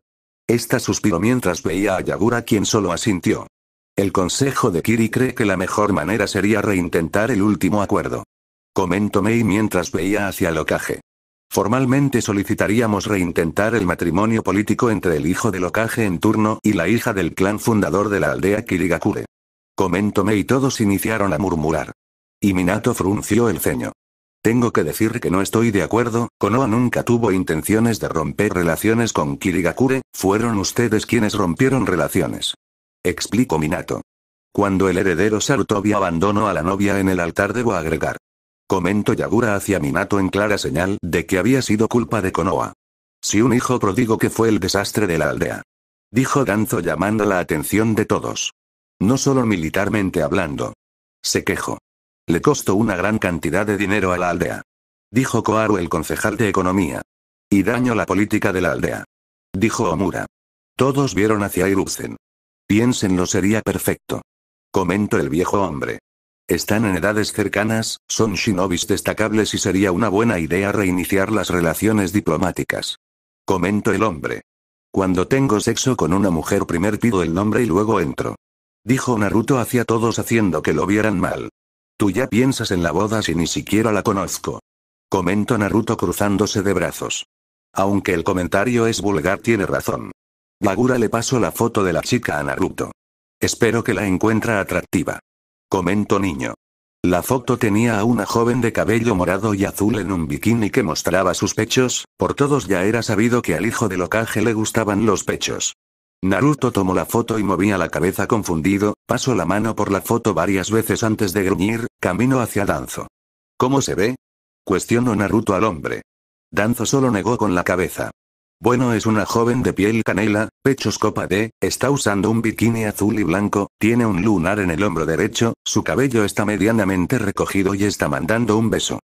Esta suspiró mientras veía a Yagura quien solo asintió. El consejo de Kiri cree que la mejor manera sería reintentar el último acuerdo. Comentó Mei mientras veía hacia Lokage. Formalmente solicitaríamos reintentar el matrimonio político entre el hijo de Lokage en turno y la hija del clan fundador de la aldea Kirigakure. Comentó Mei y todos iniciaron a murmurar. Y Minato frunció el ceño. Tengo que decir que no estoy de acuerdo, Konoha nunca tuvo intenciones de romper relaciones con Kirigakure, fueron ustedes quienes rompieron relaciones. Explico Minato. Cuando el heredero Sarutobi abandonó a la novia en el altar debo agregar. Comento Yagura hacia Minato en clara señal de que había sido culpa de Konoha. Si un hijo prodigo que fue el desastre de la aldea. Dijo Danzo llamando la atención de todos. No solo militarmente hablando. Se quejó. Le costó una gran cantidad de dinero a la aldea. Dijo Koaru, el concejal de Economía. Y daño la política de la aldea. Dijo Omura. Todos vieron hacia Piensen lo sería perfecto. Comentó el viejo hombre. Están en edades cercanas, son shinobis destacables y sería una buena idea reiniciar las relaciones diplomáticas. Comento el hombre. Cuando tengo sexo con una mujer primer pido el nombre y luego entro. Dijo Naruto hacia todos haciendo que lo vieran mal. Tú ya piensas en la boda si ni siquiera la conozco. Comento Naruto cruzándose de brazos. Aunque el comentario es vulgar, tiene razón. Lagura le pasó la foto de la chica a Naruto. Espero que la encuentre atractiva. Comento niño. La foto tenía a una joven de cabello morado y azul en un bikini que mostraba sus pechos, por todos ya era sabido que al hijo de locaje le gustaban los pechos. Naruto tomó la foto y movía la cabeza confundido, pasó la mano por la foto varias veces antes de gruñir, camino hacia Danzo. ¿Cómo se ve? Cuestionó Naruto al hombre. Danzo solo negó con la cabeza. Bueno, es una joven de piel canela, pechos copa D, está usando un bikini azul y blanco, tiene un lunar en el hombro derecho, su cabello está medianamente recogido y está mandando un beso.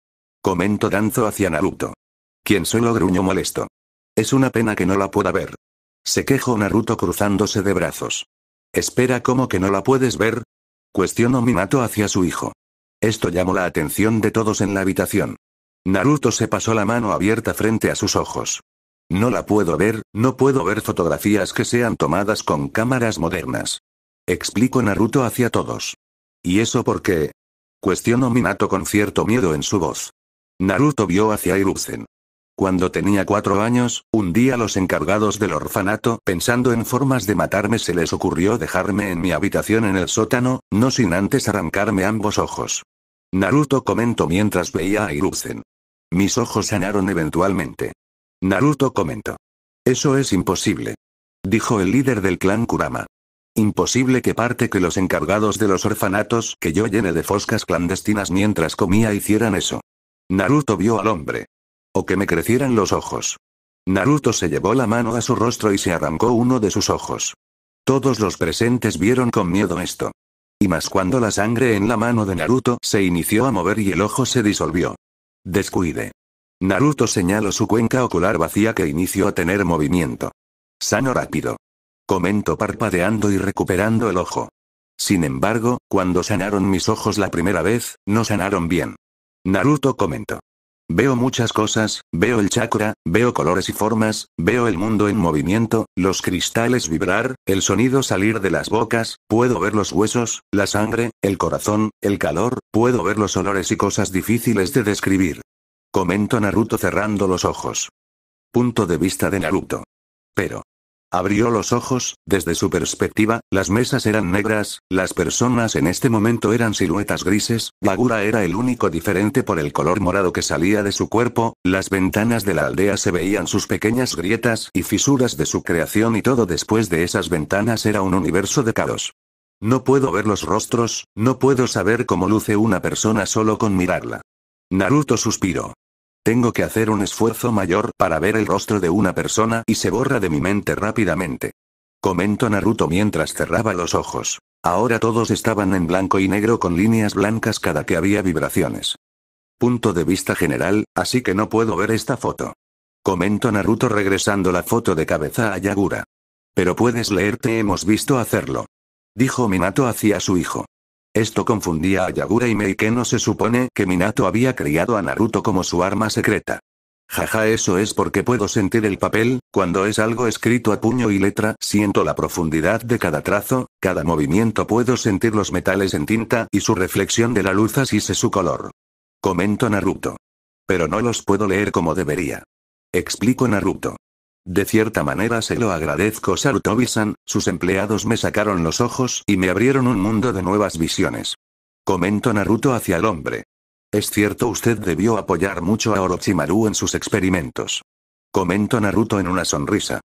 Comento Danzo hacia Naruto. Quien solo gruñó molesto. Es una pena que no la pueda ver. Se quejó Naruto cruzándose de brazos. Espera, ¿cómo que no la puedes ver? Cuestionó Minato hacia su hijo. Esto llamó la atención de todos en la habitación. Naruto se pasó la mano abierta frente a sus ojos. No la puedo ver, no puedo ver fotografías que sean tomadas con cámaras modernas. Explicó Naruto hacia todos. ¿Y eso por qué? Cuestionó Minato con cierto miedo en su voz. Naruto vio hacia Iruzen. Cuando tenía cuatro años, un día los encargados del orfanato, pensando en formas de matarme, se les ocurrió dejarme en mi habitación en el sótano, no sin antes arrancarme ambos ojos. Naruto comentó mientras veía a Iruzen. Mis ojos sanaron eventualmente. Naruto comentó. Eso es imposible. Dijo el líder del clan Kurama. Imposible que parte que los encargados de los orfanatos que yo llene de foscas clandestinas mientras comía hicieran eso. Naruto vio al hombre, que me crecieran los ojos. Naruto se llevó la mano a su rostro y se arrancó uno de sus ojos. Todos los presentes vieron con miedo esto. Y más cuando la sangre en la mano de Naruto se inició a mover y el ojo se disolvió. Descuide. Naruto señaló su cuenca ocular vacía que inició a tener movimiento. Sano rápido. Comento parpadeando y recuperando el ojo. Sin embargo, cuando sanaron mis ojos la primera vez, no sanaron bien. Naruto comentó. Veo muchas cosas, veo el chakra, veo colores y formas, veo el mundo en movimiento, los cristales vibrar, el sonido salir de las bocas, puedo ver los huesos, la sangre, el corazón, el calor, puedo ver los olores y cosas difíciles de describir. Comento Naruto cerrando los ojos. Punto de vista de Naruto. Pero, Abrió los ojos, desde su perspectiva, las mesas eran negras, las personas en este momento eran siluetas grises, Bagura era el único diferente por el color morado que salía de su cuerpo, las ventanas de la aldea se veían sus pequeñas grietas y fisuras de su creación y todo después de esas ventanas era un universo de caos. No puedo ver los rostros, no puedo saber cómo luce una persona solo con mirarla. Naruto suspiró. Tengo que hacer un esfuerzo mayor para ver el rostro de una persona y se borra de mi mente rápidamente. Comento Naruto mientras cerraba los ojos. Ahora todos estaban en blanco y negro con líneas blancas cada que había vibraciones. Punto de vista general, así que no puedo ver esta foto. Comento Naruto regresando la foto de cabeza a Yagura. Pero puedes leerte hemos visto hacerlo. Dijo Minato hacia su hijo. Esto confundía a Yagura y no se supone que Minato había criado a Naruto como su arma secreta. Jaja, eso es porque puedo sentir el papel, cuando es algo escrito a puño y letra, siento la profundidad de cada trazo, cada movimiento puedo sentir los metales en tinta y su reflexión de la luz así se su color. Comento Naruto. Pero no los puedo leer como debería. Explico Naruto. De cierta manera se lo agradezco Sarutobi-san, sus empleados me sacaron los ojos y me abrieron un mundo de nuevas visiones. Comento Naruto hacia el hombre. Es cierto usted debió apoyar mucho a Orochimaru en sus experimentos. Comento Naruto en una sonrisa.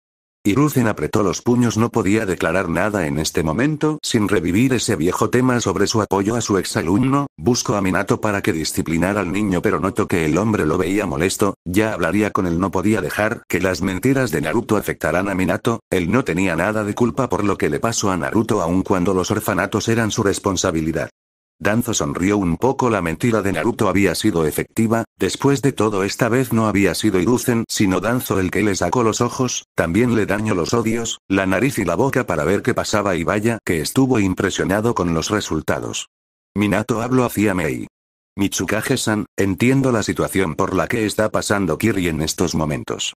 Hiruzen apretó los puños. No podía declarar nada en este momento sin revivir ese viejo tema sobre su apoyo a su exalumno. buscó a Minato para que disciplinara al niño, pero noto que el hombre lo veía molesto. Ya hablaría con él. No podía dejar que las mentiras de Naruto afectaran a Minato. Él no tenía nada de culpa por lo que le pasó a Naruto, aun cuando los orfanatos eran su responsabilidad. Danzo sonrió un poco. La mentira de Naruto había sido efectiva, después de todo esta vez no había sido Iducen, sino Danzo el que le sacó los ojos, también le dañó los odios, la nariz y la boca para ver qué pasaba y vaya que estuvo impresionado con los resultados. Minato habló hacia Mei. Mitsukage-san, entiendo la situación por la que está pasando Kiri en estos momentos.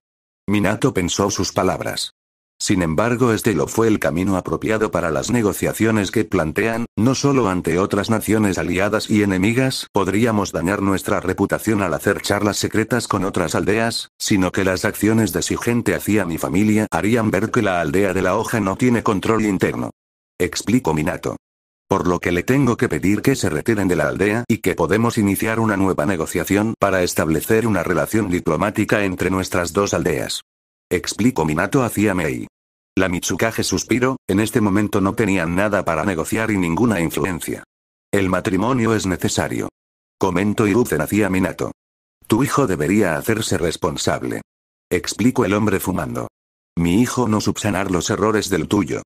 Minato pensó sus palabras. Sin embargo, este lo fue el camino apropiado para las negociaciones que plantean, no solo ante otras naciones aliadas y enemigas, podríamos dañar nuestra reputación al hacer charlas secretas con otras aldeas, sino que las acciones de su gente hacia mi familia harían ver que la aldea de la hoja no tiene control interno. Explico Minato. Por lo que le tengo que pedir que se retiren de la aldea y que podemos iniciar una nueva negociación para establecer una relación diplomática entre nuestras dos aldeas. Explico Minato hacia Mei. La Mitsukage suspiró, en este momento no tenían nada para negociar y ninguna influencia. El matrimonio es necesario. Comento Iruzen hacia Minato. Tu hijo debería hacerse responsable. Explicó el hombre fumando. Mi hijo no subsanar los errores del tuyo.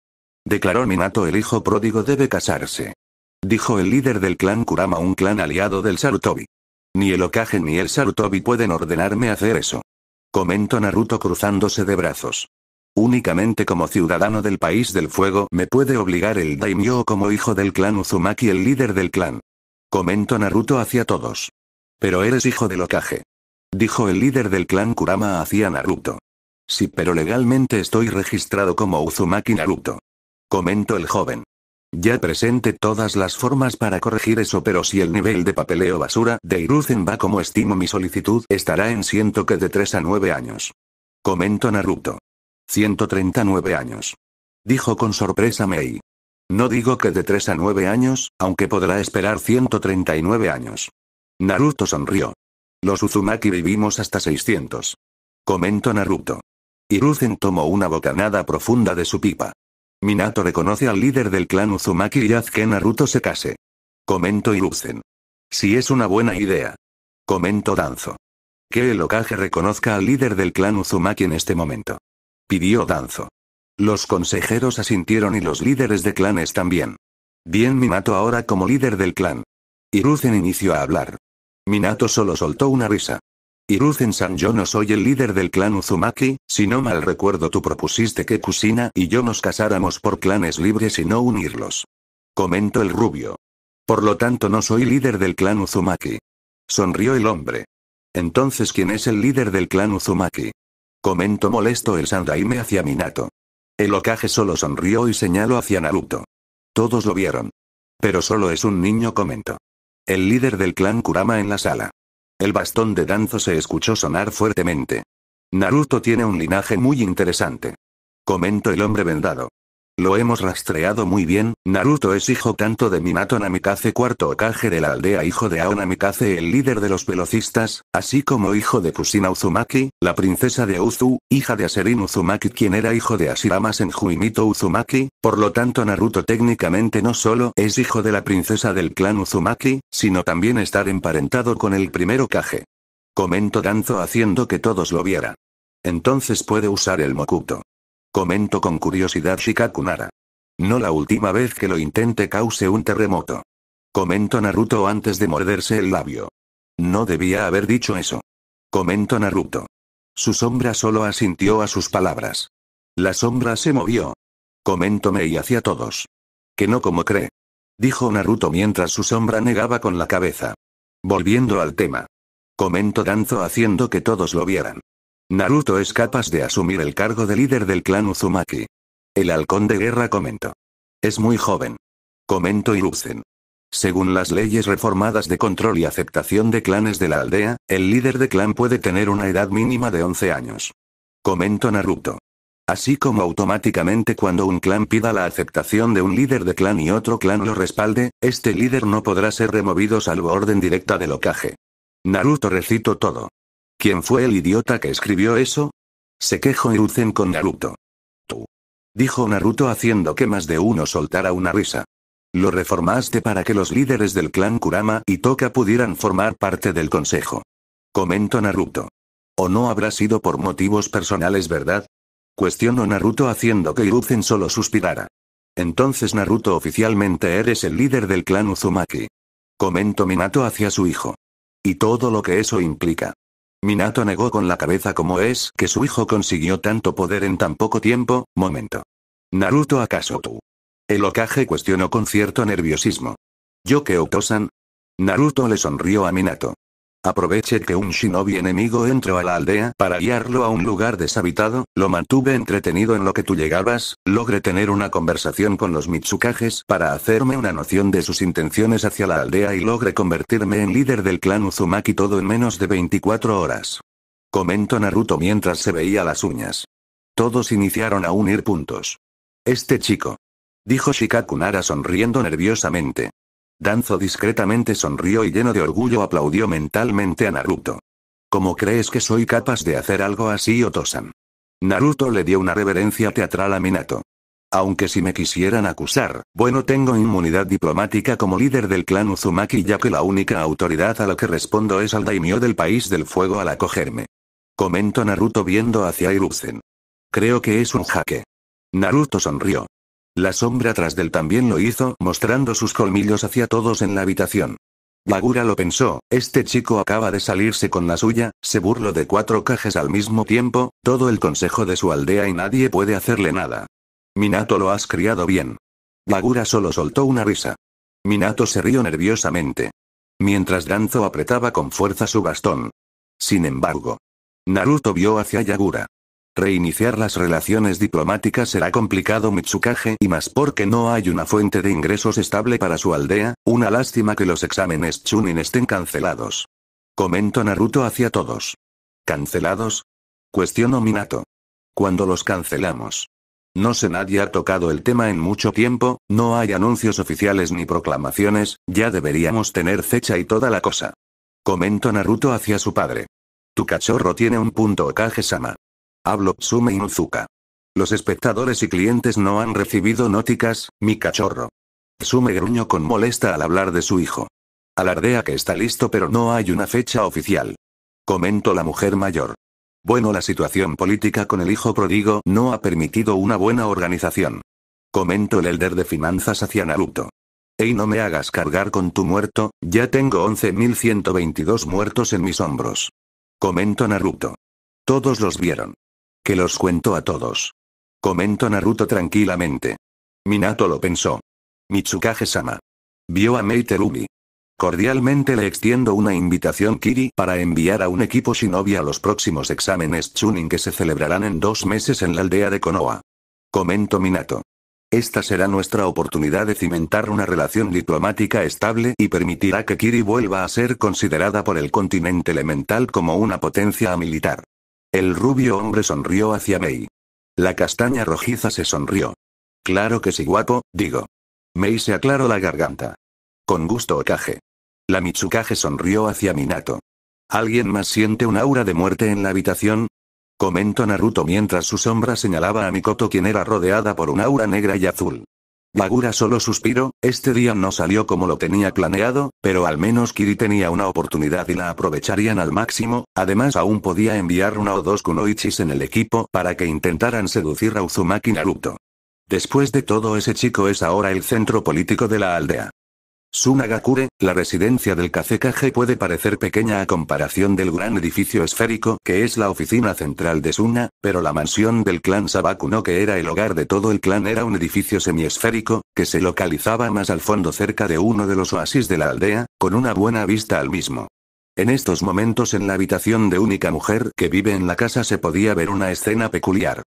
Declaró Minato el hijo pródigo debe casarse. Dijo el líder del clan Kurama un clan aliado del Sarutobi. Ni el Okage ni el Sarutobi pueden ordenarme hacer eso. Comento Naruto cruzándose de brazos. Únicamente como ciudadano del país del fuego me puede obligar el daimyo como hijo del clan Uzumaki el líder del clan. Comento Naruto hacia todos. Pero eres hijo de locaje. Dijo el líder del clan Kurama hacia Naruto. Sí pero legalmente estoy registrado como Uzumaki Naruto. Comento el joven ya presente todas las formas para corregir eso pero si el nivel de papeleo basura de Iruzen va como estimo mi solicitud estará en siento que de 3 a 9 años. Comento Naruto. 139 años. Dijo con sorpresa Mei. No digo que de 3 a 9 años, aunque podrá esperar 139 años. Naruto sonrió. Los Uzumaki vivimos hasta 600. Comento Naruto. Iruzen tomó una bocanada profunda de su pipa. Minato reconoce al líder del clan Uzumaki y haz que Naruto se case. Comento Iruzen. Si es una buena idea. Comento Danzo. Que el ocaje reconozca al líder del clan Uzumaki en este momento. Pidió Danzo. Los consejeros asintieron y los líderes de clanes también. Bien Minato ahora como líder del clan. Iruzen inició a hablar. Minato solo soltó una risa. Hiruzen-san yo no soy el líder del clan Uzumaki, si no mal recuerdo tú propusiste que Kusina y yo nos casáramos por clanes libres y no unirlos. Comento el rubio. Por lo tanto no soy líder del clan Uzumaki. Sonrió el hombre. Entonces ¿quién es el líder del clan Uzumaki? Comento molesto el Sandaime hacia Minato. El ocaje solo sonrió y señaló hacia Naruto. Todos lo vieron. Pero solo es un niño comento. El líder del clan Kurama en la sala. El bastón de Danzo se escuchó sonar fuertemente. Naruto tiene un linaje muy interesante. Comentó el hombre vendado. Lo hemos rastreado muy bien, Naruto es hijo tanto de Minato Namikaze cuarto Okage de la aldea hijo de Aonamikaze Namikaze el líder de los velocistas, así como hijo de Kusina Uzumaki, la princesa de Uzu, hija de Aserin Uzumaki quien era hijo de y Mito Uzumaki, por lo tanto Naruto técnicamente no solo es hijo de la princesa del clan Uzumaki, sino también estar emparentado con el primero Okage. Comento Danzo haciendo que todos lo vieran. Entonces puede usar el Mokuto. Comento con curiosidad Shikakunara. No la última vez que lo intente cause un terremoto. Comento Naruto antes de morderse el labio. No debía haber dicho eso. Comento Naruto. Su sombra solo asintió a sus palabras. La sombra se movió. Comento y hacia todos. Que no como cree. Dijo Naruto mientras su sombra negaba con la cabeza. Volviendo al tema. Comento Danzo haciendo que todos lo vieran. Naruto es capaz de asumir el cargo de líder del clan Uzumaki. El halcón de guerra comentó. Es muy joven. Comento Iruzen. Según las leyes reformadas de control y aceptación de clanes de la aldea, el líder de clan puede tener una edad mínima de 11 años. Comento Naruto. Así como automáticamente cuando un clan pida la aceptación de un líder de clan y otro clan lo respalde, este líder no podrá ser removido salvo orden directa del locaje. Naruto recito todo. ¿Quién fue el idiota que escribió eso? Se quejó Hiruzen con Naruto. Tú. Dijo Naruto haciendo que más de uno soltara una risa. Lo reformaste para que los líderes del clan Kurama y Toka pudieran formar parte del consejo. Comento Naruto. ¿O no habrá sido por motivos personales, verdad? Cuestionó Naruto haciendo que Hiruzen solo suspirara. Entonces Naruto oficialmente eres el líder del clan Uzumaki. Comento Minato hacia su hijo. Y todo lo que eso implica. Minato negó con la cabeza como es que su hijo consiguió tanto poder en tan poco tiempo, momento. Naruto acaso tú. El Okage cuestionó con cierto nerviosismo. ¿Yo que Otosan? Naruto le sonrió a Minato. Aproveché que un shinobi enemigo entró a la aldea para guiarlo a un lugar deshabitado, lo mantuve entretenido en lo que tú llegabas, logré tener una conversación con los Mitsukages para hacerme una noción de sus intenciones hacia la aldea y logré convertirme en líder del clan Uzumaki todo en menos de 24 horas. Comentó Naruto mientras se veía las uñas. Todos iniciaron a unir puntos. Este chico. Dijo Shikakunara sonriendo nerviosamente. Danzo discretamente sonrió y lleno de orgullo aplaudió mentalmente a Naruto. ¿Cómo crees que soy capaz de hacer algo así, Otosan? Naruto le dio una reverencia teatral a Minato. Aunque si me quisieran acusar, bueno tengo inmunidad diplomática como líder del clan Uzumaki ya que la única autoridad a la que respondo es al daimyo del país del fuego al acogerme. Comento Naruto viendo hacia Iruzen. Creo que es un jaque. Naruto sonrió. La sombra tras del también lo hizo, mostrando sus colmillos hacia todos en la habitación. Yagura lo pensó, este chico acaba de salirse con la suya, se burló de cuatro cajes al mismo tiempo, todo el consejo de su aldea y nadie puede hacerle nada. Minato lo has criado bien. Yagura solo soltó una risa. Minato se rió nerviosamente. Mientras Danzo apretaba con fuerza su bastón. Sin embargo. Naruto vio hacia Yagura. Reiniciar las relaciones diplomáticas será complicado Mitsukage y más porque no hay una fuente de ingresos estable para su aldea, una lástima que los exámenes Chunin estén cancelados. Comento Naruto hacia todos. ¿Cancelados? Cuestiono Minato. Cuando los cancelamos? No sé nadie ha tocado el tema en mucho tiempo, no hay anuncios oficiales ni proclamaciones, ya deberíamos tener fecha y toda la cosa. Comento Naruto hacia su padre. Tu cachorro tiene un punto Okage-sama. Hablo Tsume Inuzuka. Los espectadores y clientes no han recibido nóticas, mi cachorro. Sume gruñó con molesta al hablar de su hijo. Alardea que está listo pero no hay una fecha oficial. Comento la mujer mayor. Bueno, la situación política con el hijo prodigo no ha permitido una buena organización. Comento el elder de finanzas hacia Naruto. Ey, no me hagas cargar con tu muerto, ya tengo 11.122 muertos en mis hombros. Comento Naruto. Todos los vieron. Que los cuento a todos. Comento Naruto tranquilamente. Minato lo pensó. Mitsukage-sama. Vio a Meiterumi. Cordialmente le extiendo una invitación Kiri para enviar a un equipo shinobi a los próximos exámenes Chunin que se celebrarán en dos meses en la aldea de Konoha. Comento Minato. Esta será nuestra oportunidad de cimentar una relación diplomática estable y permitirá que Kiri vuelva a ser considerada por el continente elemental como una potencia militar. El rubio hombre sonrió hacia Mei. La castaña rojiza se sonrió. Claro que sí, guapo, digo. Mei se aclaró la garganta. Con gusto ocaje. La Mitsukaje sonrió hacia Minato. ¿Alguien más siente un aura de muerte en la habitación? Comentó Naruto mientras su sombra señalaba a Mikoto quien era rodeada por un aura negra y azul. Bagura solo suspiró, este día no salió como lo tenía planeado, pero al menos Kiri tenía una oportunidad y la aprovecharían al máximo, además aún podía enviar una o dos kunoichis en el equipo para que intentaran seducir a Uzumaki Naruto. Después de todo ese chico es ahora el centro político de la aldea. Sunagakure, la residencia del Kazekage puede parecer pequeña a comparación del gran edificio esférico que es la oficina central de Suna, pero la mansión del clan Sabakuno que era el hogar de todo el clan era un edificio semiesférico, que se localizaba más al fondo cerca de uno de los oasis de la aldea, con una buena vista al mismo. En estos momentos en la habitación de única mujer que vive en la casa se podía ver una escena peculiar.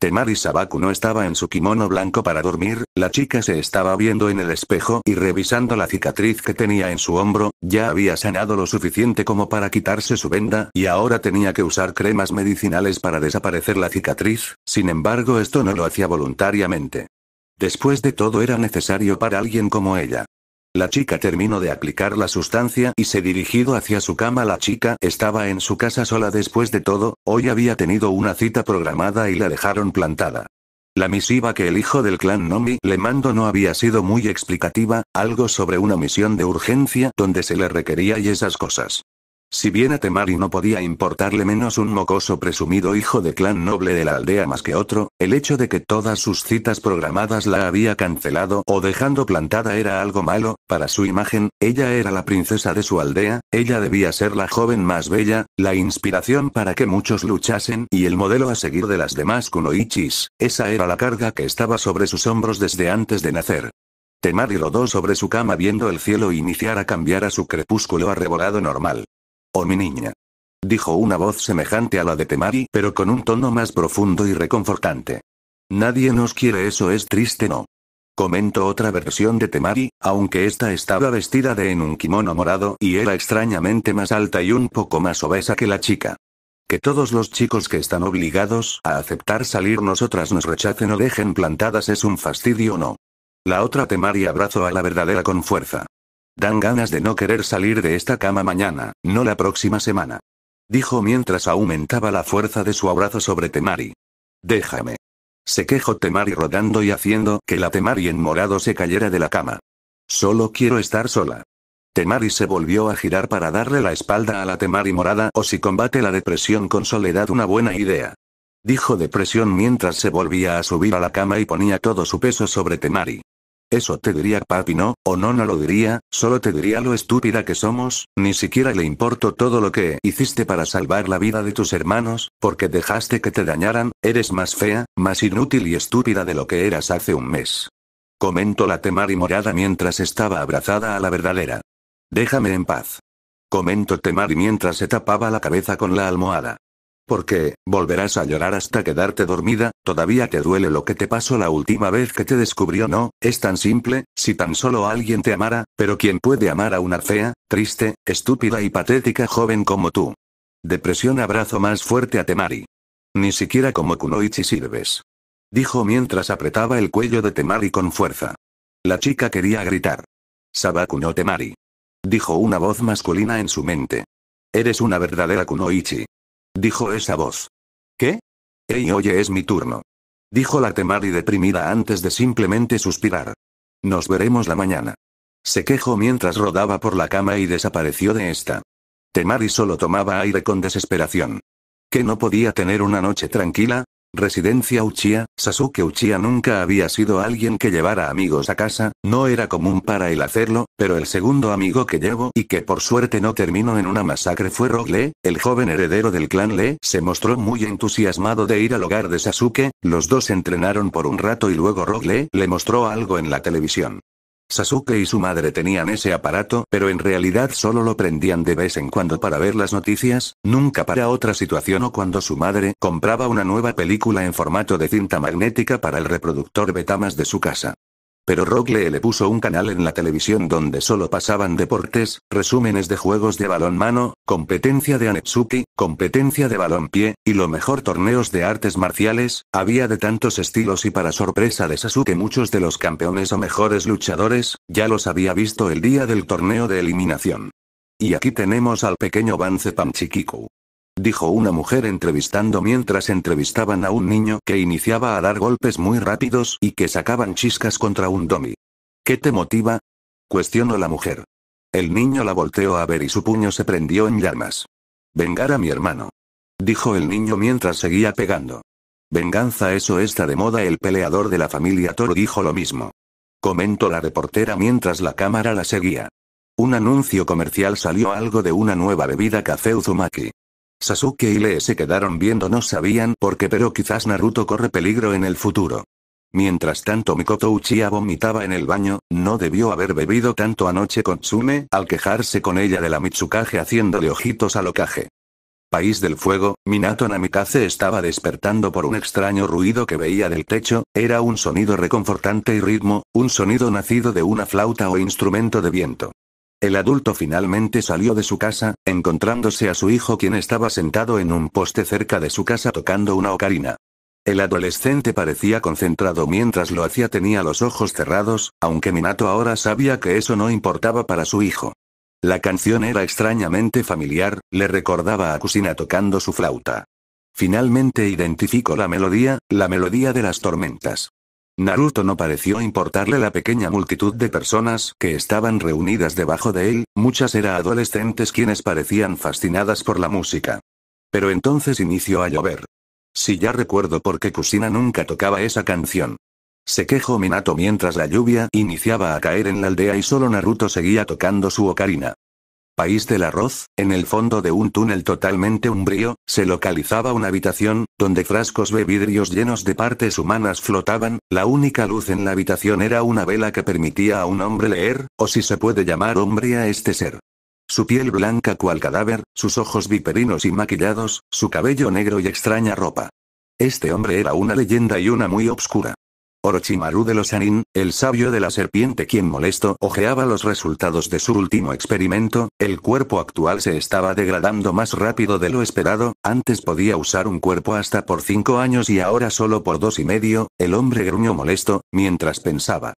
Temari Sabaku no estaba en su kimono blanco para dormir, la chica se estaba viendo en el espejo y revisando la cicatriz que tenía en su hombro, ya había sanado lo suficiente como para quitarse su venda y ahora tenía que usar cremas medicinales para desaparecer la cicatriz, sin embargo esto no lo hacía voluntariamente. Después de todo era necesario para alguien como ella. La chica terminó de aplicar la sustancia y se dirigido hacia su cama. La chica estaba en su casa sola después de todo, hoy había tenido una cita programada y la dejaron plantada. La misiva que el hijo del clan Nomi le mandó no había sido muy explicativa, algo sobre una misión de urgencia donde se le requería y esas cosas. Si bien a Temari no podía importarle menos un mocoso presumido hijo de clan noble de la aldea más que otro, el hecho de que todas sus citas programadas la había cancelado o dejando plantada era algo malo, para su imagen, ella era la princesa de su aldea, ella debía ser la joven más bella, la inspiración para que muchos luchasen y el modelo a seguir de las demás kunoichis, esa era la carga que estaba sobre sus hombros desde antes de nacer. Temari rodó sobre su cama viendo el cielo iniciar a cambiar a su crepúsculo arrebolado normal. Oh mi niña. Dijo una voz semejante a la de Temari, pero con un tono más profundo y reconfortante. Nadie nos quiere, eso es triste, no. Comento otra versión de Temari, aunque esta estaba vestida de en un kimono morado y era extrañamente más alta y un poco más obesa que la chica. Que todos los chicos que están obligados a aceptar salir nosotras nos rechacen o dejen plantadas es un fastidio, no. La otra Temari abrazó a la verdadera con fuerza. Dan ganas de no querer salir de esta cama mañana, no la próxima semana. Dijo mientras aumentaba la fuerza de su abrazo sobre Temari. Déjame. Se quejó Temari rodando y haciendo que la Temari en morado se cayera de la cama. Solo quiero estar sola. Temari se volvió a girar para darle la espalda a la Temari morada o si combate la depresión con soledad una buena idea. Dijo depresión mientras se volvía a subir a la cama y ponía todo su peso sobre Temari. Eso te diría papi no, o no no lo diría, solo te diría lo estúpida que somos, ni siquiera le importo todo lo que hiciste para salvar la vida de tus hermanos, porque dejaste que te dañaran, eres más fea, más inútil y estúpida de lo que eras hace un mes. Comento la temari morada mientras estaba abrazada a la verdadera. Déjame en paz. Comento temari mientras se tapaba la cabeza con la almohada. Porque, volverás a llorar hasta quedarte dormida, todavía te duele lo que te pasó la última vez que te descubrió. No, es tan simple, si tan solo alguien te amara, pero ¿quién puede amar a una fea, triste, estúpida y patética joven como tú? Depresión abrazo más fuerte a Temari. Ni siquiera como Kunoichi sirves. Dijo mientras apretaba el cuello de Temari con fuerza. La chica quería gritar. Sabakuno Temari. Dijo una voz masculina en su mente. Eres una verdadera Kunoichi dijo esa voz. ¿Qué? Ey, oye, es mi turno. Dijo la temari deprimida antes de simplemente suspirar. Nos veremos la mañana. Se quejó mientras rodaba por la cama y desapareció de esta. Temari solo tomaba aire con desesperación. ¿Que no podía tener una noche tranquila? Residencia Uchiha, Sasuke Uchiha nunca había sido alguien que llevara amigos a casa, no era común para él hacerlo, pero el segundo amigo que llevó y que por suerte no terminó en una masacre fue Rogle, el joven heredero del clan Lee, se mostró muy entusiasmado de ir al hogar de Sasuke, los dos entrenaron por un rato y luego Rogle le mostró algo en la televisión. Sasuke y su madre tenían ese aparato, pero en realidad solo lo prendían de vez en cuando para ver las noticias, nunca para otra situación o cuando su madre compraba una nueva película en formato de cinta magnética para el reproductor Betamas de su casa pero Rogle le puso un canal en la televisión donde solo pasaban deportes, resúmenes de juegos de balón mano, competencia de anetsuki, competencia de balón pie, y lo mejor torneos de artes marciales, había de tantos estilos y para sorpresa de Sasuke muchos de los campeones o mejores luchadores, ya los había visto el día del torneo de eliminación. Y aquí tenemos al pequeño Bance Panchikiku dijo una mujer entrevistando mientras entrevistaban a un niño que iniciaba a dar golpes muy rápidos y que sacaban chiscas contra un domi. ¿Qué te motiva? cuestionó la mujer. El niño la volteó a ver y su puño se prendió en llamas. Vengar a mi hermano. Dijo el niño mientras seguía pegando. Venganza eso está de moda el peleador de la familia Toro dijo lo mismo. Comentó la reportera mientras la cámara la seguía. Un anuncio comercial salió algo de una nueva bebida café Uzumaki. Sasuke y Lee se quedaron viendo no sabían por qué pero quizás Naruto corre peligro en el futuro. Mientras tanto Mikoto Uchiha vomitaba en el baño, no debió haber bebido tanto anoche con Tsume, al quejarse con ella de la Mitsukage haciéndole ojitos al Okage. País del Fuego, Minato Namikaze estaba despertando por un extraño ruido que veía del techo, era un sonido reconfortante y ritmo, un sonido nacido de una flauta o instrumento de viento. El adulto finalmente salió de su casa, encontrándose a su hijo quien estaba sentado en un poste cerca de su casa tocando una ocarina. El adolescente parecía concentrado mientras lo hacía tenía los ojos cerrados, aunque Minato ahora sabía que eso no importaba para su hijo. La canción era extrañamente familiar, le recordaba a Kusina tocando su flauta. Finalmente identificó la melodía, la melodía de las tormentas. Naruto no pareció importarle la pequeña multitud de personas que estaban reunidas debajo de él, muchas eran adolescentes quienes parecían fascinadas por la música. Pero entonces inició a llover. Si ya recuerdo por qué Kusina nunca tocaba esa canción. Se quejó Minato mientras la lluvia iniciaba a caer en la aldea y solo Naruto seguía tocando su ocarina. País del Arroz, en el fondo de un túnel totalmente umbrío, se localizaba una habitación, donde frascos de vidrios llenos de partes humanas flotaban, la única luz en la habitación era una vela que permitía a un hombre leer, o si se puede llamar hombre a este ser. Su piel blanca cual cadáver, sus ojos viperinos y maquillados, su cabello negro y extraña ropa. Este hombre era una leyenda y una muy obscura. Orochimaru de los Anin, el sabio de la serpiente quien molesto ojeaba los resultados de su último experimento, el cuerpo actual se estaba degradando más rápido de lo esperado, antes podía usar un cuerpo hasta por cinco años y ahora solo por dos y medio, el hombre gruñó molesto, mientras pensaba.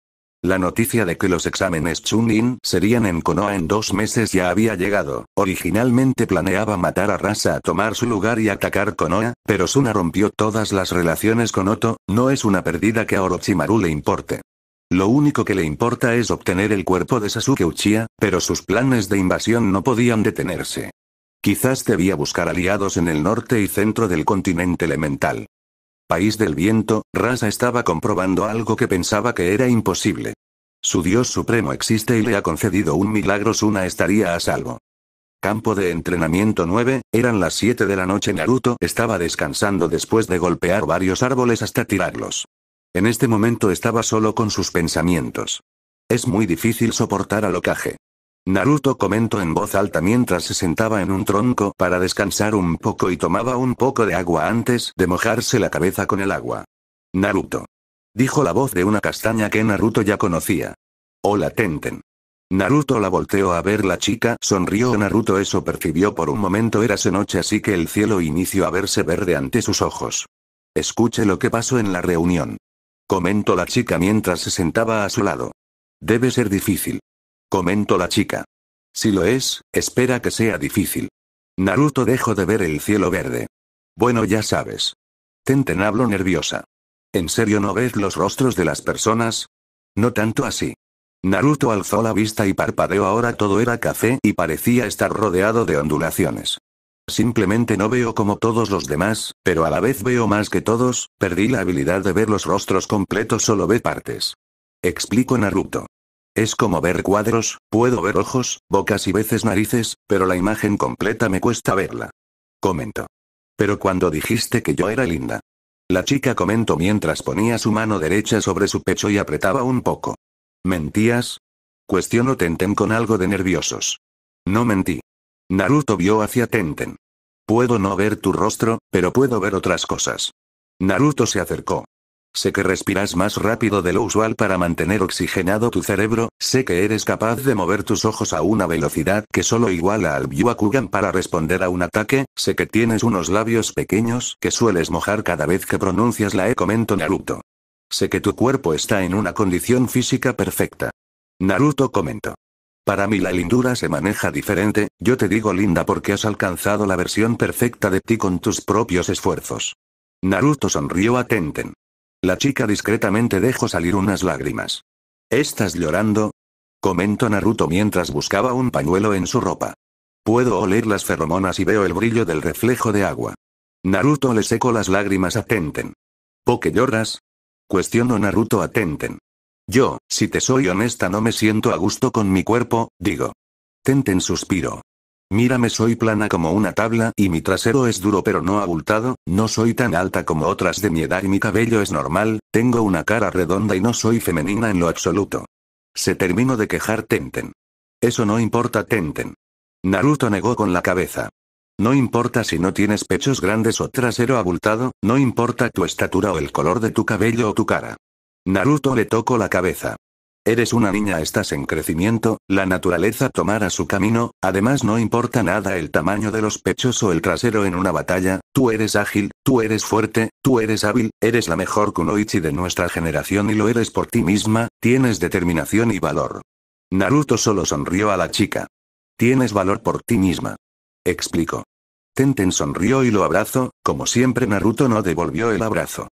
La noticia de que los exámenes Chunin serían en Konoha en dos meses ya había llegado. Originalmente planeaba matar a Rasa a tomar su lugar y atacar Konoha, pero Suna rompió todas las relaciones con Oto, no es una pérdida que a Orochimaru le importe. Lo único que le importa es obtener el cuerpo de Sasuke Uchiha, pero sus planes de invasión no podían detenerse. Quizás debía buscar aliados en el norte y centro del continente elemental. País del viento, Rasa estaba comprobando algo que pensaba que era imposible. Su Dios Supremo existe y le ha concedido un milagro, Suna estaría a salvo. Campo de entrenamiento 9, eran las 7 de la noche. Naruto estaba descansando después de golpear varios árboles hasta tirarlos. En este momento estaba solo con sus pensamientos. Es muy difícil soportar a ocaje. Naruto comentó en voz alta mientras se sentaba en un tronco para descansar un poco y tomaba un poco de agua antes de mojarse la cabeza con el agua. Naruto. Dijo la voz de una castaña que Naruto ya conocía. Hola Tenten. Naruto la volteó a ver la chica, sonrió Naruto eso percibió por un momento su noche así que el cielo inició a verse verde ante sus ojos. Escuche lo que pasó en la reunión. Comentó la chica mientras se sentaba a su lado. Debe ser difícil. Comento la chica. Si lo es, espera que sea difícil. Naruto dejó de ver el cielo verde. Bueno, ya sabes. Tenten habló nerviosa. ¿En serio no ves los rostros de las personas? No tanto así. Naruto alzó la vista y parpadeó ahora todo era café y parecía estar rodeado de ondulaciones. Simplemente no veo como todos los demás, pero a la vez veo más que todos, perdí la habilidad de ver los rostros completos, solo ve partes. Explico Naruto. Es como ver cuadros, puedo ver ojos, bocas y veces narices, pero la imagen completa me cuesta verla. Comento. Pero cuando dijiste que yo era linda. La chica comentó mientras ponía su mano derecha sobre su pecho y apretaba un poco. ¿Mentías? Cuestionó Tenten con algo de nerviosos. No mentí. Naruto vio hacia Tenten. Puedo no ver tu rostro, pero puedo ver otras cosas. Naruto se acercó. Sé que respiras más rápido de lo usual para mantener oxigenado tu cerebro, sé que eres capaz de mover tus ojos a una velocidad que solo iguala al Byuakugan para responder a un ataque, sé que tienes unos labios pequeños que sueles mojar cada vez que pronuncias la E comento Naruto. Sé que tu cuerpo está en una condición física perfecta. Naruto comento. Para mí la lindura se maneja diferente, yo te digo linda porque has alcanzado la versión perfecta de ti con tus propios esfuerzos. Naruto sonrió a Tenten. La chica discretamente dejó salir unas lágrimas. ¿Estás llorando? Comentó Naruto mientras buscaba un pañuelo en su ropa. Puedo oler las feromonas y veo el brillo del reflejo de agua. Naruto le secó las lágrimas a Tenten. ¿O que lloras? Cuestionó Naruto a Tenten. Yo, si te soy honesta, no me siento a gusto con mi cuerpo, digo. Tenten suspiró. Mírame soy plana como una tabla y mi trasero es duro pero no abultado, no soy tan alta como otras de mi edad y mi cabello es normal, tengo una cara redonda y no soy femenina en lo absoluto. Se terminó de quejar Tenten. Eso no importa Tenten. Naruto negó con la cabeza. No importa si no tienes pechos grandes o trasero abultado, no importa tu estatura o el color de tu cabello o tu cara. Naruto le tocó la cabeza. Eres una niña, estás en crecimiento, la naturaleza tomará su camino, además no importa nada el tamaño de los pechos o el trasero en una batalla, tú eres ágil, tú eres fuerte, tú eres hábil, eres la mejor kunoichi de nuestra generación y lo eres por ti misma, tienes determinación y valor. Naruto solo sonrió a la chica. Tienes valor por ti misma. Explicó. Tenten sonrió y lo abrazó, como siempre Naruto no devolvió el abrazo.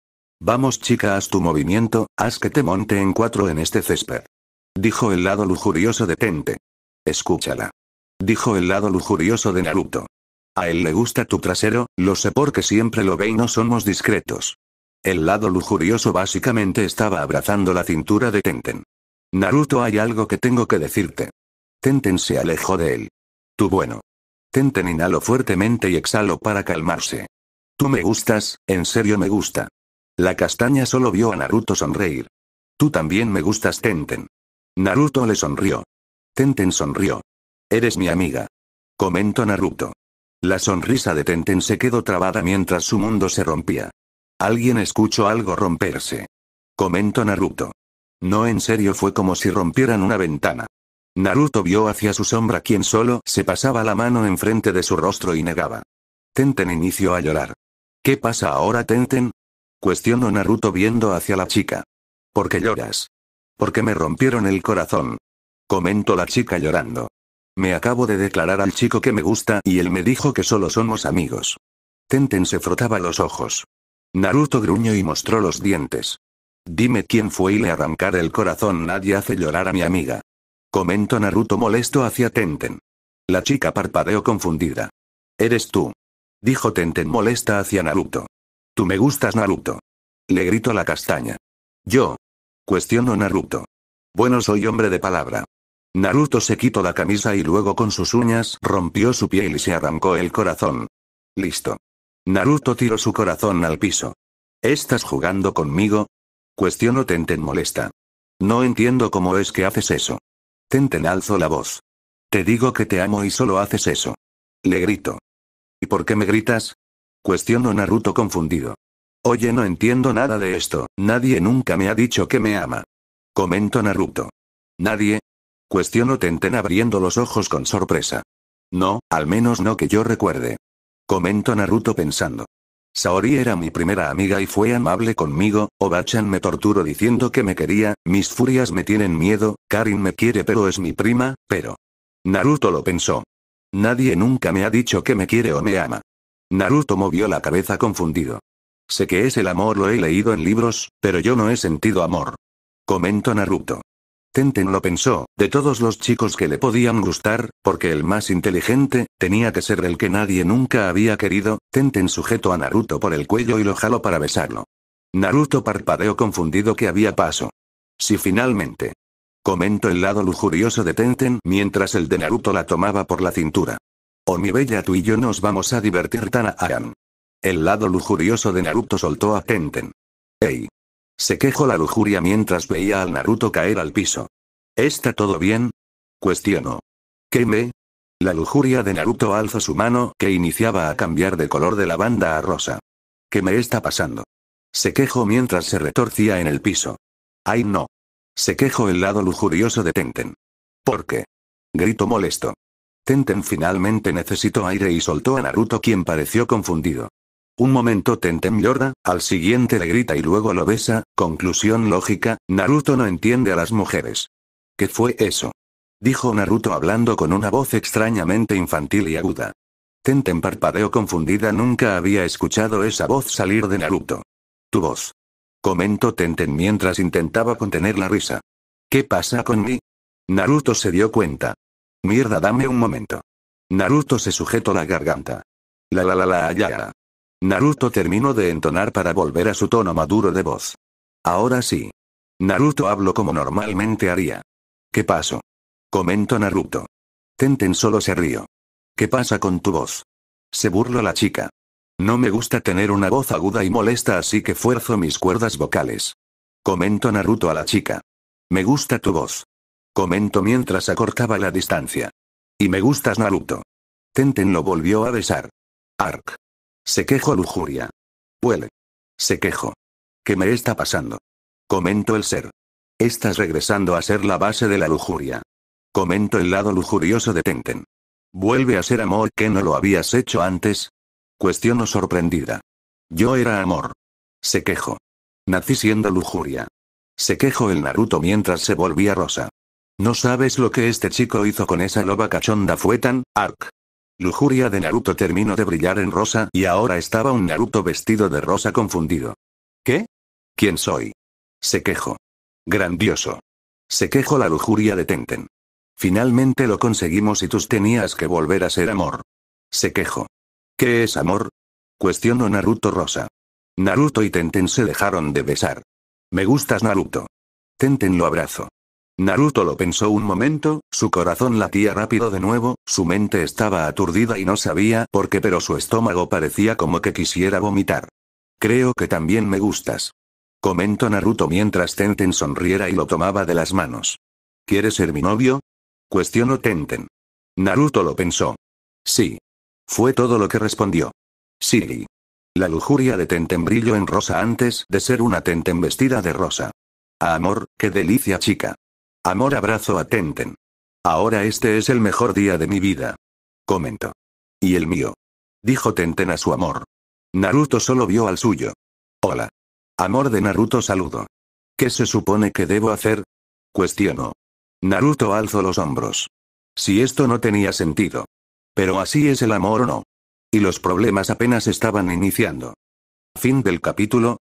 Vamos chica, haz tu movimiento, haz que te monte en cuatro en este césped. Dijo el lado lujurioso de Tente. Escúchala. Dijo el lado lujurioso de Naruto. A él le gusta tu trasero, lo sé porque siempre lo ve y no somos discretos. El lado lujurioso básicamente estaba abrazando la cintura de Tenten. Naruto hay algo que tengo que decirte. Tenten se alejó de él. Tú bueno. Tenten inhaló fuertemente y exhaló para calmarse. Tú me gustas, en serio me gusta. La castaña solo vio a Naruto sonreír. Tú también me gustas, Tenten. Naruto le sonrió. Tenten sonrió. Eres mi amiga. Comentó Naruto. La sonrisa de Tenten se quedó trabada mientras su mundo se rompía. Alguien escuchó algo romperse. Comentó Naruto. No en serio fue como si rompieran una ventana. Naruto vio hacia su sombra quien solo se pasaba la mano enfrente de su rostro y negaba. Tenten inició a llorar. ¿Qué pasa ahora Tenten? Cuestionó Naruto viendo hacia la chica. ¿Por qué lloras? Porque me rompieron el corazón. Comentó la chica llorando. Me acabo de declarar al chico que me gusta y él me dijo que solo somos amigos. Tenten se frotaba los ojos. Naruto gruñó y mostró los dientes. Dime quién fue y le arrancar el corazón nadie hace llorar a mi amiga. Comentó Naruto molesto hacia Tenten. La chica parpadeó confundida. Eres tú. Dijo Tenten molesta hacia Naruto. Tú me gustas Naruto. Le grito la castaña. Yo. Cuestiono Naruto. Bueno soy hombre de palabra. Naruto se quitó la camisa y luego con sus uñas rompió su piel y se arrancó el corazón. Listo. Naruto tiró su corazón al piso. ¿Estás jugando conmigo? Cuestiono Tenten molesta. No entiendo cómo es que haces eso. Tenten alzó la voz. Te digo que te amo y solo haces eso. Le grito. ¿Y por qué me gritas? Cuestionó Naruto confundido. Oye, no entiendo nada de esto, nadie nunca me ha dicho que me ama. Comento Naruto. ¿Nadie? Cuestionó Tenten abriendo los ojos con sorpresa. No, al menos no que yo recuerde. Comento Naruto pensando. Saori era mi primera amiga y fue amable conmigo, Obachan me torturó diciendo que me quería, mis furias me tienen miedo, Karin me quiere pero es mi prima, pero... Naruto lo pensó. Nadie nunca me ha dicho que me quiere o me ama. Naruto movió la cabeza confundido. Sé que es el amor lo he leído en libros, pero yo no he sentido amor. Comento Naruto. Tenten lo pensó, de todos los chicos que le podían gustar, porque el más inteligente, tenía que ser el que nadie nunca había querido, Tenten sujetó a Naruto por el cuello y lo jaló para besarlo. Naruto parpadeó confundido que había paso. Si finalmente. Comento el lado lujurioso de Tenten mientras el de Naruto la tomaba por la cintura. Oh mi bella tú y yo nos vamos a divertir tan a El lado lujurioso de Naruto soltó a Tenten. ¡Ey! Se quejó la lujuria mientras veía al Naruto caer al piso. ¿Está todo bien? Cuestionó. ¿Qué me? La lujuria de Naruto alzó su mano que iniciaba a cambiar de color de lavanda a rosa. ¿Qué me está pasando? Se quejó mientras se retorcía en el piso. ¡Ay no! Se quejó el lado lujurioso de Tenten. ¿Por qué? Gritó molesto. Tenten finalmente necesitó aire y soltó a Naruto quien pareció confundido. Un momento Tenten llora, al siguiente le grita y luego lo besa, conclusión lógica, Naruto no entiende a las mujeres. ¿Qué fue eso? Dijo Naruto hablando con una voz extrañamente infantil y aguda. Tenten parpadeó confundida nunca había escuchado esa voz salir de Naruto. Tu voz. Comentó Tenten mientras intentaba contener la risa. ¿Qué pasa con mí? Naruto se dio cuenta. Mierda, dame un momento. Naruto se sujetó la garganta. La la la la ya. Naruto terminó de entonar para volver a su tono maduro de voz. Ahora sí. Naruto habló como normalmente haría. ¿Qué pasó? Comento Naruto. Tenten solo se río. ¿Qué pasa con tu voz? Se burló la chica. No me gusta tener una voz aguda y molesta así que fuerzo mis cuerdas vocales. Comento Naruto a la chica. Me gusta tu voz. Comento mientras acortaba la distancia. Y me gustas Naruto. Tenten lo volvió a besar. Ark. Se quejo lujuria. Huele. Se quejo. ¿Qué me está pasando? Comento el ser. Estás regresando a ser la base de la lujuria. Comento el lado lujurioso de Tenten. Vuelve a ser amor que no lo habías hecho antes. Cuestiono sorprendida. Yo era amor. Se quejo. Nací siendo lujuria. Se quejó el Naruto mientras se volvía rosa. No sabes lo que este chico hizo con esa loba cachonda fue tan, arc. Lujuria de Naruto terminó de brillar en rosa y ahora estaba un Naruto vestido de rosa confundido. ¿Qué? ¿Quién soy? Se quejó. Grandioso. Se quejó la lujuria de Tenten. Finalmente lo conseguimos y tú tenías que volver a ser amor. Se quejó. ¿Qué es amor? Cuestionó Naruto Rosa. Naruto y Tenten se dejaron de besar. Me gustas Naruto. Tenten lo abrazó. Naruto lo pensó un momento, su corazón latía rápido de nuevo, su mente estaba aturdida y no sabía por qué pero su estómago parecía como que quisiera vomitar. Creo que también me gustas. Comentó Naruto mientras Tenten sonriera y lo tomaba de las manos. ¿Quieres ser mi novio? Cuestionó Tenten. Naruto lo pensó. Sí. Fue todo lo que respondió. Sí. La lujuria de Tenten brilló en rosa antes de ser una Tenten vestida de rosa. amor, qué delicia chica. Amor abrazo a Tenten. Ahora este es el mejor día de mi vida. Comentó. Y el mío. Dijo Tenten a su amor. Naruto solo vio al suyo. Hola. Amor de Naruto saludo. ¿Qué se supone que debo hacer? Cuestionó. Naruto alzó los hombros. Si esto no tenía sentido. Pero así es el amor o no. Y los problemas apenas estaban iniciando. Fin del capítulo,